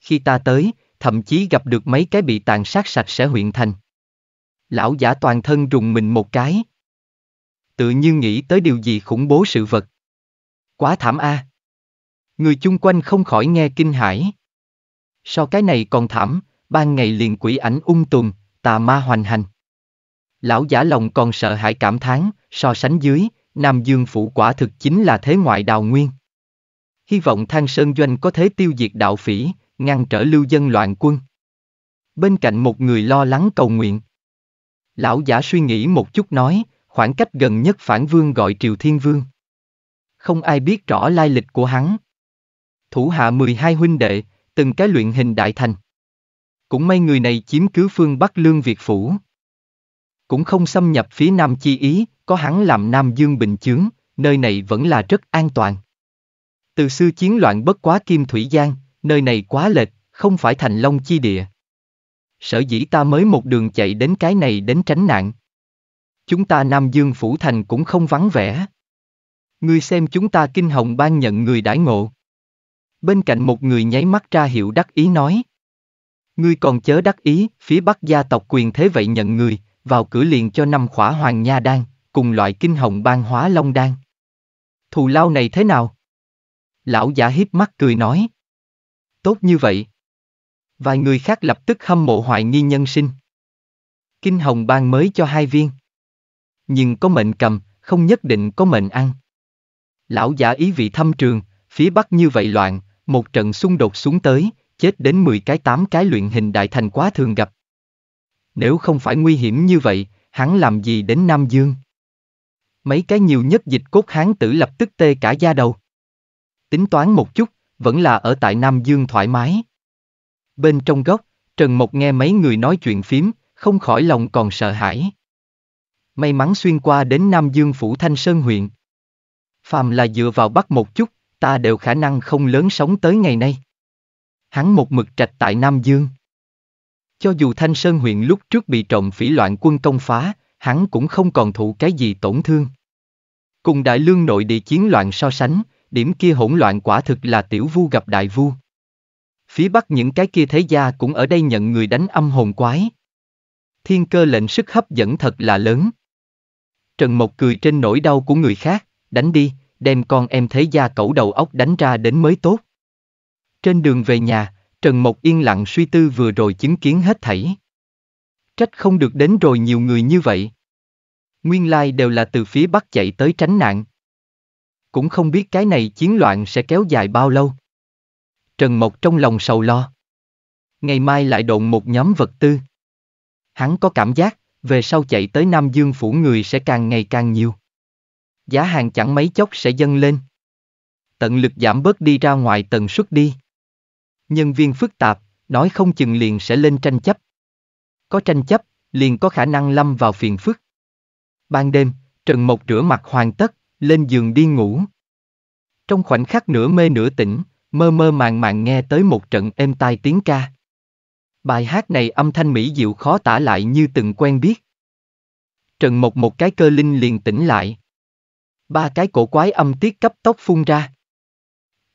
Khi ta tới, thậm chí gặp được mấy cái bị tàn sát sạch sẽ huyện thành. Lão giả toàn thân rùng mình một cái. Tự nhiên nghĩ tới điều gì khủng bố sự vật. Quá thảm a. À. Người chung quanh không khỏi nghe kinh hãi so cái này còn thảm, ban ngày liền quỷ ảnh ung tùm, tà ma hoành hành. Lão giả lòng còn sợ hãi cảm thán, so sánh dưới, Nam Dương phủ quả thực chính là thế ngoại đào nguyên. Hy vọng Thang Sơn Doanh có thể tiêu diệt đạo phỉ, ngăn trở lưu dân loạn quân. Bên cạnh một người lo lắng cầu nguyện. Lão giả suy nghĩ một chút nói, khoảng cách gần nhất phản vương gọi Triều Thiên Vương. Không ai biết rõ lai lịch của hắn. Thủ hạ 12 huynh đệ, từng cái luyện hình đại thành. Cũng may người này chiếm cứ phương Bắc Lương Việt Phủ. Cũng không xâm nhập phía Nam Chi Ý, có hắn làm Nam Dương Bình Chướng, nơi này vẫn là rất an toàn. Từ xưa chiến loạn bất quá Kim Thủy Giang, nơi này quá lệch, không phải thành long chi địa. Sở dĩ ta mới một đường chạy đến cái này đến tránh nạn. Chúng ta Nam Dương Phủ Thành cũng không vắng vẻ. Ngươi xem chúng ta kinh hồng ban nhận người đãi ngộ. Bên cạnh một người nháy mắt ra hiệu đắc ý nói. Ngươi còn chớ đắc ý, phía bắc gia tộc quyền thế vậy nhận người, vào cửa liền cho năm khỏa hoàng nha đan, cùng loại kinh hồng ban hóa long đan. Thù lao này thế nào? Lão giả hiếp mắt cười nói. Tốt như vậy. Vài người khác lập tức hâm mộ hoài nghi nhân sinh. Kinh hồng ban mới cho hai viên. Nhưng có mệnh cầm, không nhất định có mệnh ăn. Lão giả ý vị thâm trường, phía bắc như vậy loạn, một trận xung đột xuống tới, chết đến 10 cái 8 cái luyện hình đại thành quá thường gặp. Nếu không phải nguy hiểm như vậy, hắn làm gì đến Nam Dương? Mấy cái nhiều nhất dịch cốt hán tử lập tức tê cả da đầu. Tính toán một chút, vẫn là ở tại Nam Dương thoải mái. Bên trong góc, Trần Mộc nghe mấy người nói chuyện phím, không khỏi lòng còn sợ hãi. May mắn xuyên qua đến Nam Dương phủ Thanh Sơn huyện. Phàm là dựa vào bắt một chút, ta đều khả năng không lớn sống tới ngày nay. Hắn một mực trạch tại Nam Dương. Cho dù Thanh Sơn huyện lúc trước bị trọng phỉ loạn quân công phá, hắn cũng không còn thụ cái gì tổn thương. Cùng đại lương nội địa chiến loạn so sánh, điểm kia hỗn loạn quả thực là tiểu vu gặp đại vu. Phía bắc những cái kia thế gia cũng ở đây nhận người đánh âm hồn quái. Thiên cơ lệnh sức hấp dẫn thật là lớn. Trần Mộc cười trên nỗi đau của người khác, đánh đi, đem con em thế gia cẩu đầu óc đánh ra đến mới tốt. Trên đường về nhà, Trần Mộc yên lặng suy tư vừa rồi chứng kiến hết thảy. Trách không được đến rồi nhiều người như vậy. Nguyên lai đều là từ phía Bắc chạy tới tránh nạn. Cũng không biết cái này chiến loạn sẽ kéo dài bao lâu. Trần Mộc trong lòng sầu lo. Ngày mai lại độn một nhóm vật tư. Hắn có cảm giác, về sau chạy tới Nam Dương phủ người sẽ càng ngày càng nhiều giá hàng chẳng mấy chốc sẽ dâng lên. Tận lực giảm bớt đi ra ngoài tần suất đi. Nhân viên phức tạp, nói không chừng liền sẽ lên tranh chấp. Có tranh chấp, liền có khả năng lâm vào phiền phức. Ban đêm, Trần Mộc rửa mặt hoàn tất, lên giường đi ngủ. Trong khoảnh khắc nửa mê nửa tỉnh, mơ mơ màng màng nghe tới một trận êm tai tiếng ca. Bài hát này âm thanh mỹ diệu khó tả lại như từng quen biết. Trần Mộc một cái cơ linh liền tỉnh lại. Ba cái cổ quái âm tiết cấp tốc phun ra.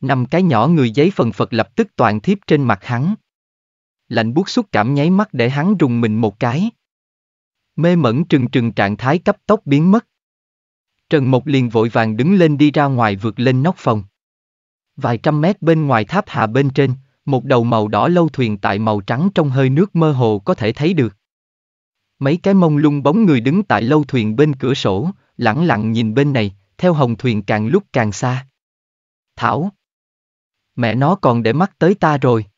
Năm cái nhỏ người giấy phần phật lập tức toàn thiếp trên mặt hắn. Lạnh buốt xúc cảm nháy mắt để hắn rùng mình một cái. Mê mẩn trừng trừng trạng thái cấp tốc biến mất. Trần Mộc liền vội vàng đứng lên đi ra ngoài vượt lên nóc phòng. Vài trăm mét bên ngoài tháp hạ bên trên, một đầu màu đỏ lâu thuyền tại màu trắng trong hơi nước mơ hồ có thể thấy được. Mấy cái mông lung bóng người đứng tại lâu thuyền bên cửa sổ, lẳng lặng nhìn bên này, theo hồng thuyền càng lúc càng xa. Thảo! Mẹ nó còn để mắt tới ta rồi.